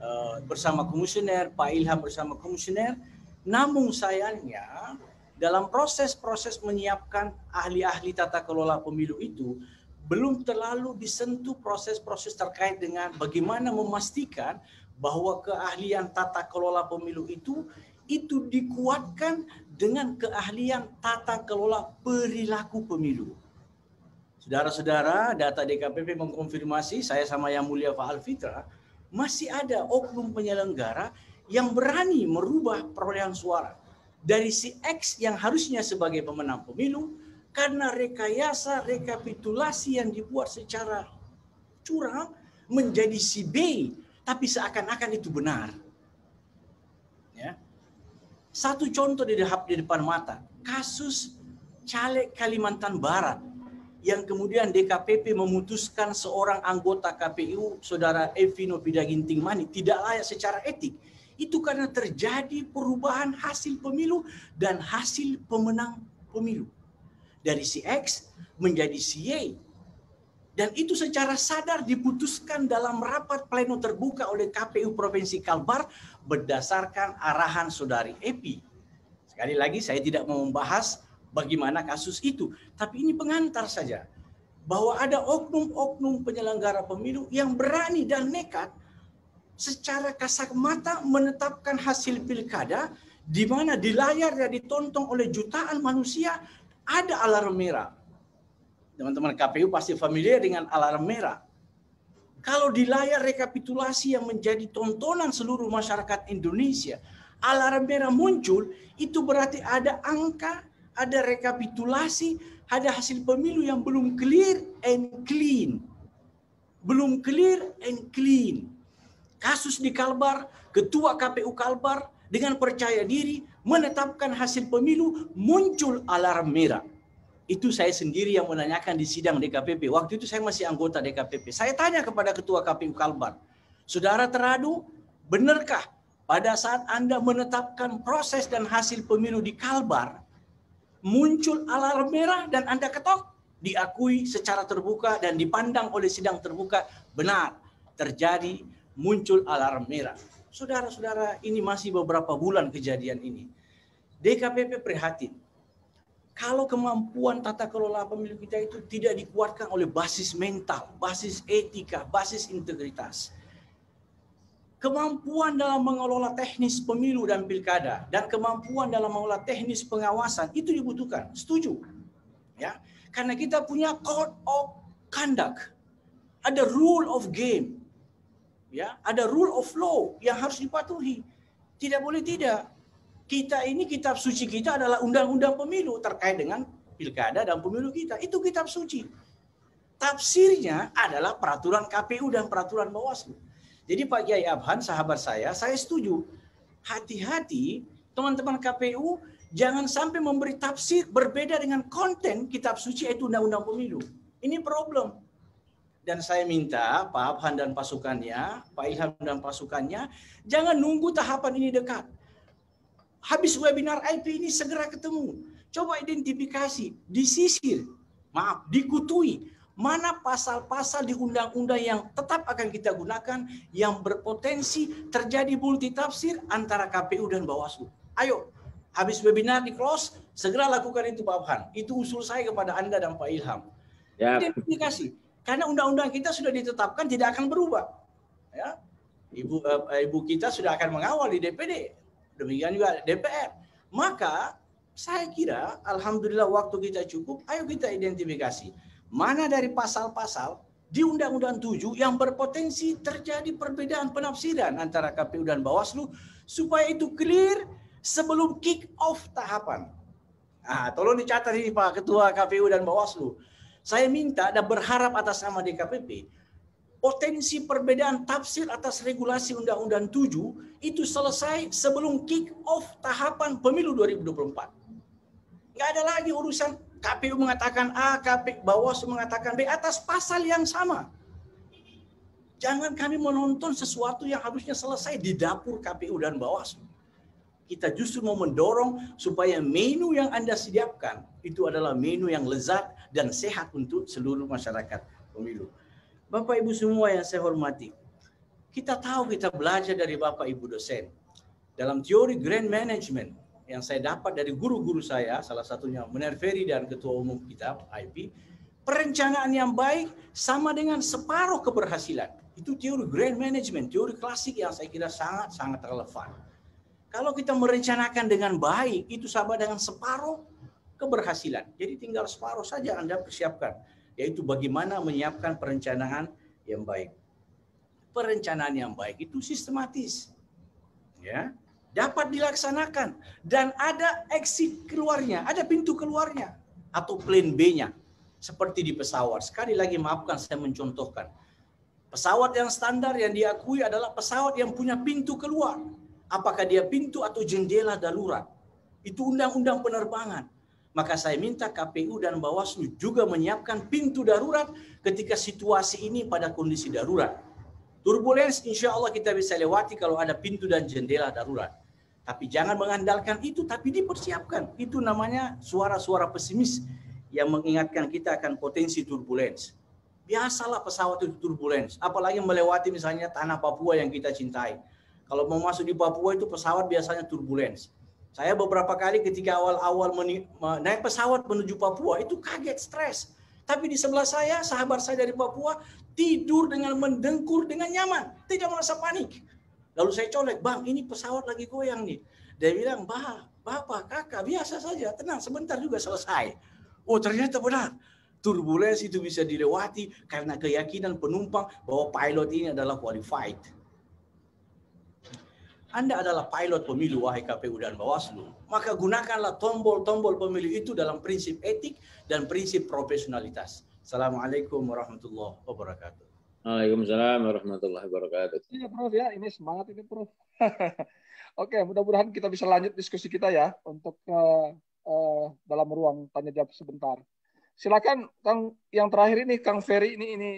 eh, bersama komisioner, Pak Ilham bersama komisioner. Namun sayangnya dalam proses-proses menyiapkan ahli-ahli tata kelola pemilu itu belum terlalu disentuh proses-proses terkait dengan bagaimana memastikan bahwa keahlian tata kelola pemilu itu itu dikuatkan dengan keahlian tata kelola perilaku pemilu. Saudara-saudara, data DKPP mengkonfirmasi saya sama Yang Mulia Pak Alfitra masih ada oknum penyelenggara yang berani merubah perolehan suara dari si X yang harusnya sebagai pemenang pemilu karena rekayasa rekapitulasi yang dibuat secara curang menjadi si B tapi seakan-akan itu benar. Ya. Satu contoh di depan mata, kasus caleg Kalimantan Barat yang kemudian DKPP memutuskan seorang anggota KPU, saudara Evino Pidaginting Mani, tidak layak secara etik itu karena terjadi perubahan hasil pemilu dan hasil pemenang pemilu. Dari si X menjadi si Y. Dan itu secara sadar diputuskan dalam rapat pleno terbuka oleh KPU Provinsi Kalbar berdasarkan arahan Saudari Epi. Sekali lagi saya tidak mau membahas bagaimana kasus itu, tapi ini pengantar saja bahwa ada oknum-oknum penyelenggara pemilu yang berani dan nekat secara kasat mata menetapkan hasil pilkada di mana di layar yang ditonton oleh jutaan manusia ada alarm merah. Teman-teman KPU pasti familiar dengan alarm merah. Kalau di layar rekapitulasi yang menjadi tontonan seluruh masyarakat Indonesia, alarm merah muncul, itu berarti ada angka, ada rekapitulasi, ada hasil pemilu yang belum clear and clean. Belum clear and clean kasus di Kalbar, Ketua KPU Kalbar dengan percaya diri menetapkan hasil pemilu muncul alarm merah. Itu saya sendiri yang menanyakan di sidang DKPP. Waktu itu saya masih anggota DKPP. Saya tanya kepada Ketua KPU Kalbar, Saudara Teradu, benarkah pada saat Anda menetapkan proses dan hasil pemilu di Kalbar, muncul alarm merah dan Anda ketok? Diakui secara terbuka dan dipandang oleh sidang terbuka, benar terjadi muncul alarm merah. Saudara-saudara, ini masih beberapa bulan kejadian ini. DKPP prihatin. Kalau kemampuan tata kelola pemilu kita itu tidak dikuatkan oleh basis mental, basis etika, basis integritas. Kemampuan dalam mengelola teknis pemilu dan pilkada dan kemampuan dalam mengelola teknis pengawasan itu dibutuhkan. Setuju. Ya. Karena kita punya code of conduct. Ada rule of game ya ada rule of law yang harus dipatuhi tidak boleh tidak kita ini kitab suci kita adalah undang-undang pemilu terkait dengan pilkada dan pemilu kita itu kitab suci tafsirnya adalah peraturan KPU dan peraturan Bawaslu jadi Pak Kiai Abhan sahabat saya saya setuju hati-hati teman-teman KPU jangan sampai memberi tafsir berbeda dengan konten kitab suci yaitu undang-undang pemilu ini problem dan saya minta Pak Abhan dan pasukannya, Pak Ilham dan pasukannya, jangan nunggu tahapan ini dekat. Habis webinar IP ini segera ketemu. Coba identifikasi, disisir, maaf, dikutui. Mana pasal-pasal di undang-undang yang tetap akan kita gunakan yang berpotensi terjadi multi tafsir antara KPU dan Bawaslu. Ayo, habis webinar di close, segera lakukan itu Pak Abhan. Itu usul saya kepada Anda dan Pak Ilham. Ya. Identifikasi karena undang-undang kita sudah ditetapkan tidak akan berubah. Ya. Ibu uh, ibu kita sudah akan mengawal di DPD. Demikian juga DPR. Maka saya kira alhamdulillah waktu kita cukup, ayo kita identifikasi mana dari pasal-pasal di Undang-Undang 7 yang berpotensi terjadi perbedaan penafsiran antara KPU dan Bawaslu supaya itu clear sebelum kick off tahapan. Nah, tolong dicatat ini Pak Ketua KPU dan Bawaslu. Saya minta dan berharap atas nama DKPP, potensi perbedaan tafsir atas regulasi Undang-Undang 7 itu selesai sebelum kick off tahapan pemilu 2024. Nggak ada lagi urusan KPU mengatakan A, KPU Bawaslu mengatakan B atas pasal yang sama. Jangan kami menonton sesuatu yang harusnya selesai di dapur KPU dan Bawaslu. Kita justru mau mendorong supaya menu yang Anda sediakan itu adalah menu yang lezat dan sehat untuk seluruh masyarakat pemilu. Bapak Ibu semua yang saya hormati, kita tahu kita belajar dari Bapak Ibu dosen. Dalam teori grand management yang saya dapat dari guru-guru saya, salah satunya Menerferi dan Ketua Umum kita, IP, perencanaan yang baik sama dengan separuh keberhasilan. Itu teori grand management, teori klasik yang saya kira sangat-sangat relevan. Kalau kita merencanakan dengan baik, itu sama dengan separuh keberhasilan. Jadi tinggal separuh saja Anda persiapkan, yaitu bagaimana menyiapkan perencanaan yang baik. Perencanaan yang baik itu sistematis. Ya, dapat dilaksanakan dan ada exit keluarnya, ada pintu keluarnya atau plan B-nya seperti di pesawat. Sekali lagi maafkan saya mencontohkan. Pesawat yang standar yang diakui adalah pesawat yang punya pintu keluar apakah dia pintu atau jendela darurat. Itu undang-undang penerbangan. Maka saya minta KPU dan Bawaslu juga menyiapkan pintu darurat ketika situasi ini pada kondisi darurat. Turbulensi insya Allah kita bisa lewati kalau ada pintu dan jendela darurat. Tapi jangan mengandalkan itu, tapi dipersiapkan. Itu namanya suara-suara pesimis yang mengingatkan kita akan potensi turbulensi. Biasalah pesawat itu turbulensi, apalagi melewati misalnya tanah Papua yang kita cintai kalau mau masuk di Papua itu pesawat biasanya turbulens. Saya beberapa kali ketika awal-awal naik pesawat menuju Papua itu kaget, stres. Tapi di sebelah saya, sahabat saya dari Papua tidur dengan mendengkur dengan nyaman, tidak merasa panik. Lalu saya colek, bang ini pesawat lagi goyang nih. Dia bilang, bah, bapak, kakak, biasa saja, tenang, sebentar juga selesai. Oh ternyata benar, turbulensi itu bisa dilewati karena keyakinan penumpang bahwa pilot ini adalah qualified anda adalah pilot pemilu, wahai KPU dan Bawaslu. Maka gunakanlah tombol-tombol pemilu itu dalam prinsip etik dan prinsip profesionalitas. Assalamualaikum warahmatullahi wabarakatuh. Waalaikumsalam warahmatullahi wabarakatuh. Iya, Prof ya. Ini semangat ini, Prof. Oke, mudah-mudahan kita bisa lanjut diskusi kita ya untuk uh, uh, dalam ruang tanya jawab sebentar. Silakan Kang yang terakhir ini Kang Ferry ini ini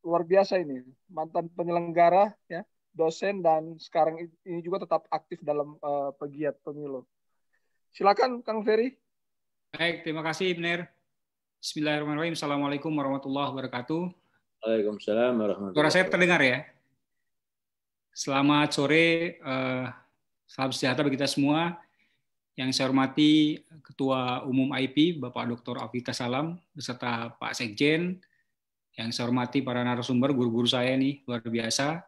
luar biasa ini, mantan penyelenggara ya dosen dan sekarang ini juga tetap aktif dalam uh, pegiat pemilu. Silakan Kang Ferry. Baik, terima kasih Ibner. Bismillahirrahmanirrahim. Assalamualaikum warahmatullahi wabarakatuh. Waalaikumsalam warahmatullahi wabarakatuh. Suara saya terdengar ya? Selamat sore, uh, salam sejahtera bagi kita semua. Yang saya hormati Ketua Umum IP, Bapak Dr. Afita Salam, beserta Pak Sekjen. Yang saya hormati para narasumber, guru-guru saya nih, luar biasa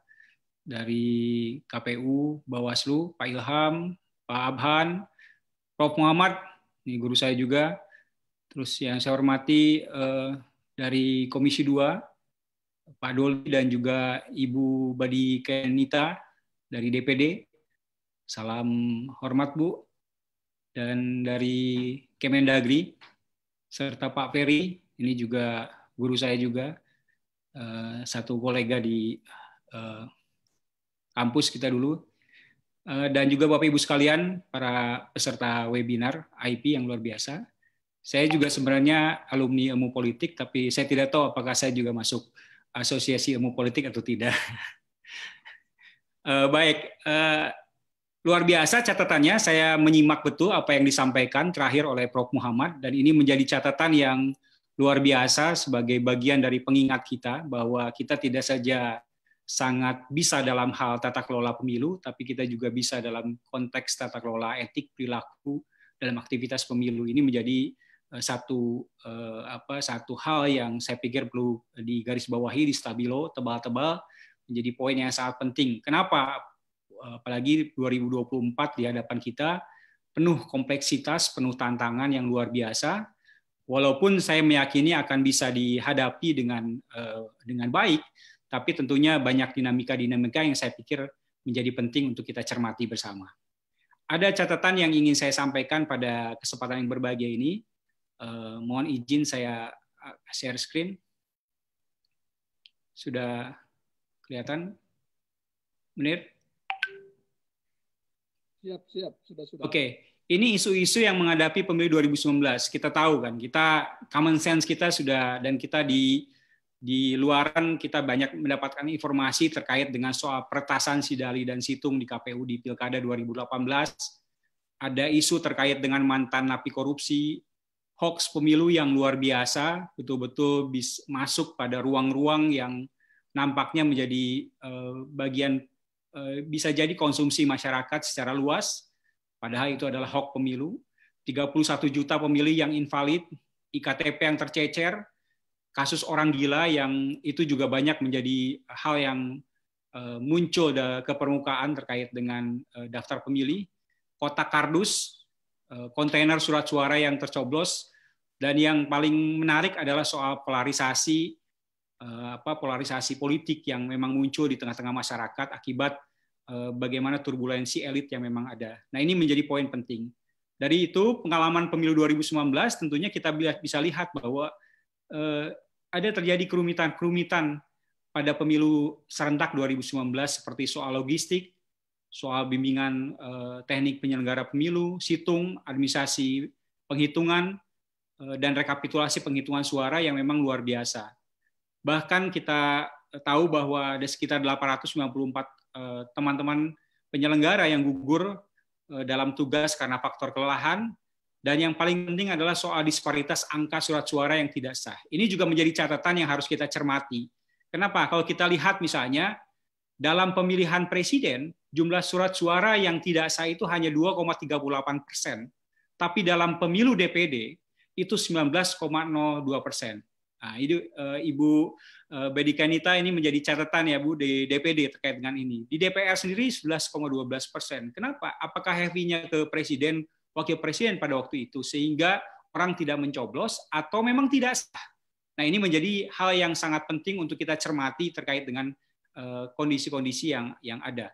dari KPU, Bawaslu, Pak Ilham, Pak Abhan, Prof. Muhammad, ini guru saya juga. Terus yang saya hormati eh, dari Komisi 2, Pak Doli dan juga Ibu Badi Kenita dari DPD. Salam hormat Bu. Dan dari Kemendagri, serta Pak Ferry, ini juga guru saya juga, eh, satu kolega di eh, kampus kita dulu. Eh, dan juga Bapak Ibu sekalian, para peserta webinar IP yang luar biasa. Saya juga sebenarnya alumni ilmu politik, tapi saya tidak tahu apakah saya juga masuk asosiasi ilmu politik atau tidak. Eh, baik, eh, luar biasa catatannya. Saya menyimak betul apa yang disampaikan terakhir oleh Prof. Muhammad, dan ini menjadi catatan yang luar biasa sebagai bagian dari pengingat kita bahwa kita tidak saja sangat bisa dalam hal tata kelola pemilu, tapi kita juga bisa dalam konteks tata kelola etik perilaku dalam aktivitas pemilu ini menjadi eh, satu eh, apa satu hal yang saya pikir perlu digarisbawahi di stabilo tebal-tebal menjadi poin yang sangat penting. Kenapa? Eh, apalagi 2024 di hadapan kita penuh kompleksitas, penuh tantangan yang luar biasa. Walaupun saya meyakini akan bisa dihadapi dengan dengan baik, tapi tentunya banyak dinamika-dinamika yang saya pikir menjadi penting untuk kita cermati bersama. Ada catatan yang ingin saya sampaikan pada kesempatan yang berbahagia ini. Eh, mohon izin saya eh, share screen. Sudah kelihatan? Menir? Siap, siap, sudah sudah. Oke. Okay. Ini isu-isu yang menghadapi pemilu 2019. Kita tahu kan, kita common sense kita sudah dan kita di di luaran kita banyak mendapatkan informasi terkait dengan soal pertasan Sidali dan Situng di KPU di Pilkada 2018. Ada isu terkait dengan mantan napi korupsi, hoax pemilu yang luar biasa, betul-betul masuk pada ruang-ruang yang nampaknya menjadi eh, bagian eh, bisa jadi konsumsi masyarakat secara luas, padahal itu adalah hoax pemilu. 31 juta pemilih yang invalid, IKTP yang tercecer, kasus orang gila yang itu juga banyak menjadi hal yang eh, muncul ke permukaan terkait dengan eh, daftar pemilih, kotak kardus, eh, kontainer surat suara yang tercoblos, dan yang paling menarik adalah soal polarisasi apa polarisasi politik yang memang muncul di tengah-tengah masyarakat akibat bagaimana turbulensi elit yang memang ada. Nah ini menjadi poin penting. Dari itu pengalaman pemilu 2019 tentunya kita bisa lihat bahwa eh, ada terjadi kerumitan-kerumitan pada pemilu serentak 2019 seperti soal logistik, soal bimbingan eh, teknik penyelenggara pemilu, situng, administrasi penghitungan, eh, dan rekapitulasi penghitungan suara yang memang luar biasa. Bahkan kita tahu bahwa ada sekitar 894 eh, teman-teman penyelenggara yang gugur eh, dalam tugas karena faktor kelelahan dan yang paling penting adalah soal disparitas angka surat suara yang tidak sah. Ini juga menjadi catatan yang harus kita cermati. Kenapa? Kalau kita lihat misalnya dalam pemilihan presiden, jumlah surat suara yang tidak sah itu hanya 2,38 persen. Tapi dalam pemilu DPD itu 19,02 persen. Nah, itu eh, Ibu eh, Bedikanita ini menjadi catatan ya Bu di DPD terkait dengan ini. Di DPR sendiri 11,12 persen. Kenapa? Apakah heavy-nya ke presiden wakil presiden pada waktu itu sehingga orang tidak mencoblos atau memang tidak sah. Nah, ini menjadi hal yang sangat penting untuk kita cermati terkait dengan eh, kondisi-kondisi yang yang ada.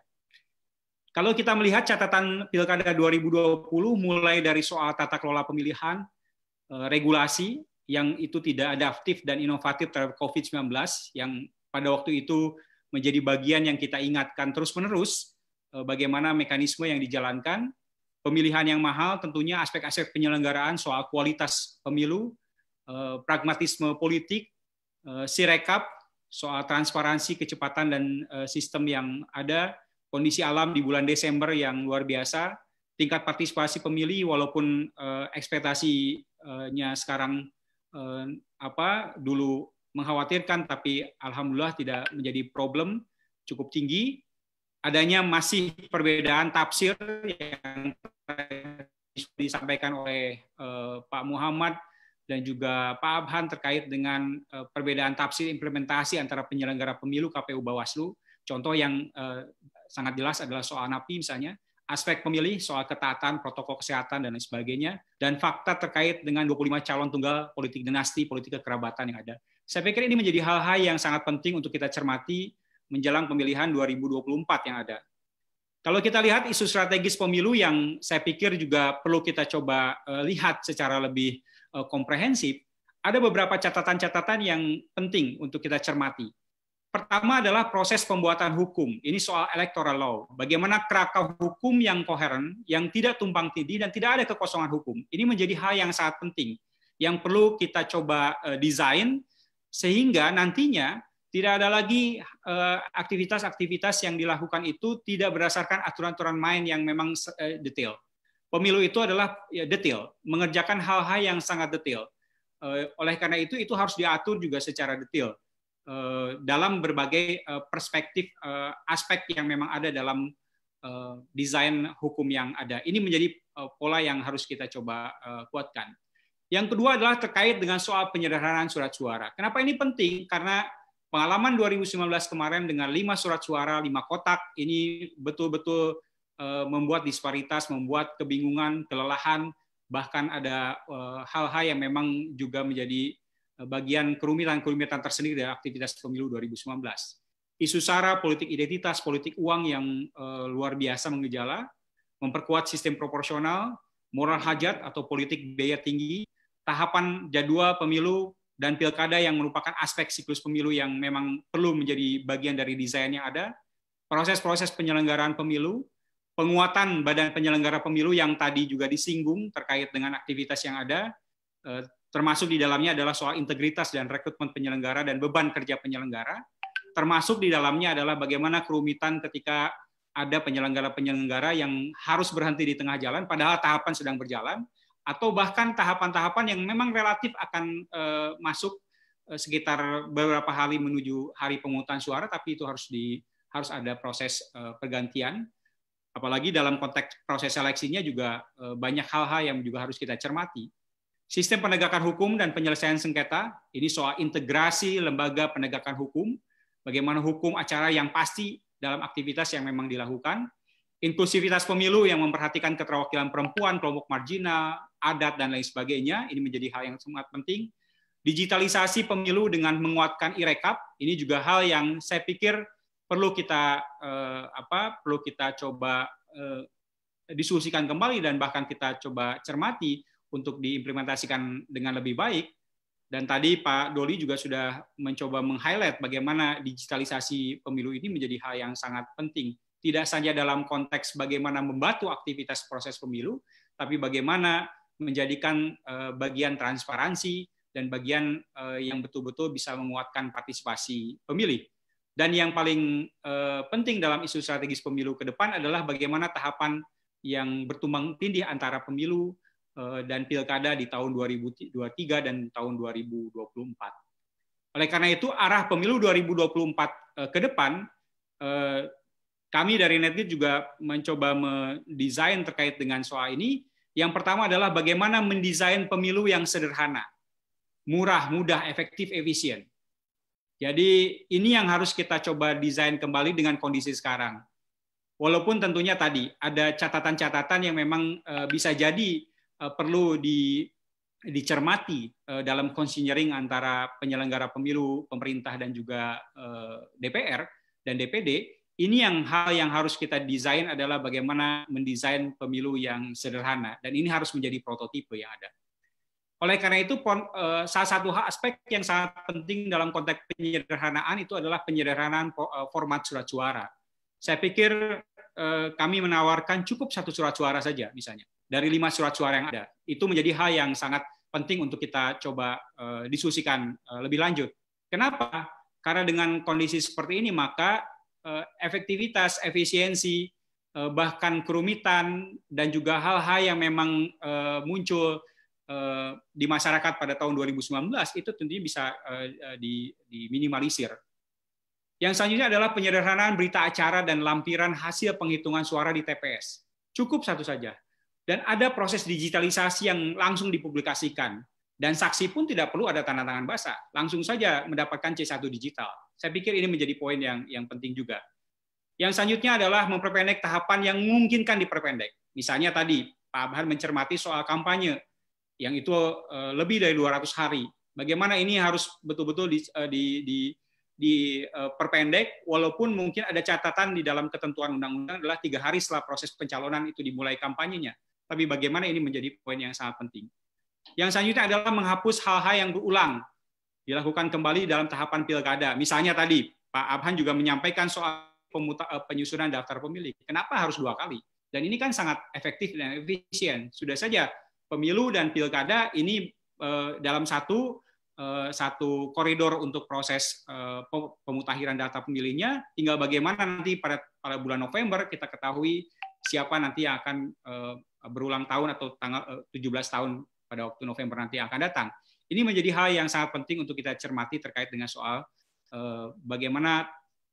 Kalau kita melihat catatan Pilkada 2020 mulai dari soal tata kelola pemilihan, eh, regulasi yang itu tidak adaptif dan inovatif terhadap COVID-19 yang pada waktu itu menjadi bagian yang kita ingatkan terus-menerus eh, bagaimana mekanisme yang dijalankan pemilihan yang mahal tentunya aspek-aspek penyelenggaraan soal kualitas pemilu, eh, pragmatisme politik, eh, sirekap soal transparansi, kecepatan dan eh, sistem yang ada, kondisi alam di bulan Desember yang luar biasa, tingkat partisipasi pemilih walaupun ekspektasinya sekarang apa dulu mengkhawatirkan tapi alhamdulillah tidak menjadi problem cukup tinggi adanya masih perbedaan tafsir yang disampaikan oleh eh, Pak Muhammad dan juga Pak Abhan terkait dengan eh, perbedaan tafsir implementasi antara penyelenggara pemilu KPU Bawaslu. Contoh yang eh, sangat jelas adalah soal NAPI misalnya, aspek pemilih, soal ketaatan, protokol kesehatan, dan lain sebagainya, dan fakta terkait dengan 25 calon tunggal politik dinasti, politik kekerabatan yang ada. Saya pikir ini menjadi hal-hal yang sangat penting untuk kita cermati menjelang pemilihan 2024 yang ada. Kalau kita lihat isu strategis pemilu yang saya pikir juga perlu kita coba eh, lihat secara lebih eh, komprehensif, ada beberapa catatan-catatan yang penting untuk kita cermati. Pertama adalah proses pembuatan hukum. Ini soal electoral law. Bagaimana kerangka hukum yang koheren, yang tidak tumpang tindih dan tidak ada kekosongan hukum. Ini menjadi hal yang sangat penting yang perlu kita coba eh, desain sehingga nantinya tidak ada lagi eh, aktivitas-aktivitas yang dilakukan itu tidak berdasarkan aturan-aturan main yang memang eh, detail. Pemilu itu adalah ya, detail, mengerjakan hal-hal yang sangat detail. Eh, oleh karena itu, itu harus diatur juga secara detail dalam berbagai perspektif aspek yang memang ada dalam desain hukum yang ada. Ini menjadi pola yang harus kita coba kuatkan. Yang kedua adalah terkait dengan soal penyederhanaan surat suara. Kenapa ini penting? Karena Pengalaman 2019 kemarin dengan lima surat suara, lima kotak, ini betul-betul eh, membuat disparitas, membuat kebingungan, kelelahan, bahkan ada eh, hal-hal yang memang juga menjadi eh, bagian kerumitan-kerumitan tersendiri dari aktivitas pemilu 2019. Isu sara, politik identitas, politik uang yang luar biasa mengejala, memperkuat sistem proporsional, moral hajat atau politik biaya tinggi, tahapan jadwal pemilu dan pilkada yang merupakan aspek siklus pemilu yang memang perlu menjadi bagian dari desain yang ada, proses-proses penyelenggaraan pemilu, penguatan badan penyelenggara pemilu yang tadi juga disinggung terkait dengan aktivitas yang ada, eh, termasuk di dalamnya adalah soal integritas dan rekrutmen penyelenggara dan beban kerja penyelenggara, termasuk di dalamnya adalah bagaimana kerumitan ketika ada penyelenggara-penyelenggara yang harus berhenti di tengah jalan, padahal tahapan sedang berjalan, atau bahkan tahapan-tahapan yang memang relatif akan uh, masuk uh, sekitar beberapa hari menuju hari pemungutan suara tapi itu harus di harus ada proses uh, pergantian apalagi dalam konteks proses seleksinya juga uh, banyak hal-hal yang juga harus kita cermati sistem penegakan hukum dan penyelesaian sengketa ini soal integrasi lembaga penegakan hukum bagaimana hukum acara yang pasti dalam aktivitas yang memang dilakukan inklusivitas pemilu yang memperhatikan keterwakilan perempuan, kelompok marginal, adat dan lain sebagainya. Ini menjadi hal yang sangat penting. Digitalisasi pemilu dengan menguatkan e ini juga hal yang saya pikir perlu kita eh, apa perlu kita coba eh, diskusikan kembali dan bahkan kita coba cermati untuk diimplementasikan dengan lebih baik. Dan tadi Pak Doli juga sudah mencoba meng-highlight bagaimana digitalisasi pemilu ini menjadi hal yang sangat penting. Tidak saja dalam konteks bagaimana membantu aktivitas proses pemilu, tapi bagaimana menjadikan eh, bagian transparansi dan bagian eh, yang betul-betul bisa menguatkan partisipasi pemilih. Dan yang paling eh, penting dalam isu strategis pemilu ke depan adalah bagaimana tahapan yang bertumbang tindih antara pemilu dan pilkada di tahun 2023 dan tahun 2024. Oleh karena itu, arah pemilu 2024 ke depan, kami dari NetGate juga mencoba mendesain terkait dengan soal ini, yang pertama adalah bagaimana mendesain pemilu yang sederhana, murah, mudah, efektif, efisien. Jadi ini yang harus kita coba desain kembali dengan kondisi sekarang. Walaupun tentunya tadi ada catatan-catatan yang memang eh, bisa jadi eh, perlu di, dicermati eh, dalam konsinyering antara penyelenggara pemilu, pemerintah dan juga DPR dan DPD ini yang hal yang harus kita desain adalah bagaimana mendesain pemilu yang sederhana dan ini harus menjadi prototipe yang ada. Oleh karena itu eh, salah satu aspek yang sangat penting dalam konteks penyederhanaan itu adalah penyederhanaan eh, format surat suara. Saya pikir eh, kami menawarkan cukup satu surat suara saja misalnya dari lima surat suara yang ada. Itu menjadi hal yang sangat penting untuk kita coba diskusikan lebih lanjut. Kenapa? Karena dengan kondisi seperti ini maka Eh, efektivitas, efisiensi, eh, bahkan kerumitan dan juga hal-hal yang memang eh, muncul di masyarakat pada tahun 2019 itu tentunya bisa diminimalisir. Yang selanjutnya adalah penyederhanaan berita acara dan lampiran hasil penghitungan suara di TPS. Cukup satu saja. Dan ada proses digitalisasi yang langsung dipublikasikan. Dan saksi pun tidak perlu ada tanda tangan basah, langsung saja mendapatkan C1 digital saya pikir ini menjadi poin yang yang penting juga. Yang selanjutnya adalah memperpendek tahapan yang memungkinkan diperpendek. Misalnya tadi Pak Abhan mencermati soal kampanye yang itu eh, lebih dari 200 hari. Bagaimana ini harus betul-betul di, eh, di, di diperpendek eh, walaupun mungkin ada catatan di dalam ketentuan undang-undang adalah tiga hari setelah proses pencalonan itu dimulai kampanyenya. Tapi bagaimana ini menjadi poin yang sangat penting. Yang selanjutnya adalah menghapus hal-hal yang berulang dilakukan kembali dalam tahapan pilkada. Misalnya tadi Pak Abhan juga menyampaikan soal pemuta, eh, penyusunan daftar pemilih. Kenapa harus dua kali? Dan ini kan sangat efektif dan efisien. Sudah saja pemilu dan pilkada ini eh, dalam satu eh, satu koridor untuk proses pemutahiran data pemilihnya. Tinggal bagaimana nanti pada pada bulan November kita ketahui siapa nanti yang akan berulang tahun atau tanggal 17 tahun pada waktu November nanti akan datang. Ini menjadi hal yang sangat penting untuk kita cermati terkait dengan soal eh, bagaimana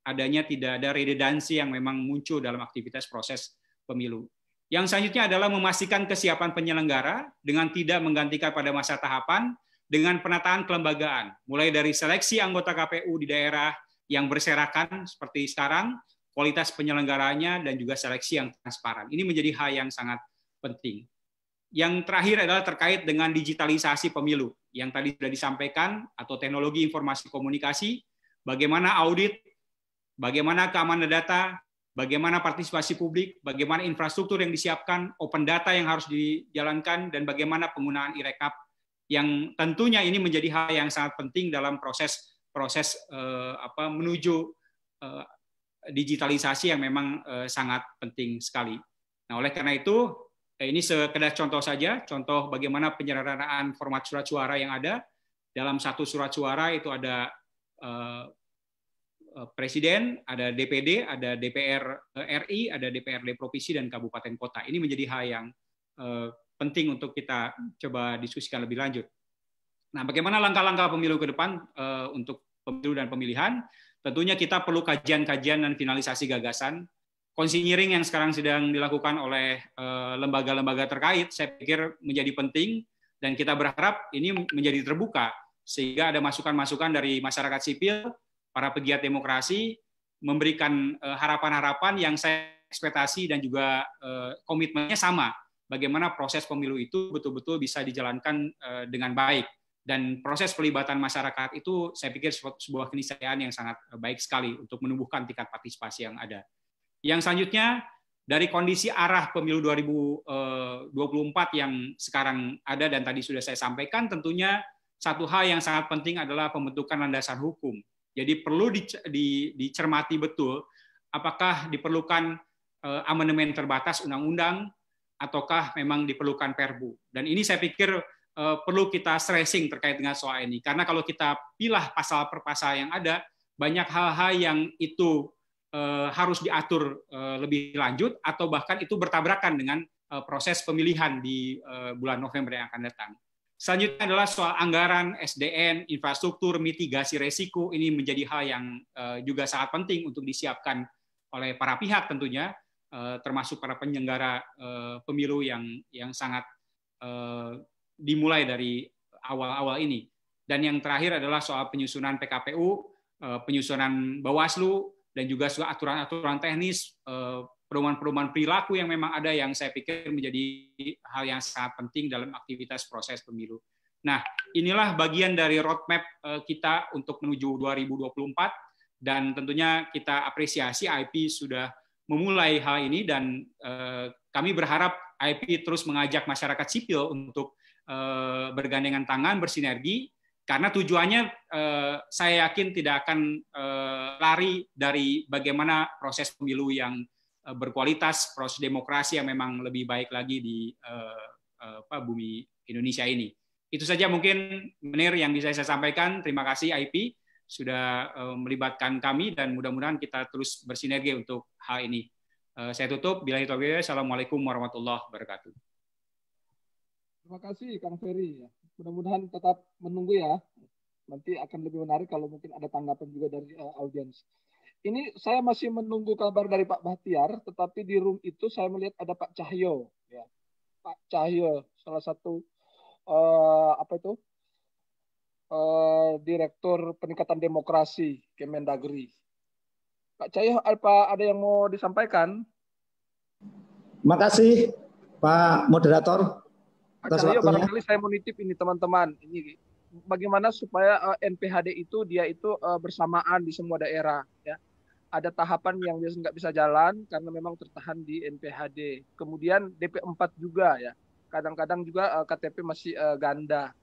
adanya tidak ada redundansi yang memang muncul dalam aktivitas proses pemilu. Yang selanjutnya adalah memastikan kesiapan penyelenggara dengan tidak menggantikan pada masa tahapan dengan penataan kelembagaan, mulai dari seleksi anggota KPU di daerah yang berserakan seperti sekarang, kualitas penyelenggaranya dan juga seleksi yang transparan. Ini menjadi hal yang sangat penting. Yang terakhir adalah terkait dengan digitalisasi pemilu yang tadi sudah disampaikan atau teknologi informasi komunikasi, bagaimana audit, bagaimana keamanan data, bagaimana partisipasi publik, bagaimana infrastruktur yang disiapkan, open data yang harus dijalankan, dan bagaimana penggunaan e yang tentunya ini menjadi hal yang sangat penting dalam proses proses eh, apa menuju eh, digitalisasi yang memang eh, sangat penting sekali. Nah, oleh karena itu Eh, ini sekedar contoh saja, contoh bagaimana penyederhanaan format surat suara yang ada. Dalam satu surat suara itu ada eh, eh, presiden, ada DPD, ada DPR RI, ada DPRD provinsi dan kabupaten kota. Ini menjadi hal yang penting untuk kita coba diskusikan lebih lanjut. Nah, bagaimana langkah-langkah pemilu ke depan untuk pemilu dan pemilihan? Tentunya kita perlu kajian-kajian dan finalisasi gagasan Konsinyering yang sekarang sedang dilakukan oleh eh, lembaga-lembaga terkait, saya pikir menjadi penting dan kita berharap ini menjadi terbuka sehingga ada masukan-masukan dari masyarakat sipil, para pegiat demokrasi memberikan eh, harapan-harapan yang saya ekspektasi dan juga eh, komitmennya sama. Bagaimana proses pemilu itu betul-betul bisa dijalankan dengan baik dan proses pelibatan masyarakat itu saya pikir sebuah keniscayaan yang sangat baik sekali untuk menumbuhkan tingkat partisipasi yang ada. Yang selanjutnya dari kondisi arah pemilu 2024 eh, yang sekarang ada dan tadi sudah saya sampaikan tentunya satu hal yang sangat penting adalah pembentukan landasan hukum. Jadi perlu dicermati betul apakah diperlukan eh, amandemen terbatas undang-undang ataukah memang diperlukan Perbu. Dan ini saya pikir eh, perlu kita stressing terkait dengan soal ini karena kalau kita pilih pasal per pasal yang ada banyak hal-hal yang itu Eh, harus diatur eh, lebih lanjut atau bahkan itu bertabrakan dengan eh, proses pemilihan di bulan November yang akan datang. Selanjutnya adalah soal anggaran, SDN, infrastruktur, mitigasi resiko. Ini menjadi hal yang juga sangat penting untuk disiapkan oleh para pihak tentunya, termasuk para penyelenggara pemilu yang yang sangat dimulai dari awal-awal ini. Dan yang terakhir adalah soal penyusunan PKPU, penyusunan Bawaslu, dan juga soal aturan-aturan teknis, eh, perumahan-perumahan perilaku yang memang ada yang saya pikir menjadi hal yang sangat penting dalam aktivitas proses pemilu. Nah, inilah bagian dari roadmap eh, kita untuk menuju 2024 dan tentunya kita apresiasi IP sudah memulai hal ini dan eh, kami berharap IP terus mengajak masyarakat sipil untuk bergandengan tangan, bersinergi karena tujuannya eh, saya yakin tidak akan eh, lari dari bagaimana proses pemilu yang eh, berkualitas, proses demokrasi yang memang lebih baik lagi di apa, bumi Indonesia ini. Itu saja mungkin Menir yang bisa saya sampaikan. Terima kasih IP sudah melibatkan kami dan mudah-mudahan kita terus bersinergi untuk hal ini. saya tutup. Bila itu Assalamualaikum warahmatullahi wabarakatuh. Terima kasih Kang Ferry mudah-mudahan tetap menunggu ya. Nanti akan lebih menarik kalau mungkin ada tanggapan juga dari uh, audiens. Ini saya masih menunggu kabar dari Pak Bahtiar, tetapi di room itu saya melihat ada Pak Cahyo, ya. Pak Cahyo, salah satu uh, apa itu uh, Direktur Peningkatan Demokrasi Kemendagri. Pak Cahyo, apa ada yang mau disampaikan? terima kasih Pak Moderator. Pak Cahyo, iya, barangkali saya mau nitip ini teman-teman. Ini bagaimana supaya uh, eh, NPHD itu dia itu uh, bersamaan di semua daerah ya. Ada tahapan yang biasanya nggak bisa jalan karena memang tertahan di NPHD. Kemudian DP4 juga ya. Kadang-kadang juga uh, eh, KTP masih uh, ganda.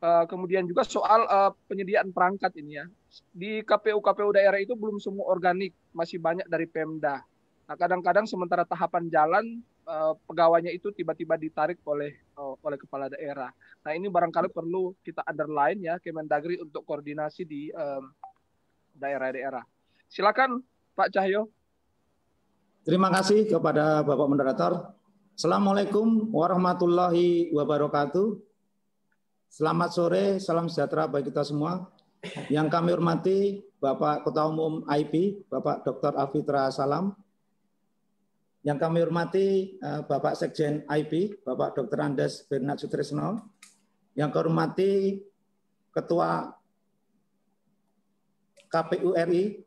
Uh, kemudian juga soal uh, penyediaan perangkat ini ya. Di KPU-KPU daerah itu belum semua organik, masih banyak dari Pemda. Nah, kadang-kadang sementara tahapan jalan Eh, pegawainya itu tiba-tiba ditarik oleh uh, oleh kepala daerah. Nah ini barangkali perlu kita underline ya Kemendagri untuk koordinasi di daerah daerah-daerah. Silakan Pak Cahyo. Terima kasih kepada Bapak moderator. Assalamualaikum warahmatullahi wabarakatuh. Selamat sore, salam sejahtera bagi kita semua. Yang kami hormati Bapak Ketua Umum IP, Bapak Dr. Afitra Salam, yang kami hormati eh, Bapak Sekjen IP, Bapak Dr. Andes Bernard Sutrisno. Yang kami hormati Ketua KPU RI,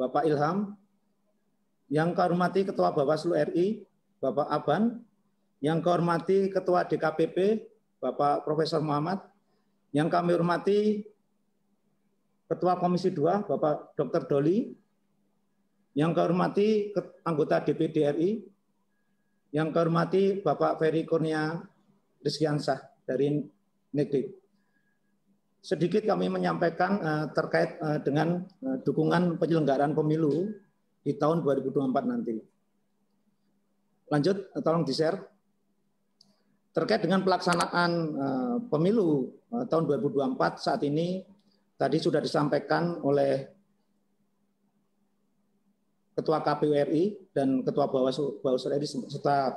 Bapak Ilham. Yang kami hormati Ketua Bawaslu RI, Bapak Aban. Yang kami hormati Ketua DKPP, Bapak Profesor Muhammad. Yang kami hormati Ketua Komisi 2, Bapak Dr. Doli. Yang kehormati anggota DPD RI, yang kehormati Bapak Ferry Kurnia Rizkiansah dari Negeri. Sedikit kami menyampaikan eh, terkait eh, dengan eh, dukungan penyelenggaraan pemilu di tahun 2024 nanti. Lanjut, tolong di-share. Terkait dengan pelaksanaan pemilu tahun 2024 saat ini, tadi sudah disampaikan oleh Ketua KPU RI dan Ketua Bawaslu Bawaslu RI serta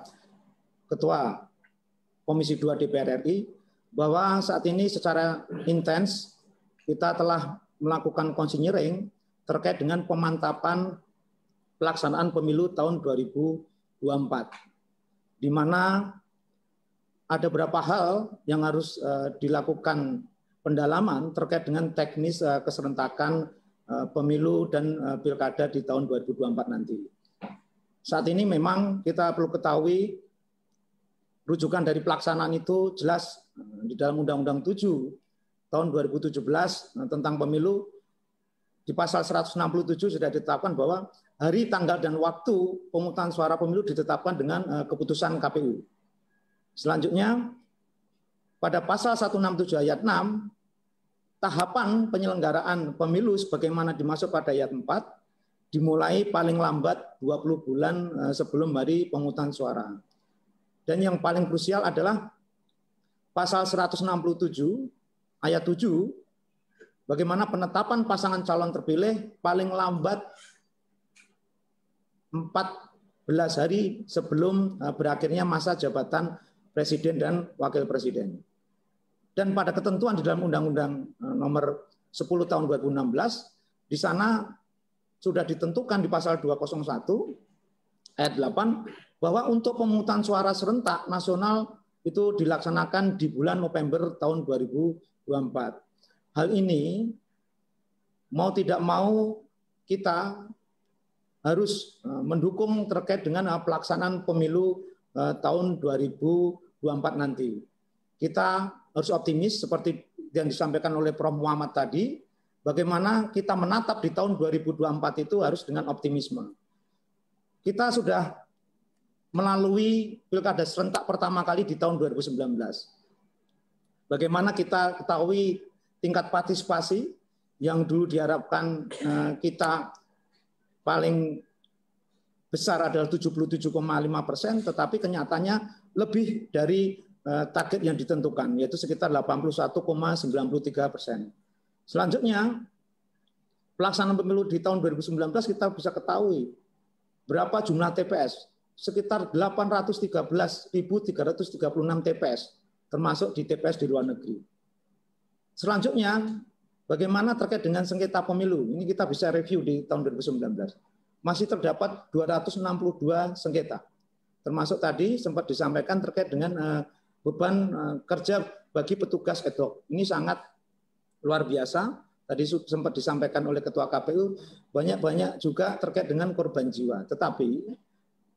Ketua Komisi 2 DPR RI bahwa saat ini secara intens kita telah melakukan konsinyering terkait dengan pemantapan pelaksanaan pemilu tahun 2024 di mana ada beberapa hal yang harus eh, dilakukan pendalaman terkait dengan teknis eh, keserentakan Eh, pemilu dan eh, pilkada di tahun 2024 nanti. Saat ini memang kita perlu ketahui rujukan dari pelaksanaan itu jelas eh, di dalam Undang-Undang 7 tahun 2017 tentang pemilu di pasal 167 sudah ditetapkan bahwa hari, tanggal, dan waktu pemungutan suara pemilu ditetapkan dengan keputusan KPU. Selanjutnya, pada pasal 167 ayat 6, tahapan penyelenggaraan pemilu sebagaimana dimaksud pada ayat 4 dimulai paling lambat 20 bulan eh, sebelum hari pemungutan suara. Dan yang paling krusial adalah pasal 167 ayat 7 bagaimana penetapan pasangan calon terpilih paling lambat 14 hari sebelum eh, berakhirnya masa jabatan presiden dan wakil presiden dan pada ketentuan di dalam Undang-Undang eh, Nomor 10 Tahun 2016 di sana sudah ditentukan di pasal 201 ayat 8 bahwa untuk pemungutan suara serentak nasional itu dilaksanakan di bulan November tahun 2024. Hal ini mau tidak mau kita harus eh, mendukung terkait dengan eh, pelaksanaan pemilu tahun 2024 nanti. Kita harus optimis seperti yang disampaikan oleh Prof Muhammad tadi, bagaimana kita menatap di tahun 2024 itu harus dengan optimisme. Kita sudah melalui pilkada serentak pertama kali di tahun 2019. Bagaimana kita ketahui tingkat partisipasi yang dulu diharapkan eh, kita paling besar adalah 77,5 persen, tetapi kenyataannya lebih dari Eh, target yang ditentukan, yaitu sekitar 81,93 persen. Selanjutnya, pelaksanaan pemilu di tahun 2019 kita bisa ketahui berapa jumlah TPS, sekitar 813.336 TPS, termasuk di TPS di luar negeri. Selanjutnya, bagaimana terkait dengan sengketa pemilu? Ini kita bisa review di tahun 2019. Masih terdapat 262 sengketa, termasuk tadi sempat disampaikan terkait dengan eh, beban eh, kerja bagi petugas ad hoc. Ini sangat luar biasa. Tadi sempat disampaikan oleh Ketua KPU, banyak-banyak juga terkait dengan korban jiwa. Tetapi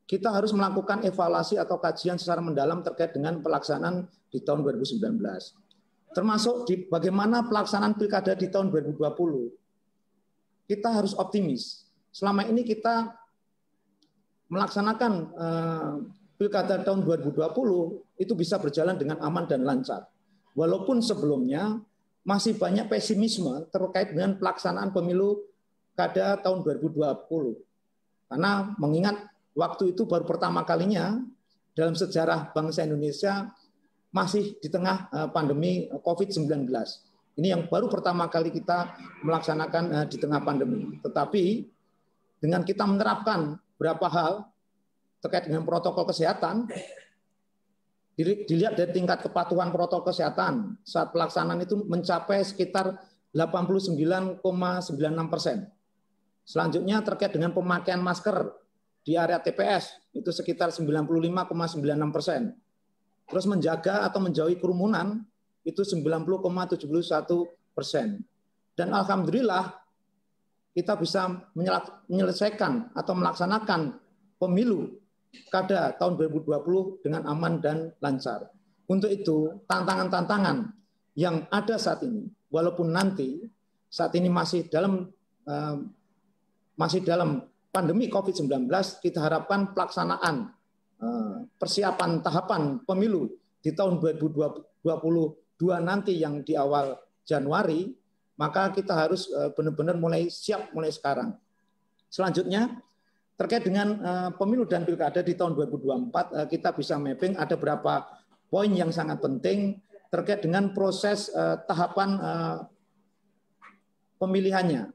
kita harus melakukan evaluasi atau kajian secara mendalam terkait dengan pelaksanaan di tahun 2019. Termasuk di bagaimana pelaksanaan pilkada di tahun 2020. Kita harus optimis. Selama ini kita melaksanakan eh, pilkada tahun 2020 itu bisa berjalan dengan aman dan lancar. Walaupun sebelumnya masih banyak pesimisme terkait dengan pelaksanaan pemilu kada tahun 2020. Karena mengingat waktu itu baru pertama kalinya dalam sejarah bangsa Indonesia masih di tengah eh, pandemi COVID-19. Ini yang baru pertama kali kita melaksanakan eh, di tengah pandemi. Tetapi dengan kita menerapkan beberapa hal terkait dengan protokol kesehatan, Dilihat dari tingkat kepatuhan protokol kesehatan saat pelaksanaan itu mencapai sekitar 89,96 persen. Selanjutnya terkait dengan pemakaian masker di area TPS itu sekitar 95,96 persen. Terus menjaga atau menjauhi kerumunan itu 90,71 persen. Dan alhamdulillah kita bisa menyelesaikan atau melaksanakan pemilu kada tahun 2020 dengan aman dan lancar. Untuk itu, tantangan-tantangan yang ada saat ini, walaupun nanti saat ini masih dalam eh, masih dalam pandemi COVID-19, kita harapkan pelaksanaan eh, persiapan tahapan pemilu di tahun 2022 nanti yang di awal Januari, maka kita harus eh, benar-benar mulai siap mulai sekarang. Selanjutnya, terkait dengan eh, pemilu dan pilkada di tahun 2024 eh, kita bisa mapping ada berapa poin yang sangat penting terkait dengan proses eh, tahapan pemilihannya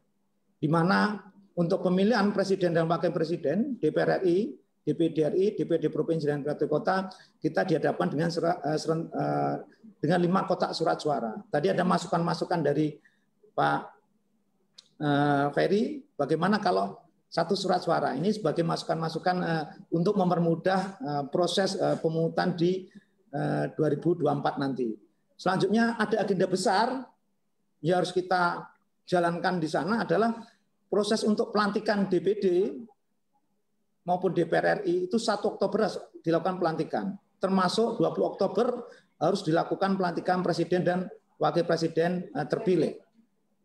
di mana untuk pemilihan presiden dan wakil presiden DPR RI DPD RI, DPD provinsi dan kabupaten kota kita dihadapkan dengan dengan lima kotak surat suara. Tadi ada masukan-masukan dari Pak Ferry, bagaimana kalau satu surat suara ini sebagai masukan-masukan eh, untuk mempermudah eh, proses eh, pemungutan di 2024 nanti. Selanjutnya ada agenda besar yang harus kita jalankan di sana adalah proses untuk pelantikan DPD maupun DPR RI itu 1 Oktober dilakukan pelantikan. Termasuk 20 Oktober harus dilakukan pelantikan presiden dan wakil presiden terpilih.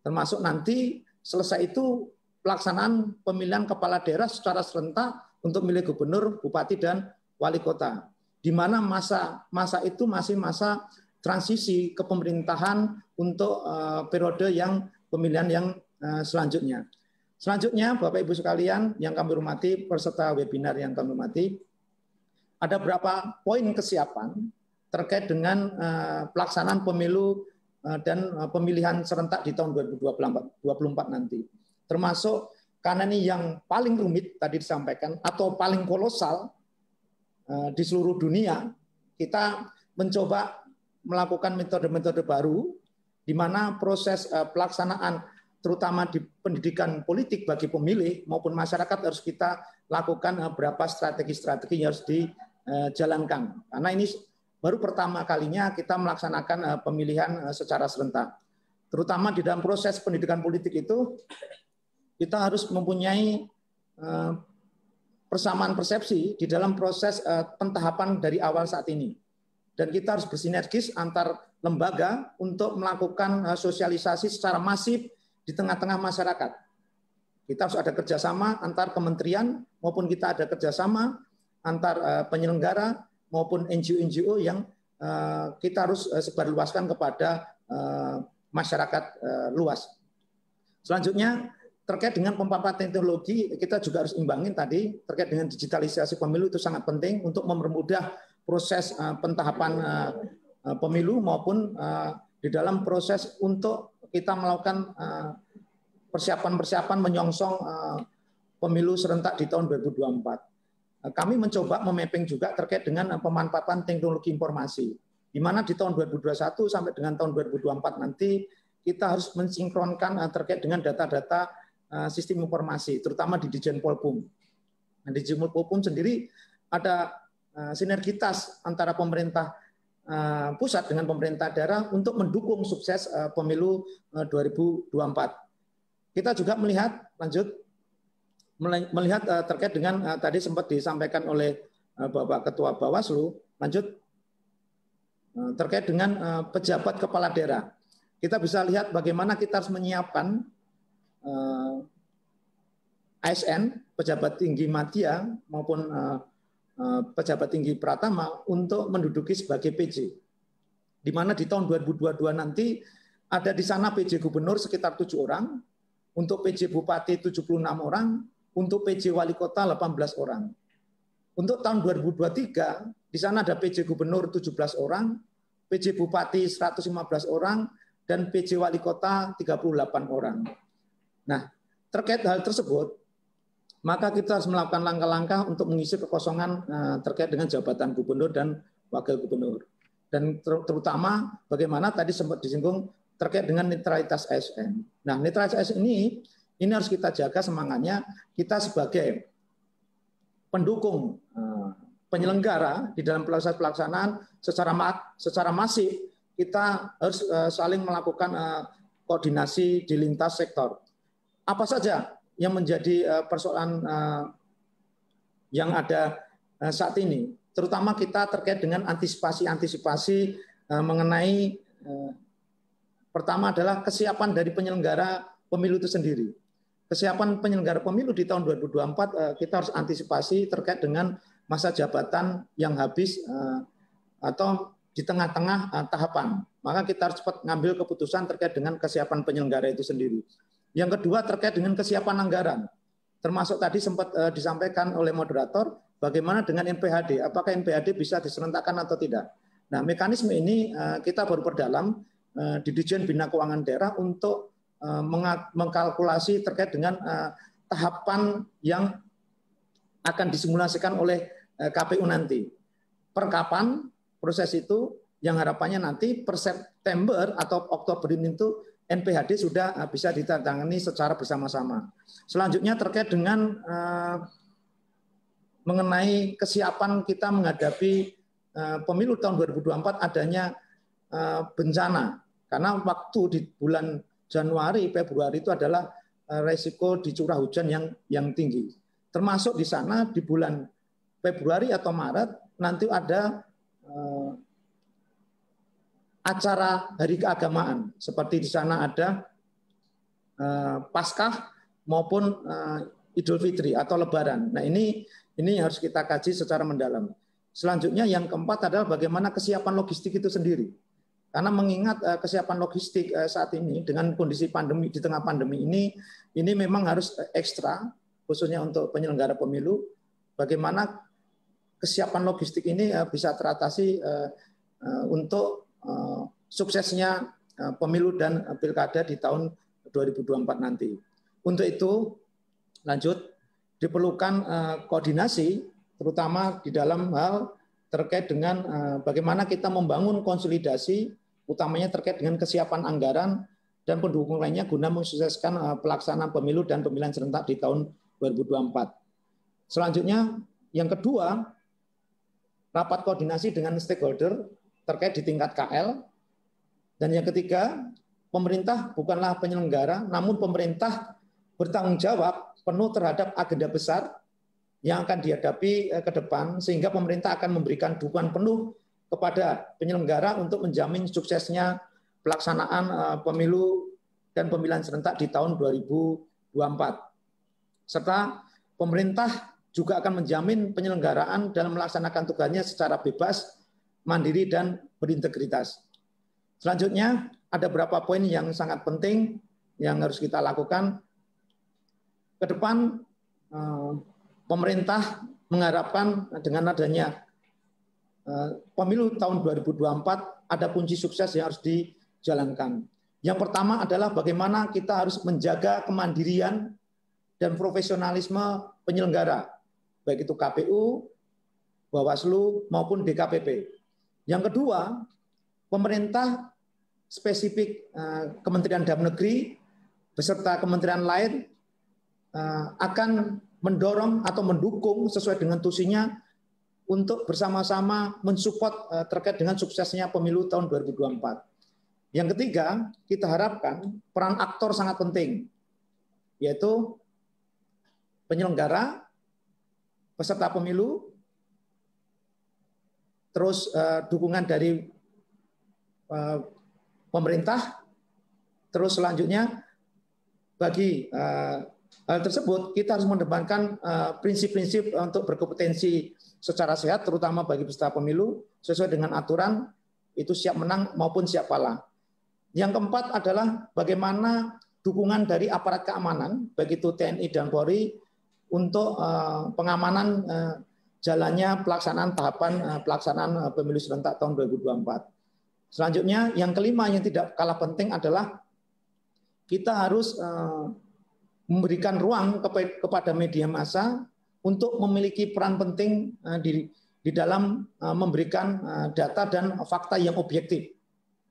Termasuk nanti selesai itu pelaksanaan pemilihan kepala daerah secara serentak untuk milik gubernur, bupati, dan wali kota. Di mana masa masa itu masih masa transisi pemerintahan untuk uh, periode yang pemilihan yang uh, selanjutnya. Selanjutnya, Bapak Ibu sekalian yang kami hormati, peserta webinar yang kami hormati, ada beberapa poin kesiapan terkait dengan uh, pelaksanaan pemilu uh, dan uh, pemilihan serentak di tahun 2024 nanti termasuk karena ini yang paling rumit tadi disampaikan atau paling kolosal eh, di seluruh dunia, kita mencoba melakukan metode-metode baru di mana proses eh, pelaksanaan terutama di pendidikan politik bagi pemilih maupun masyarakat harus kita lakukan eh, berapa strategi-strategi yang harus dijalankan. Karena ini baru pertama kalinya kita melaksanakan pemilihan secara serentak. Terutama di dalam proses pendidikan politik itu kita harus mempunyai eh, persamaan persepsi di dalam proses eh, pentahapan dari awal saat ini. Dan kita harus bersinergis antar lembaga untuk melakukan eh, sosialisasi secara masif di tengah-tengah masyarakat. Kita harus ada kerjasama antar kementerian maupun kita ada kerjasama antar penyelenggara maupun NGO-NGO yang kita harus sebarluaskan kepada masyarakat luas. Selanjutnya terkait dengan pemanfaatan teknologi kita juga harus imbangin tadi terkait dengan digitalisasi pemilu itu sangat penting untuk mempermudah proses uh, pentahapan uh, pemilu maupun uh, di dalam proses untuk kita melakukan persiapan-persiapan menyongsong pemilu serentak di tahun 2024. Kami mencoba memapping juga terkait dengan pemanfaatan teknologi informasi, di mana di tahun 2021 sampai dengan tahun 2024 nanti kita harus mensinkronkan terkait dengan data-data Eh, sistem informasi, terutama di Dijen Polpum. Nah, di Dijen Polpum sendiri ada eh, sinergitas antara pemerintah eh, pusat dengan pemerintah daerah untuk mendukung sukses pemilu 2024. Kita juga melihat lanjut melihat terkait dengan tadi sempat disampaikan oleh Bapak Ketua Bawaslu, lanjut terkait dengan pejabat kepala daerah. Kita bisa lihat bagaimana kita harus menyiapkan eh, ASN, pejabat tinggi Madya maupun eh, eh, pejabat tinggi Pratama untuk menduduki sebagai PJ. Di mana di tahun 2022 nanti ada di sana PJ Gubernur sekitar tujuh orang, untuk PJ Bupati 76 orang, untuk PJ Wali Kota 18 orang. Untuk tahun 2023, di sana ada PJ Gubernur 17 orang, PJ Bupati 115 orang, dan PJ Wali Kota 38 orang. Nah, terkait hal tersebut, maka kita harus melakukan langkah-langkah untuk mengisi kekosongan eh, terkait dengan jabatan gubernur dan wakil gubernur. Dan terutama bagaimana tadi sempat disinggung terkait dengan netralitas ASN. Nah, netralitas ASN ini ini harus kita jaga semangatnya kita sebagai pendukung eh, penyelenggara di dalam proses pelaksanaan secara mat secara masif kita harus eh, saling melakukan koordinasi di lintas sektor apa saja yang menjadi eh, persoalan eh, yang ada eh, saat ini, terutama kita terkait dengan antisipasi-antisipasi mengenai pertama adalah kesiapan dari penyelenggara pemilu itu sendiri. Kesiapan penyelenggara pemilu di tahun 2024 kita harus antisipasi terkait dengan masa jabatan yang habis atau di tengah-tengah tahapan. Maka kita harus cepat ngambil keputusan terkait dengan kesiapan penyelenggara itu sendiri. Yang kedua terkait dengan kesiapan anggaran. Termasuk tadi sempat uh, disampaikan oleh moderator, bagaimana dengan MPHD? Apakah MPHD bisa diserentakkan atau tidak? Nah, mekanisme ini uh, kita baru perdalam uh, di Dijen Bina Keuangan Daerah untuk uh, mengkalkulasi terkait dengan uh, tahapan yang akan disimulasikan oleh uh, KPU nanti. Perkapan proses itu yang harapannya nanti per September atau Oktober ini itu NPHD sudah ah, bisa ditangani secara bersama-sama. Selanjutnya terkait dengan eh, mengenai kesiapan kita menghadapi eh, pemilu tahun 2024 adanya eh, bencana. Karena waktu di bulan Januari, Februari itu adalah resiko di curah hujan yang yang tinggi. Termasuk di sana di bulan Februari atau Maret nanti ada acara hari keagamaan seperti di sana ada eh, Paskah maupun eh, Idul Fitri atau Lebaran. Nah ini ini harus kita kaji secara mendalam. Selanjutnya yang keempat adalah bagaimana kesiapan logistik itu sendiri. Karena mengingat eh, kesiapan logistik saat ini dengan kondisi pandemi di tengah pandemi ini ini memang harus ekstra khususnya untuk penyelenggara pemilu bagaimana kesiapan logistik ini bisa teratasi untuk Eh, suksesnya eh, pemilu dan eh, pilkada di tahun 2024 nanti. Untuk itu, lanjut, diperlukan koordinasi terutama di dalam hal terkait dengan bagaimana kita membangun konsolidasi utamanya terkait dengan kesiapan anggaran dan pendukung lainnya guna mensukseskan pelaksanaan pemilu dan pemilihan serentak di tahun 2024. Selanjutnya, yang kedua, rapat koordinasi dengan stakeholder terkait di tingkat KL. Dan yang ketiga, pemerintah bukanlah penyelenggara, namun pemerintah bertanggung jawab penuh terhadap agenda besar yang akan dihadapi eh, ke depan, sehingga pemerintah akan memberikan dukungan penuh kepada penyelenggara untuk menjamin suksesnya pelaksanaan eh, pemilu dan pemilihan serentak di tahun 2024. Serta pemerintah juga akan menjamin penyelenggaraan dalam melaksanakan tugasnya secara bebas mandiri, dan berintegritas. Selanjutnya, ada beberapa poin yang sangat penting yang harus kita lakukan. Ke depan, eh, pemerintah mengharapkan dengan adanya eh, pemilu tahun 2024 ada kunci sukses yang harus dijalankan. Yang pertama adalah bagaimana kita harus menjaga kemandirian dan profesionalisme penyelenggara, baik itu KPU, Bawaslu maupun DKPP. Yang kedua, pemerintah spesifik eh, Kementerian Dalam Negeri beserta kementerian lain eh, akan mendorong atau mendukung sesuai dengan tusinya untuk bersama-sama mensupport eh, terkait dengan suksesnya pemilu tahun 2024. Yang ketiga, kita harapkan peran aktor sangat penting, yaitu penyelenggara, peserta pemilu, terus uh, dukungan dari uh, pemerintah, terus selanjutnya bagi uh, hal tersebut kita harus mendepankan prinsip-prinsip untuk berkompetensi secara sehat, terutama bagi peserta pemilu sesuai dengan aturan itu siap menang maupun siap kalah. Yang keempat adalah bagaimana dukungan dari aparat keamanan, begitu TNI dan Polri, untuk pengamanan jalannya pelaksanaan tahapan eh, pelaksanaan eh, pemilu serentak tahun 2024. Selanjutnya yang kelima yang tidak kalah penting adalah kita harus eh, memberikan ruang kepada media massa untuk memiliki peran penting di di dalam memberikan data dan fakta yang objektif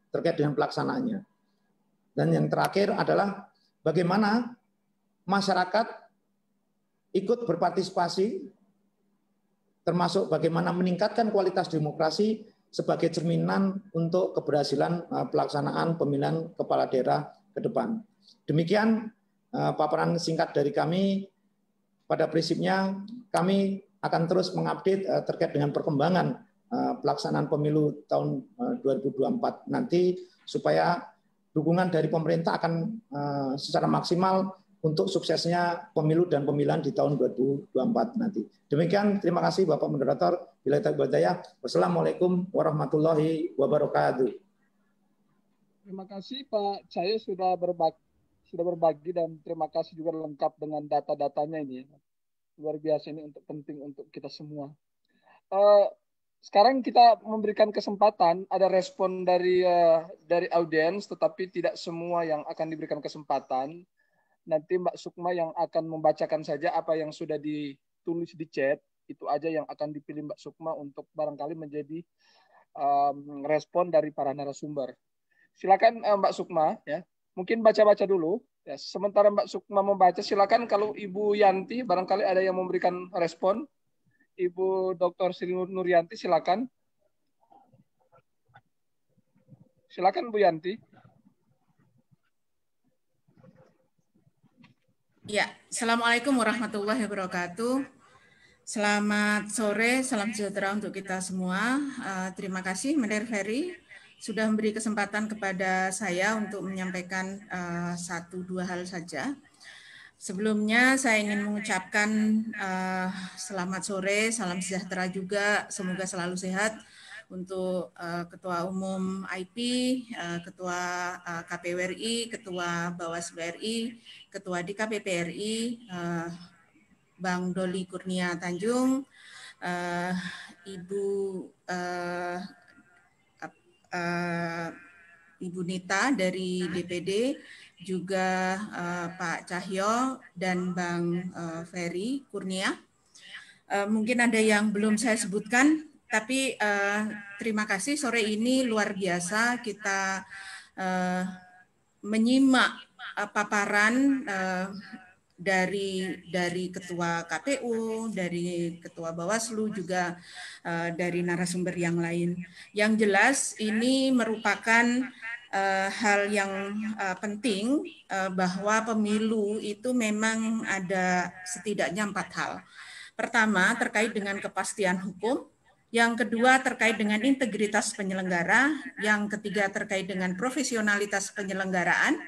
terkait dengan pelaksanaannya. Dan yang terakhir adalah bagaimana masyarakat ikut berpartisipasi termasuk bagaimana meningkatkan kualitas demokrasi sebagai cerminan untuk keberhasilan eh, pelaksanaan pemilihan kepala daerah ke depan. Demikian eh, paparan singkat dari kami. Pada prinsipnya kami akan terus mengupdate eh, terkait dengan perkembangan pelaksanaan pemilu tahun 2024 nanti supaya dukungan dari pemerintah akan secara maksimal untuk suksesnya pemilu dan pemilihan di tahun 2024 nanti. Demikian, terima kasih Bapak Moderator. Bila tak berdaya, wassalamualaikum warahmatullahi wabarakatuh. Terima kasih Pak Cahyo sudah berbagi, sudah berbagi dan terima kasih juga lengkap dengan data-datanya ini. Ya. Luar biasa ini untuk penting untuk kita semua. Uh, sekarang kita memberikan kesempatan ada respon dari uh, dari audiens tetapi tidak semua yang akan diberikan kesempatan nanti Mbak Sukma yang akan membacakan saja apa yang sudah ditulis di chat itu aja yang akan dipilih Mbak Sukma untuk barangkali menjadi um, respon dari para narasumber. Silakan eh, Mbak Sukma ya. Mungkin baca-baca dulu. Ya, sementara Mbak Sukma membaca, silakan kalau Ibu Yanti barangkali ada yang memberikan respon. Ibu Dr. Sri Nuryanti silakan. Silakan Bu Yanti. Ya, Assalamualaikum warahmatullahi wabarakatuh. Selamat sore, salam sejahtera untuk kita semua. Uh, terima kasih, Menteri Ferry, sudah memberi kesempatan kepada saya untuk menyampaikan uh, satu dua hal saja. Sebelumnya saya ingin mengucapkan uh, selamat sore, salam sejahtera juga, semoga selalu sehat untuk uh, Ketua Umum IP, uh, eh, Ketua uh, eh, KPWRI, Ketua Bawas BRI, Ketua DKPPRI, uh, Bang Doli Kurnia Tanjung, uh, Ibu uh, uh, Ibu Nita dari DPD, juga uh, Pak Cahyo dan Bang uh, Ferry Kurnia. Uh, mungkin ada yang belum saya sebutkan tapi uh, terima kasih sore ini luar biasa kita uh, menyimak uh, paparan uh, dari dari ketua KPU, dari ketua Bawaslu juga uh, dari narasumber yang lain. Yang jelas ini merupakan uh, hal yang uh, penting uh, bahwa pemilu itu memang ada setidaknya empat hal. Pertama terkait dengan kepastian hukum, yang kedua terkait dengan integritas penyelenggara, yang ketiga terkait dengan profesionalitas penyelenggaraan,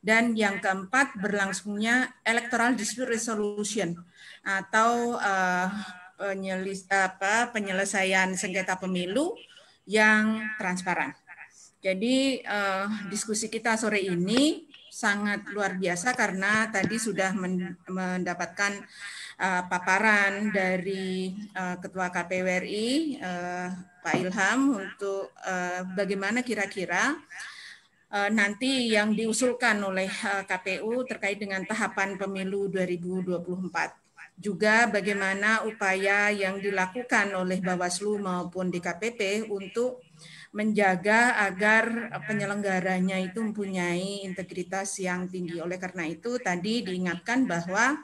dan yang keempat berlangsungnya electoral dispute resolution atau uh, penyelis, apa, penyelesaian sengketa pemilu yang transparan. Jadi uh, diskusi kita sore ini sangat luar biasa karena tadi sudah mendapatkan uh, paparan dari uh, Ketua KPWRI uh, eh, Pak Ilham untuk uh, bagaimana kira-kira uh, nanti yang diusulkan oleh uh, KPU terkait dengan tahapan pemilu 2024 juga bagaimana upaya yang dilakukan oleh Bawaslu maupun DKPP untuk menjaga agar penyelenggaranya itu mempunyai integritas yang tinggi. Oleh karena itu tadi diingatkan bahwa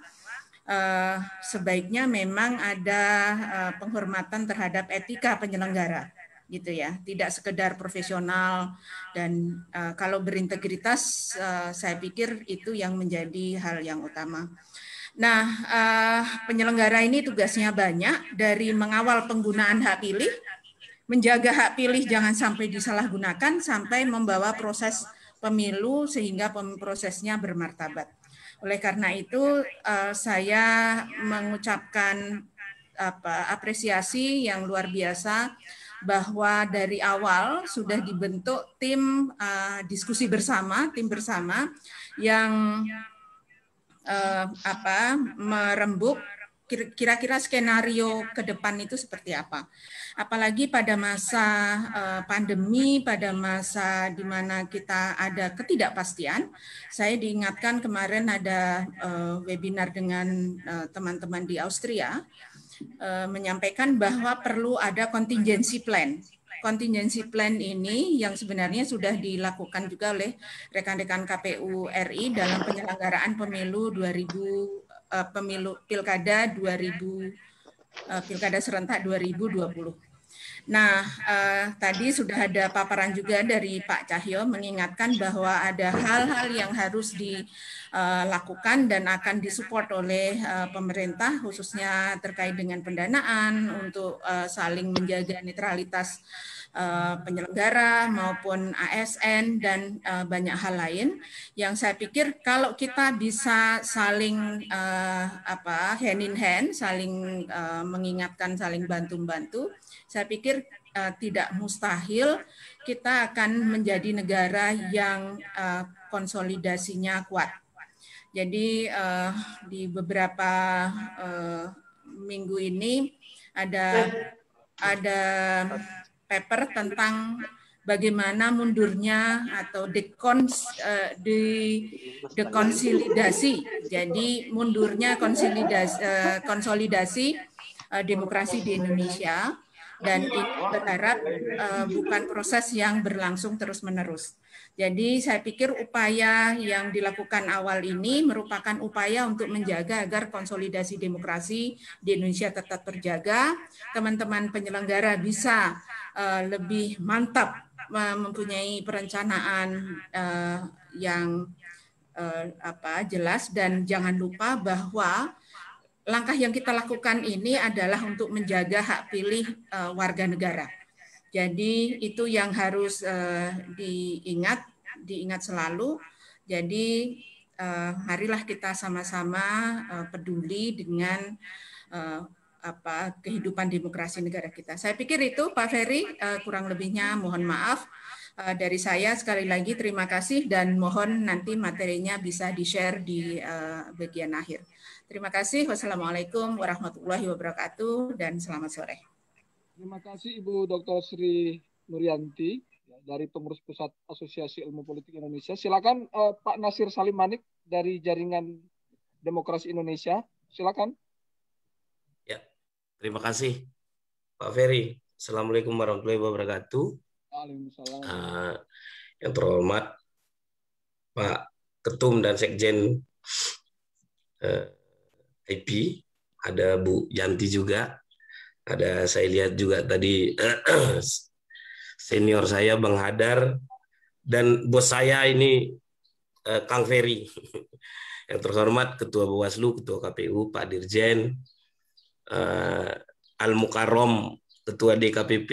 eh, sebaiknya memang ada eh, penghormatan terhadap etika penyelenggara gitu ya tidak sekedar profesional dan uh, kalau berintegritas uh, saya pikir itu yang menjadi hal yang utama nah uh, penyelenggara ini tugasnya banyak dari mengawal penggunaan hak pilih menjaga hak pilih jangan sampai disalahgunakan sampai membawa proses pemilu sehingga prosesnya bermartabat oleh karena itu uh, saya mengucapkan apa apresiasi yang luar biasa bahwa dari awal sudah dibentuk tim uh, diskusi bersama, tim bersama yang uh, apa merembuk kira-kira skenario ke depan itu seperti apa apalagi pada masa eh, pandemi, pada masa di mana kita ada ketidakpastian. Saya diingatkan kemarin ada eh, webinar dengan eh, teman-teman di Austria menyampaikan bahwa perlu ada contingency plan contingency plan ini yang sebenarnya sudah dilakukan juga oleh rekan-rekan KPU RI dalam penyelenggaraan pemilu 2000 pemilu pilkada 2000 pilkada serentak 2020. Nah, eh, tadi sudah ada paparan juga dari Pak Cahyo mengingatkan bahwa ada hal-hal yang harus dilakukan eh, dan akan disupport oleh eh, pemerintah, khususnya terkait dengan pendanaan untuk eh, saling menjaga netralitas eh, penyelenggara maupun ASN dan eh, banyak hal lain. Yang saya pikir kalau kita bisa saling eh, apa hand in hand, saling eh, mengingatkan, saling bantu-bantu. bantu bantu saya pikir uh, tidak mustahil kita akan menjadi negara yang uh, konsolidasinya kuat. Jadi uh, di beberapa uh, minggu ini ada ada paper tentang bagaimana mundurnya atau dekons uh, di dekonsolidasi. Jadi mundurnya konsolidasi, uh, konsolidasi uh, demokrasi di Indonesia dan itu berharap uh, bukan proses yang berlangsung terus-menerus. Jadi saya pikir upaya yang dilakukan awal ini merupakan upaya untuk menjaga agar konsolidasi demokrasi di Indonesia tetap terjaga, teman-teman penyelenggara bisa uh, lebih mantap eh, mempunyai perencanaan uh, yang uh, apa jelas dan jangan lupa bahwa langkah yang kita lakukan ini adalah untuk menjaga hak pilih uh, warga negara. Jadi itu yang harus uh, diingat, diingat selalu. Jadi uh, marilah kita sama-sama uh, peduli dengan uh, apa kehidupan demokrasi negara kita. Saya pikir itu Pak Ferry uh, kurang lebihnya mohon maaf uh, dari saya sekali lagi terima kasih dan mohon nanti materinya bisa di-share di uh, bagian akhir. Terima kasih. Wassalamualaikum warahmatullahi wabarakatuh dan selamat sore. Terima kasih Ibu Dr. Sri Nuryanti ya, dari pengurus pusat Asosiasi Ilmu Politik Indonesia. Silakan uh, Pak Nasir Salim Manik dari Jaringan Demokrasi Indonesia. Silakan. Ya, terima kasih Pak Ferry. Assalamualaikum warahmatullahi wabarakatuh. Waalaikumsalam. Uh, yang terhormat Pak Ketum dan Sekjen uh, IP, ada Bu Yanti juga, ada saya lihat juga tadi senior saya Bang Hadar dan bos saya ini eh, Kang Ferry yang terhormat Ketua Bawaslu, Ketua KPU Pak Dirjen, eh, Al Mukarom Ketua DKPP.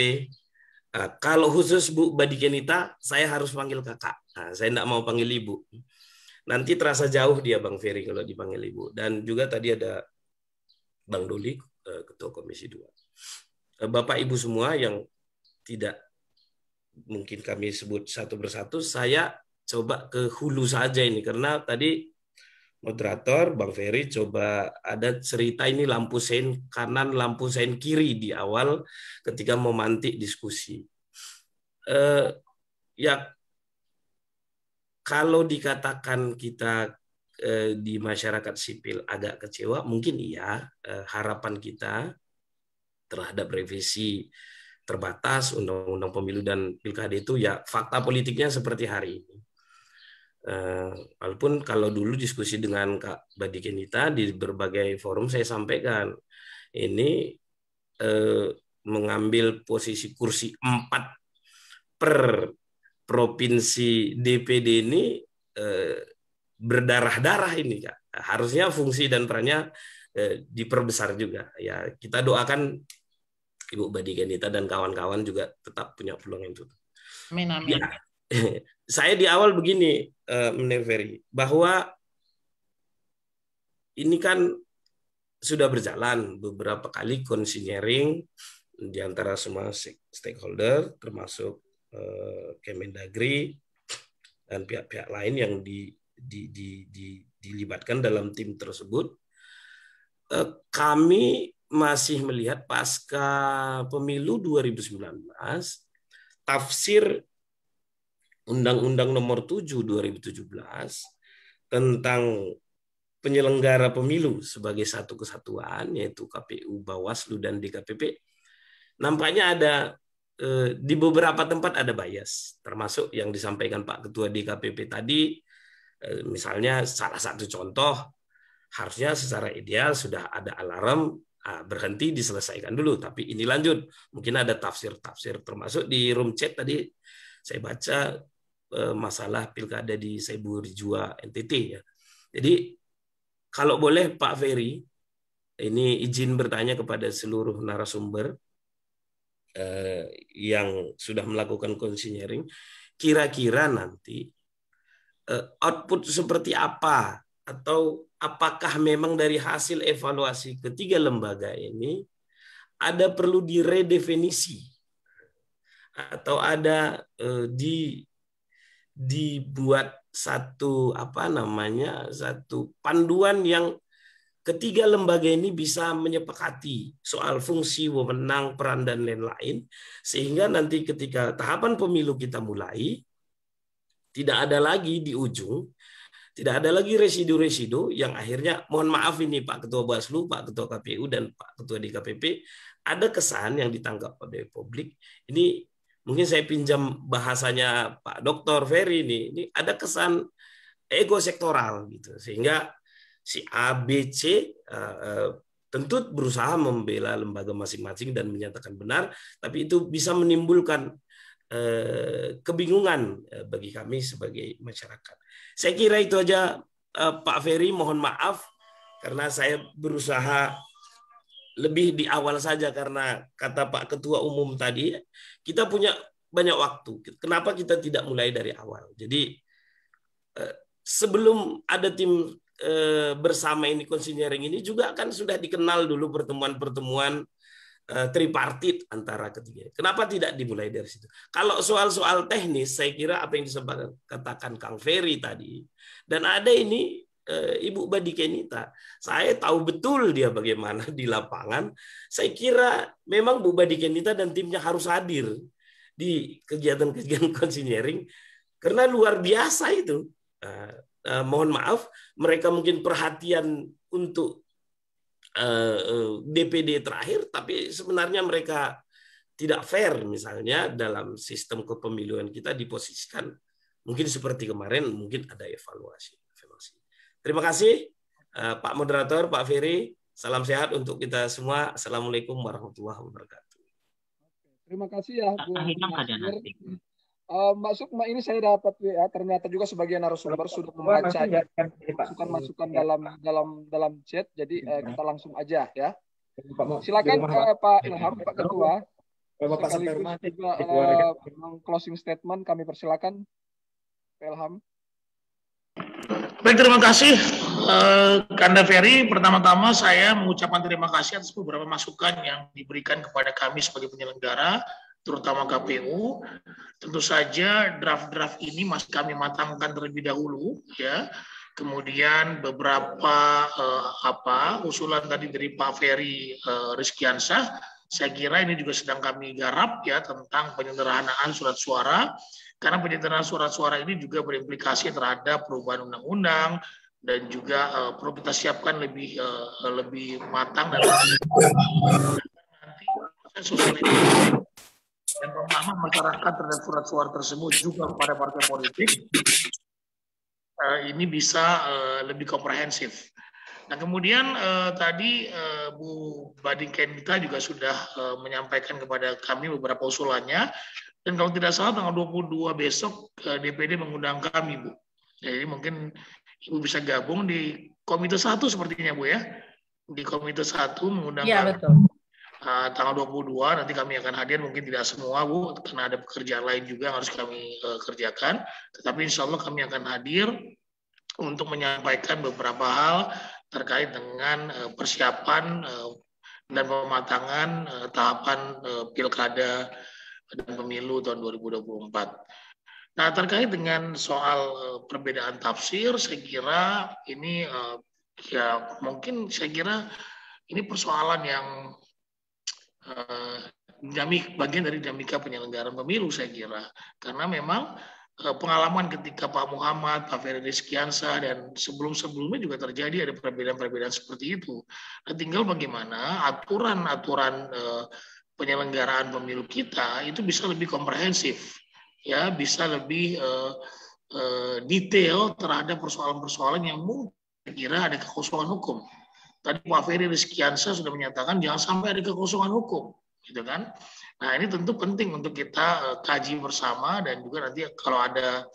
Eh, kalau khusus Bu Badikenita, saya harus panggil kakak. Nah, saya tidak mau panggil ibu nanti terasa jauh dia Bang Ferry kalau dipanggil Ibu. Dan juga tadi ada Bang Doli, eh, Ketua Komisi 2. Eh, Bapak Ibu semua yang tidak mungkin kami sebut satu persatu, saya coba ke hulu saja ini. Karena tadi moderator Bang Ferry coba ada cerita ini lampu sein kanan, lampu sein kiri di awal ketika memantik diskusi. Eh, ya kalau dikatakan kita eh, di masyarakat sipil agak kecewa, mungkin iya eh, harapan kita terhadap revisi terbatas undang-undang pemilu dan pilkada itu ya fakta politiknya seperti hari ini. Eh, walaupun kalau dulu diskusi dengan Kak Badikenita di berbagai forum saya sampaikan ini eh, mengambil posisi kursi empat per provinsi DPD ini eh, berdarah-darah ini Kak. Harusnya fungsi dan perannya eh, diperbesar juga. Ya, kita doakan Ibu Badi Gendita dan kawan-kawan juga tetap punya peluang itu. Amin amin. Ya. Saya di awal begini eh, Meneveri bahwa ini kan sudah berjalan beberapa kali konsinyering di antara semua stakeholder termasuk Eh, Kemendagri dan pihak-pihak lain yang di, di, di, di, dilibatkan dalam tim tersebut. Eh, kami masih melihat pasca pemilu 2019 tafsir Undang-Undang Nomor 7 2017 tentang penyelenggara pemilu sebagai satu kesatuan yaitu KPU, Bawaslu dan DKPP nampaknya ada Eh, di beberapa tempat ada bias, termasuk yang disampaikan Pak Ketua DKPP tadi. Eh, misalnya salah satu contoh harusnya secara ideal sudah ada alarm ah, berhenti diselesaikan dulu, tapi ini lanjut. Mungkin ada tafsir-tafsir termasuk di room chat tadi saya baca eh, masalah pilkada di Sebu Rijua NTT ya. Jadi kalau boleh Pak Ferry ini izin bertanya kepada seluruh narasumber Eh, yang sudah melakukan konsinyering, kira-kira nanti eh, output seperti apa atau apakah memang dari hasil evaluasi ketiga lembaga ini ada perlu diredefinisi atau ada eh, di dibuat satu apa namanya satu panduan yang Ketiga lembaga ini bisa menyepakati soal fungsi, wewenang, peran, dan lain-lain. Sehingga nanti ketika tahapan pemilu kita mulai, tidak ada lagi di ujung, tidak ada lagi residu-residu yang akhirnya, mohon maaf ini Pak Ketua Bawaslu, Pak Ketua KPU, dan Pak Ketua DKPP, ada kesan yang ditangkap oleh publik. Ini mungkin saya pinjam bahasanya Pak Dr. Ferry ini, ini ada kesan ego sektoral gitu. Sehingga si ABC uh, eh, eh, tentu berusaha membela lembaga masing-masing dan menyatakan benar, tapi itu bisa menimbulkan eh, kebingungan bagi kami sebagai masyarakat. Saya kira itu aja Pak Ferry, mohon maaf karena saya berusaha lebih di awal saja karena kata Pak Ketua Umum tadi kita punya banyak waktu. Kenapa kita tidak mulai dari awal? Jadi sebelum ada tim Eh, bersama ini konsinyering ini juga kan sudah dikenal dulu pertemuan-pertemuan eh, tripartit antara ketiga. Kenapa tidak dimulai dari situ? Kalau soal-soal teknis, saya kira apa yang katakan Kang Ferry tadi, dan ada ini eh, Ibu Badikenita. Saya tahu betul dia bagaimana di lapangan. Saya kira memang Bu Badikenita dan timnya harus hadir di kegiatan-kegiatan konsinyering karena luar biasa itu eh, mohon maaf, mereka mungkin perhatian untuk eh, DPD eh, terakhir, tapi sebenarnya mereka tidak fair misalnya dalam sistem kepemiluan kita diposisikan mungkin seperti kemarin mungkin ada evaluasi. evaluasi. Terima kasih eh, Pak Moderator, Pak Ferry. Salam sehat untuk kita semua. Assalamualaikum warahmatullahi wabarakatuh. Terima kasih ya Bu. Masuk, eh, Mbak Sukma ini saya dapat ya, ternyata juga sebagian narasumber sudah membaca ya. masukan-masukan iya. dalam dalam dalam chat. Jadi uh, kita langsung aja ya. Iya, Silakan uh, Pak Ilham, Pak Ketua. Bapak sekaligus juga uh, closing statement kami persilakan Pak Ilham. Baik, terima kasih uh, Kanda Ferry. Pertama-tama saya mengucapkan terima kasih atas beberapa masukan yang diberikan kepada kami sebagai penyelenggara terutama KPU. Tentu saja draft-draft ini masih kami matangkan terlebih dahulu, ya. Kemudian beberapa eh, apa usulan tadi dari Pak Ferry eh, saya kira ini juga sedang kami garap ya tentang penyederhanaan surat suara, karena penyederhanaan surat suara ini juga berimplikasi terhadap perubahan undang-undang, dan juga uh, perlu kita siapkan lebih uh, lebih matang dan nanti sosialisasi dan pemahaman masyarakat terhadap surat suara tersebut juga kepada partai politik eh, ini bisa eh, lebih komprehensif. Nah kemudian eh, tadi Bu Bading Kendita juga sudah menyampaikan kepada kami beberapa usulannya dan kalau tidak salah tanggal 22 besok DPD mengundang kami Bu. Jadi mungkin Ibu bisa gabung di Komite satu sepertinya Bu ya. Di Komite satu mengundang ya, kami. Betul uh, tanggal 22 nanti kami akan hadir mungkin tidak semua Bu karena ada pekerjaan lain juga yang harus kami uh, kerjakan tetapi insya Allah kami akan hadir untuk menyampaikan beberapa hal terkait dengan uh, persiapan uh, dan pematangan uh, tahapan uh, pilkada dan pemilu tahun 2024. Nah terkait dengan soal uh, perbedaan tafsir, saya kira ini uh, ya mungkin saya kira ini persoalan yang uh, bagian dari dinamika penyelenggaraan pemilu saya kira karena memang eh, pengalaman ketika Pak Muhammad, Pak Ferry dan sebelum-sebelumnya juga terjadi ada perbedaan-perbedaan seperti itu. Nah, tinggal bagaimana aturan-aturan uh, penyelenggaraan pemilu kita itu bisa lebih komprehensif, ya bisa lebih uh, uh, detail terhadap persoalan-persoalan yang mungkin kira ada kekosongan hukum. Tadi Pak Ferry Rizkiansyah sudah menyatakan jangan sampai ada kekosongan hukum, gitu kan? Nah ini tentu penting untuk kita eh, kaji bersama dan juga nanti kalau ada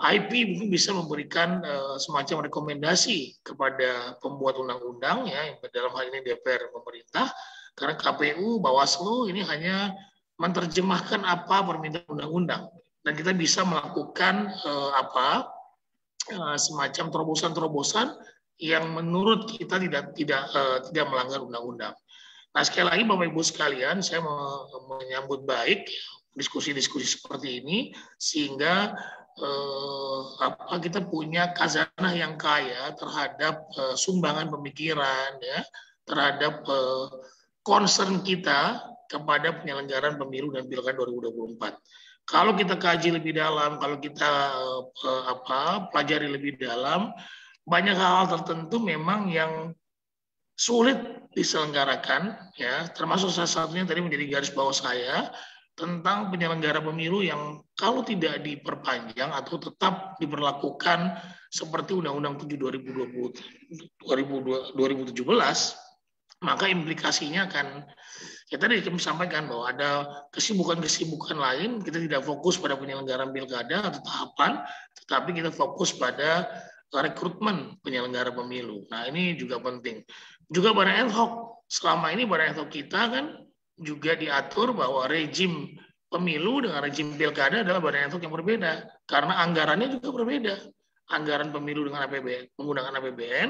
IP mungkin bisa memberikan eh, semacam rekomendasi kepada pembuat undang-undang ya dalam hal ini DPR pemerintah karena KPU Bawaslu ini hanya menerjemahkan apa permintaan undang-undang dan kita bisa melakukan eh, apa semacam terobosan-terobosan yang menurut kita tidak tidak uh, tidak melanggar undang-undang. Nah sekali lagi Bapak Ibu sekalian, saya menyambut baik diskusi-diskusi seperti ini sehingga uh, apa kita punya kazanah yang kaya terhadap uh, sumbangan pemikiran ya terhadap uh, concern kita kepada penyelenggaraan pemilu dan pilkada 2024. Kalau kita kaji lebih dalam, kalau kita uh, apa pelajari lebih dalam, banyak hal-hal tertentu memang yang sulit diselenggarakan ya termasuk salah satunya tadi menjadi garis bawah saya tentang penyelenggara pemilu yang kalau tidak diperpanjang atau tetap diberlakukan seperti Undang-Undang 7 2020, 2017 maka implikasinya akan ya tadi kami sampaikan bahwa ada kesibukan-kesibukan lain kita tidak fokus pada penyelenggaraan pilkada atau tahapan tetapi kita fokus pada rekrutmen penyelenggara pemilu. Nah ini juga penting. Juga badan ad hoc. Selama ini badan ad hoc kita kan juga diatur bahwa rejim pemilu dengan rejim pilkada adalah badan ad hoc yang berbeda. Karena anggarannya juga berbeda. Anggaran pemilu dengan APBN menggunakan APBN,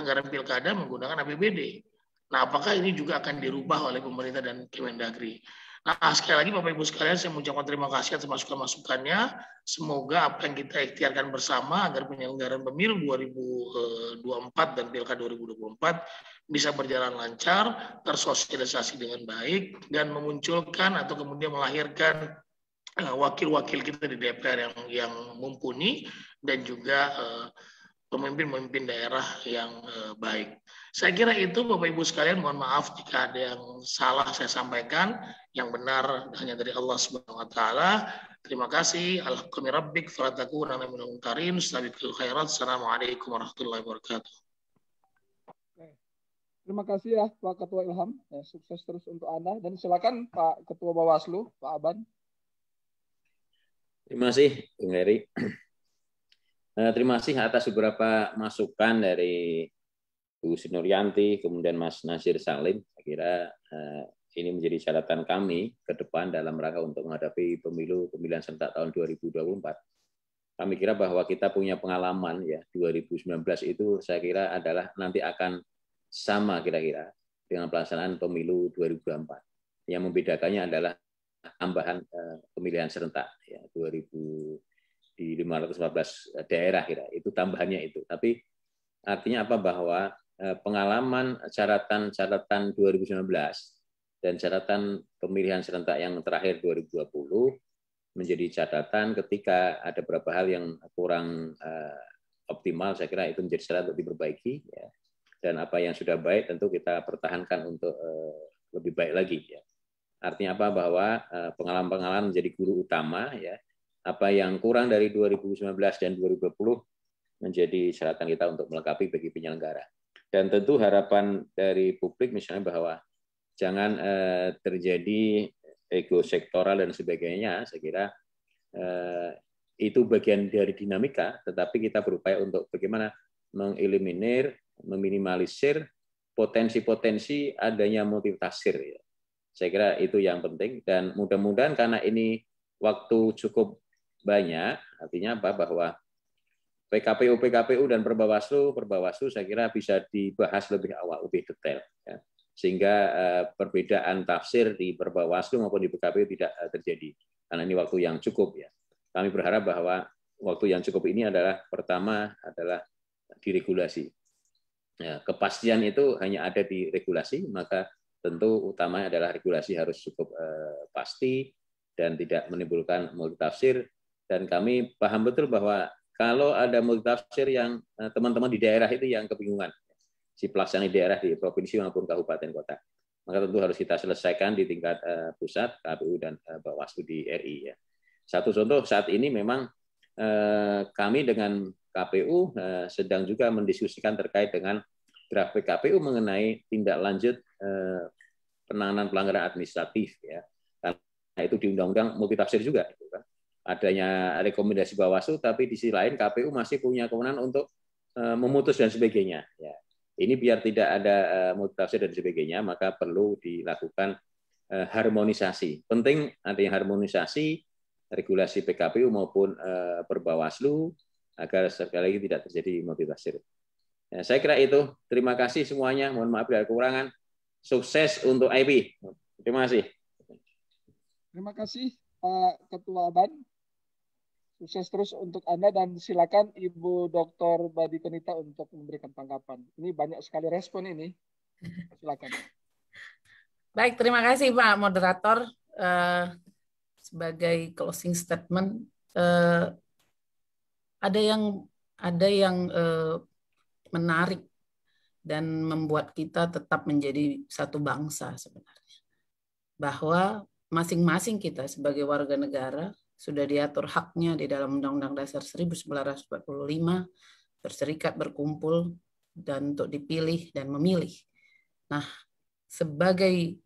anggaran pilkada menggunakan APBD. Nah, apakah ini juga akan dirubah oleh pemerintah dan Kemendagri? Nah, sekali lagi Bapak Ibu sekalian saya mengucapkan terima kasih atas masukan-masukannya. Semoga apa yang kita ikhtiarkan bersama agar penyelenggaraan pemilu 2024 eh, dan Pilkada 2024 bisa berjalan lancar, tersosialisasi dengan baik dan memunculkan atau kemudian melahirkan eh, wakil-wakil kita di DPR yang yang mumpuni dan juga eh, pemimpin-pemimpin daerah yang baik. Saya kira itu Bapak Ibu sekalian, mohon maaf jika ada yang salah saya sampaikan, yang benar hanya dari Allah Subhanahu wa taala. Terima kasih. Alhamdulillah rabbik Sabiqul khairat. Assalamualaikum warahmatullahi wabarakatuh. Terima kasih ya Pak Ketua Ilham. Ya, sukses terus untuk Anda. Dan silakan Pak Ketua Bawaslu, Pak Aban. Terima kasih, Bung Heri. Eh, terima kasih atas beberapa masukan dari Bu Sinuryanti, Nuryanti, kemudian Mas Nasir Salim. Saya kira eh, ini menjadi catatan kami ke depan dalam rangka untuk menghadapi pemilu pemilihan serentak tahun 2024. Kami kira bahwa kita punya pengalaman ya 2019 itu saya kira adalah nanti akan sama kira-kira dengan pelaksanaan pemilu 2024. Yang membedakannya adalah tambahan eh, pemilihan serentak ya 2000 di 514 eh, daerah kira itu tambahannya itu. Tapi artinya apa bahwa Eh, pengalaman catatan-catatan 2019 dan catatan pemilihan serentak yang terakhir 2020 menjadi catatan ketika ada beberapa hal yang kurang uh, optimal saya kira itu menjadi syarat untuk diperbaiki ya. dan apa yang sudah baik tentu kita pertahankan untuk uh, lebih baik lagi ya. artinya apa bahwa pengalaman-pengalaman uh, menjadi guru utama ya apa yang kurang dari 2019 dan 2020 menjadi syaratan kita untuk melengkapi bagi penyelenggara. Dan tentu harapan dari publik misalnya bahwa jangan eh, terjadi ego sektoral dan sebagainya. Saya kira eh, itu bagian dari dinamika, tetapi kita berupaya untuk bagaimana mengeliminir, meminimalisir potensi-potensi adanya multitafsir. Ya. Saya kira itu yang penting dan mudah-mudahan karena ini waktu cukup banyak, artinya apa bahwa PKPU PKPU dan perbawaslu perbawaslu saya kira bisa dibahas lebih awal lebih detail ya. sehingga eh, perbedaan tafsir di perbawaslu maupun di PKPU tidak eh, terjadi karena ini waktu yang cukup ya kami berharap bahwa waktu yang cukup ini adalah pertama adalah diregulasi ya, kepastian itu hanya ada di regulasi maka tentu utama adalah regulasi harus cukup eh, pasti dan tidak menimbulkan multitafsir dan kami paham betul bahwa kalau ada multitafsir yang eh, teman-teman di daerah itu yang kebingungan, si pelaksana di daerah di provinsi maupun kabupaten kota, maka tentu harus kita selesaikan di tingkat eh, pusat, KPU dan eh, Bawaslu di RI ya. Satu contoh saat ini memang kami dengan KPU sedang juga mendiskusikan terkait dengan draft PKPU mengenai tindak lanjut penanganan pelanggaran administratif ya. Karena itu di undang-undang multitafsir juga gitu kan adanya rekomendasi Bawaslu, tapi di sisi lain KPU masih punya kewenangan untuk eh, memutus dan sebagainya. Ya. Ini biar tidak ada eh, multitafsir dan sebagainya, maka perlu dilakukan eh, harmonisasi. Penting artinya harmonisasi regulasi PKPU maupun perbawaslu agar sekali lagi tidak terjadi multitafsir. Ya, saya kira itu. Terima kasih semuanya. Mohon maaf dari kekurangan. Sukses untuk IP. Terima kasih. Terima kasih Pak Ketua Ban sukses terus untuk Anda dan silakan Ibu Dr. Badi Penita untuk memberikan tanggapan. Ini banyak sekali respon ini. Silakan. Baik, terima kasih Pak Moderator uh, sebagai closing statement. Uh, ada yang ada yang uh, menarik dan membuat kita tetap menjadi satu bangsa sebenarnya. Bahwa masing-masing kita sebagai warga negara sudah diatur haknya di dalam Undang-Undang Dasar 1945 berserikat, berkumpul dan untuk dipilih dan memilih. Nah, sebagai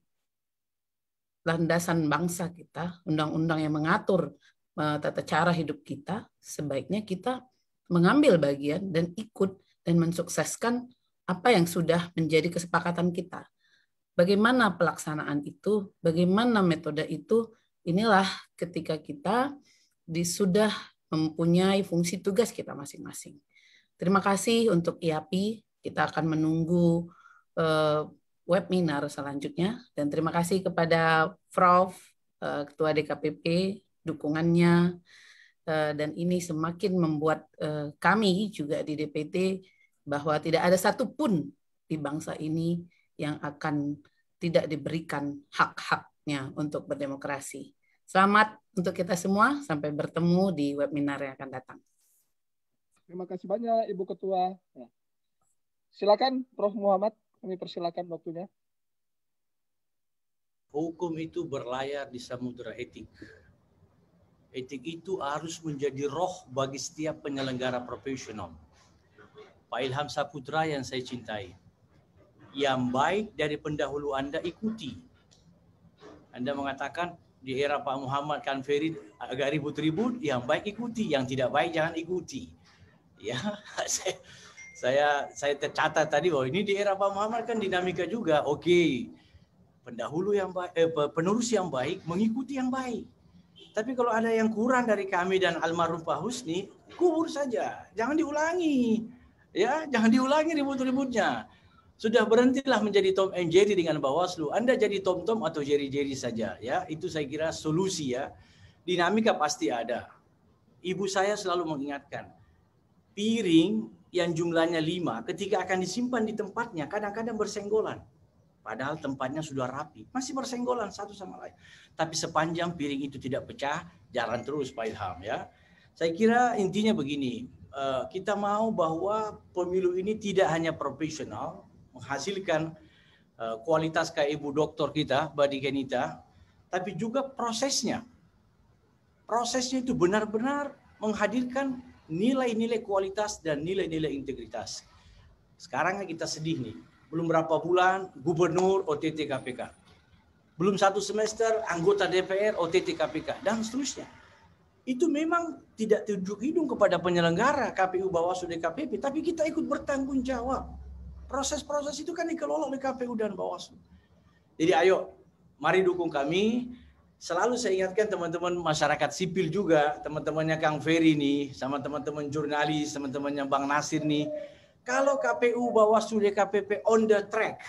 landasan bangsa kita, undang-undang yang mengatur eh, tata cara hidup kita, sebaiknya kita mengambil bagian dan ikut dan mensukseskan apa yang sudah menjadi kesepakatan kita. Bagaimana pelaksanaan itu, bagaimana metode itu, inilah ketika kita sudah mempunyai fungsi tugas kita masing-masing. Terima kasih untuk IAPI. Kita akan menunggu eh, webinar selanjutnya dan terima kasih kepada Prof eh, Ketua DKPP dukungannya eh, dan ini semakin membuat kami juga di DPT bahwa tidak ada satupun di bangsa ini yang akan tidak diberikan hak-haknya untuk berdemokrasi. Selamat untuk kita semua. Sampai bertemu di webinar yang akan datang. Terima kasih banyak Ibu Ketua. Ya. silakan Prof. Muhammad, kami persilakan waktunya. Hukum itu berlayar di samudera etik. Etik itu harus menjadi roh bagi setiap penyelenggara profesional. Pak Ilham Saputra yang saya cintai. Yang baik dari pendahulu Anda ikuti. Anda mengatakan di era Pak Muhammad kan Ferid agak ribut-ribut, yang baik ikuti, yang tidak baik jangan ikuti. Ya, saya saya, saya tercatat tadi bahwa ini di era Pak Muhammad kan dinamika juga. Oke, pendahulu yang baik, eh, penerus yang baik mengikuti yang baik. Tapi kalau ada yang kurang dari kami dan almarhum Pak Husni, kubur saja, jangan diulangi. Ya, jangan diulangi ribut-ributnya. Sudah berhentilah menjadi Tom and Jerry dengan Bawaslu. Anda jadi Tom Tom atau Jerry Jerry saja ya. Itu saya kira solusi ya. Dinamika pasti ada. Ibu saya selalu mengingatkan, piring yang jumlahnya lima ketika akan disimpan di tempatnya kadang-kadang bersenggolan. Padahal tempatnya sudah rapi, masih bersenggolan satu sama lain. Tapi sepanjang piring itu tidak pecah, jalan terus Pak Ilham ya. Saya kira intinya begini, eh, kita mau bahwa pemilu ini tidak hanya profesional, menghasilkan uh, kualitas kayak ibu dokter kita, Badi Genita, tapi juga prosesnya. Prosesnya itu benar-benar menghadirkan nilai-nilai kualitas dan nilai-nilai integritas. Sekarang kan kita sedih nih, belum berapa bulan gubernur OTT KPK. Belum satu semester anggota DPR OTT KPK dan seterusnya. Itu memang tidak tunjuk hidung kepada penyelenggara KPU Bawaslu DKPP, tapi kita ikut bertanggung jawab Proses-proses itu kan dikelola oleh KPU dan Bawaslu. Jadi ayo, mari dukung kami. Selalu saya ingatkan teman-teman masyarakat sipil juga, teman-temannya Kang Ferry nih, sama teman-teman jurnalis, teman-temannya Bang Nasir nih. Kalau KPU Bawaslu DKPP on the track,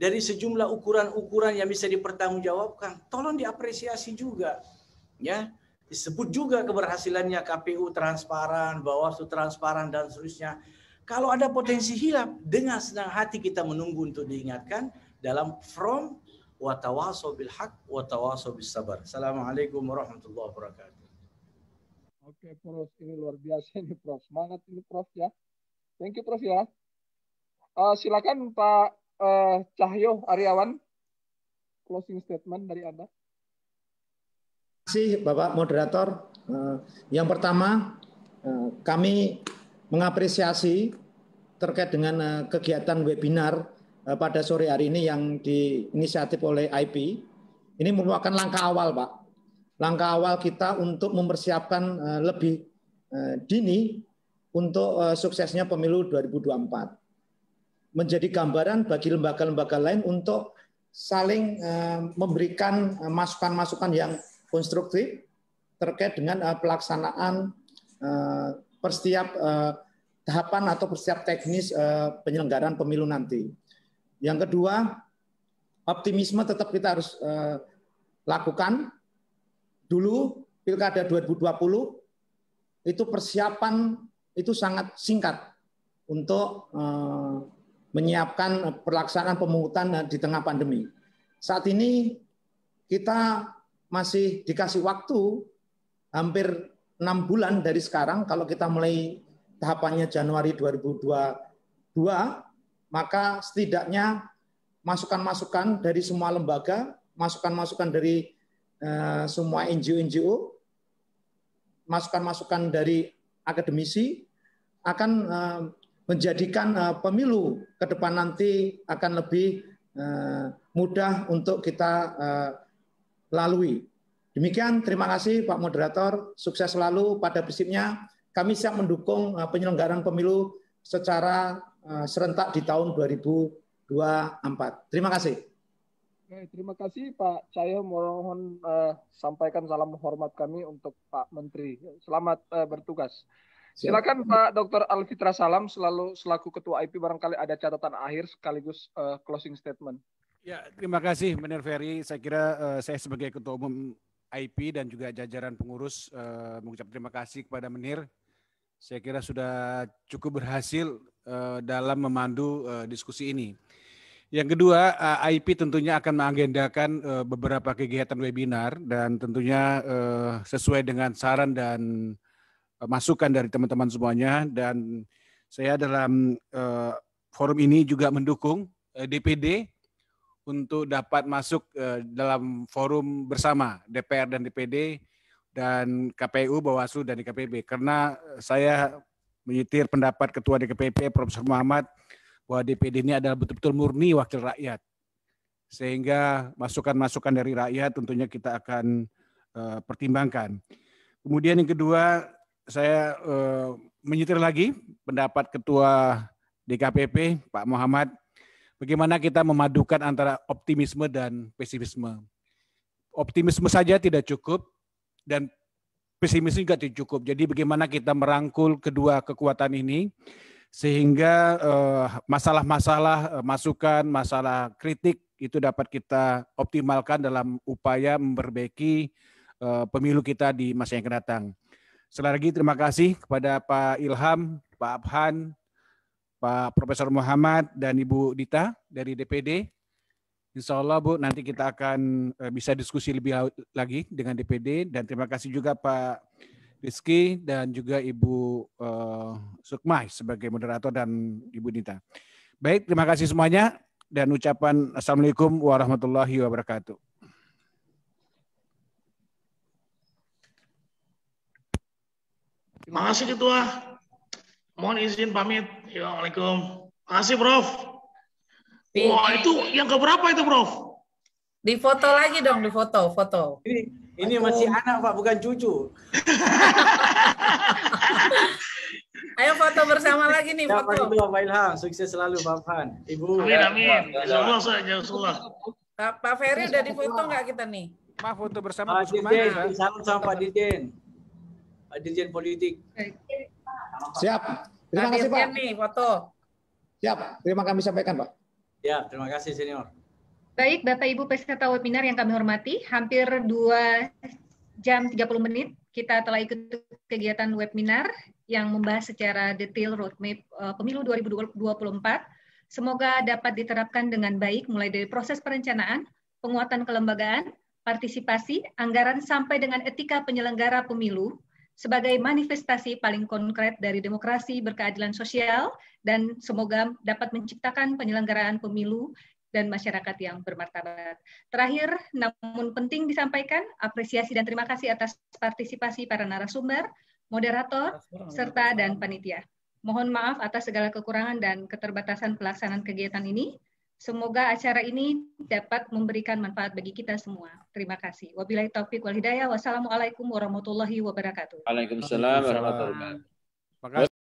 dari sejumlah ukuran-ukuran yang bisa dipertanggungjawabkan, tolong diapresiasi juga. Ya, disebut juga keberhasilannya KPU transparan, Bawaslu transparan dan seterusnya. Kalau ada potensi hilang, dengan senang hati kita menunggu untuk diingatkan dalam from watawaso bil haq watawaso bis sabar. Assalamualaikum warahmatullahi wabarakatuh. Oke, Prof. Ini luar biasa ini, Prof. Semangat ini, Prof. ya. Thank you, Prof. ya. Uh, silakan Pak uh, Cahyo Aryawan. Closing statement dari Anda. Terima kasih, Bapak Moderator. Uh, yang pertama, uh, kami mengapresiasi terkait dengan eh, kegiatan webinar eh, pada sore hari ini yang diinisiatif oleh IP. Ini merupakan langkah awal, Pak. Langkah awal kita untuk mempersiapkan eh, lebih dini untuk suksesnya pemilu 2024. Menjadi gambaran bagi lembaga-lembaga lain untuk saling memberikan masukan-masukan yang konstruktif terkait dengan pelaksanaan per setiap eh, tahapan atau persiap teknis eh, penyelenggaraan pemilu nanti. Yang kedua, optimisme tetap kita harus eh, lakukan. Dulu Pilkada 2020 itu persiapan itu sangat singkat untuk eh, menyiapkan pelaksanaan pemungutan eh, di tengah pandemi. Saat ini kita masih dikasih waktu hampir enam bulan dari sekarang kalau kita mulai tahapannya Januari 2022 maka setidaknya masukan-masukan dari semua lembaga, masukan-masukan dari eh, semua NGO-NGO, masukan-masukan dari akademisi akan eh, menjadikan eh, pemilu ke depan nanti akan lebih mudah untuk kita lalui. Demikian, terima kasih Pak Moderator. Sukses selalu pada prinsipnya. Kami siap mendukung eh, penyelenggaraan pemilu secara eh, serentak di tahun 2024. Terima kasih. Oke, terima kasih Pak. Saya mohon uh, sampaikan salam hormat kami untuk Pak Menteri. Selamat uh, bertugas. Silakan Pak Dr. Alfitra Salam selalu selaku Ketua IP barangkali ada catatan akhir sekaligus uh, closing statement. Ya, terima kasih Menir Ferry. Saya kira uh, saya sebagai Ketua Umum IP dan juga jajaran pengurus uh, mengucap terima kasih kepada Menir. Saya kira sudah cukup berhasil uh, dalam memandu uh, diskusi ini. Yang kedua, uh, IP tentunya akan mengagendakan uh, beberapa kegiatan webinar dan tentunya uh, sesuai dengan saran dan uh, masukan dari teman-teman semuanya dan saya dalam uh, forum ini juga mendukung uh, DPD untuk dapat masuk eh, dalam forum bersama DPR dan DPD dan KPU, Bawaslu dan DKPP. Karena eh, saya menyitir pendapat Ketua DKPP Profesor Muhammad bahwa DPD ini adalah betul-betul murni wakil rakyat. Sehingga masukan-masukan dari rakyat tentunya kita akan eh, pertimbangkan. Kemudian yang kedua, saya uh, menyitir lagi pendapat Ketua DKPP Pak Muhammad Bagaimana kita memadukan antara optimisme dan pesimisme. Optimisme saja tidak cukup dan pesimisme juga tidak cukup. Jadi bagaimana kita merangkul kedua kekuatan ini sehingga eh, masalah-masalah eh, masukan, masalah kritik itu dapat kita optimalkan dalam upaya memperbaiki eh, pemilu kita di masa yang akan datang. Selagi terima kasih kepada Pak Ilham, Pak Abhan, Pak Profesor Muhammad dan Ibu Dita dari DPD. Insya Allah Bu, nanti kita akan eh, bisa diskusi lebih lagi dengan DPD dan terima kasih juga Pak Rizky dan juga Ibu uh, Sukmai sebagai moderator dan Ibu Dita. Baik, terima kasih semuanya dan ucapan Assalamualaikum warahmatullahi wabarakatuh. Terima kasih Ketua. Mohon izin pamit. Ya, assalamualaikum, Waalaikumsalam. Makasih, Prof. Di, iya. Wah, itu yang keberapa itu, Prof? Di foto lagi dong, di foto, foto. Ini, ini Aku... masih anak, Pak, bukan cucu. Ayo foto bersama lagi nih, ya, foto. Ya, Pak, Pak Ilham. Sukses selalu, Pak Fan. Ibu. Amin, amin. Insyaallah, insyaallah. Pak Ferry udah difoto nggak kita nih? Pak, foto bersama. Pak Dirjen, salam sama Pak Dirjen. Pak Dirjen Politik. Siap. Terima kasih Pak. nih foto. Siap. Terima kasih sampaikan Pak. Ya, terima kasih senior. Baik, Bapak Ibu peserta webinar yang kami hormati, hampir dua jam 30 menit kita telah ikut kegiatan webinar yang membahas secara detail roadmap eh, pemilu 2024. Semoga dapat diterapkan dengan baik mulai dari proses perencanaan, penguatan kelembagaan, partisipasi, anggaran sampai dengan etika penyelenggara pemilu sebagai manifestasi paling konkret dari demokrasi berkeadilan sosial dan semoga dapat menciptakan penyelenggaraan pemilu dan masyarakat yang bermartabat. Terakhir, namun penting disampaikan, apresiasi dan terima kasih atas partisipasi para narasumber, moderator, serta dan panitia. Mohon maaf atas segala kekurangan dan keterbatasan pelaksanaan kegiatan ini. Semoga acara ini dapat memberikan manfaat bagi kita semua. Terima kasih. Wabillahi taufiq wal hidayah. Wassalamualaikum warahmatullahi wabarakatuh. Waalaikumsalam warahmatullahi wabarakatuh.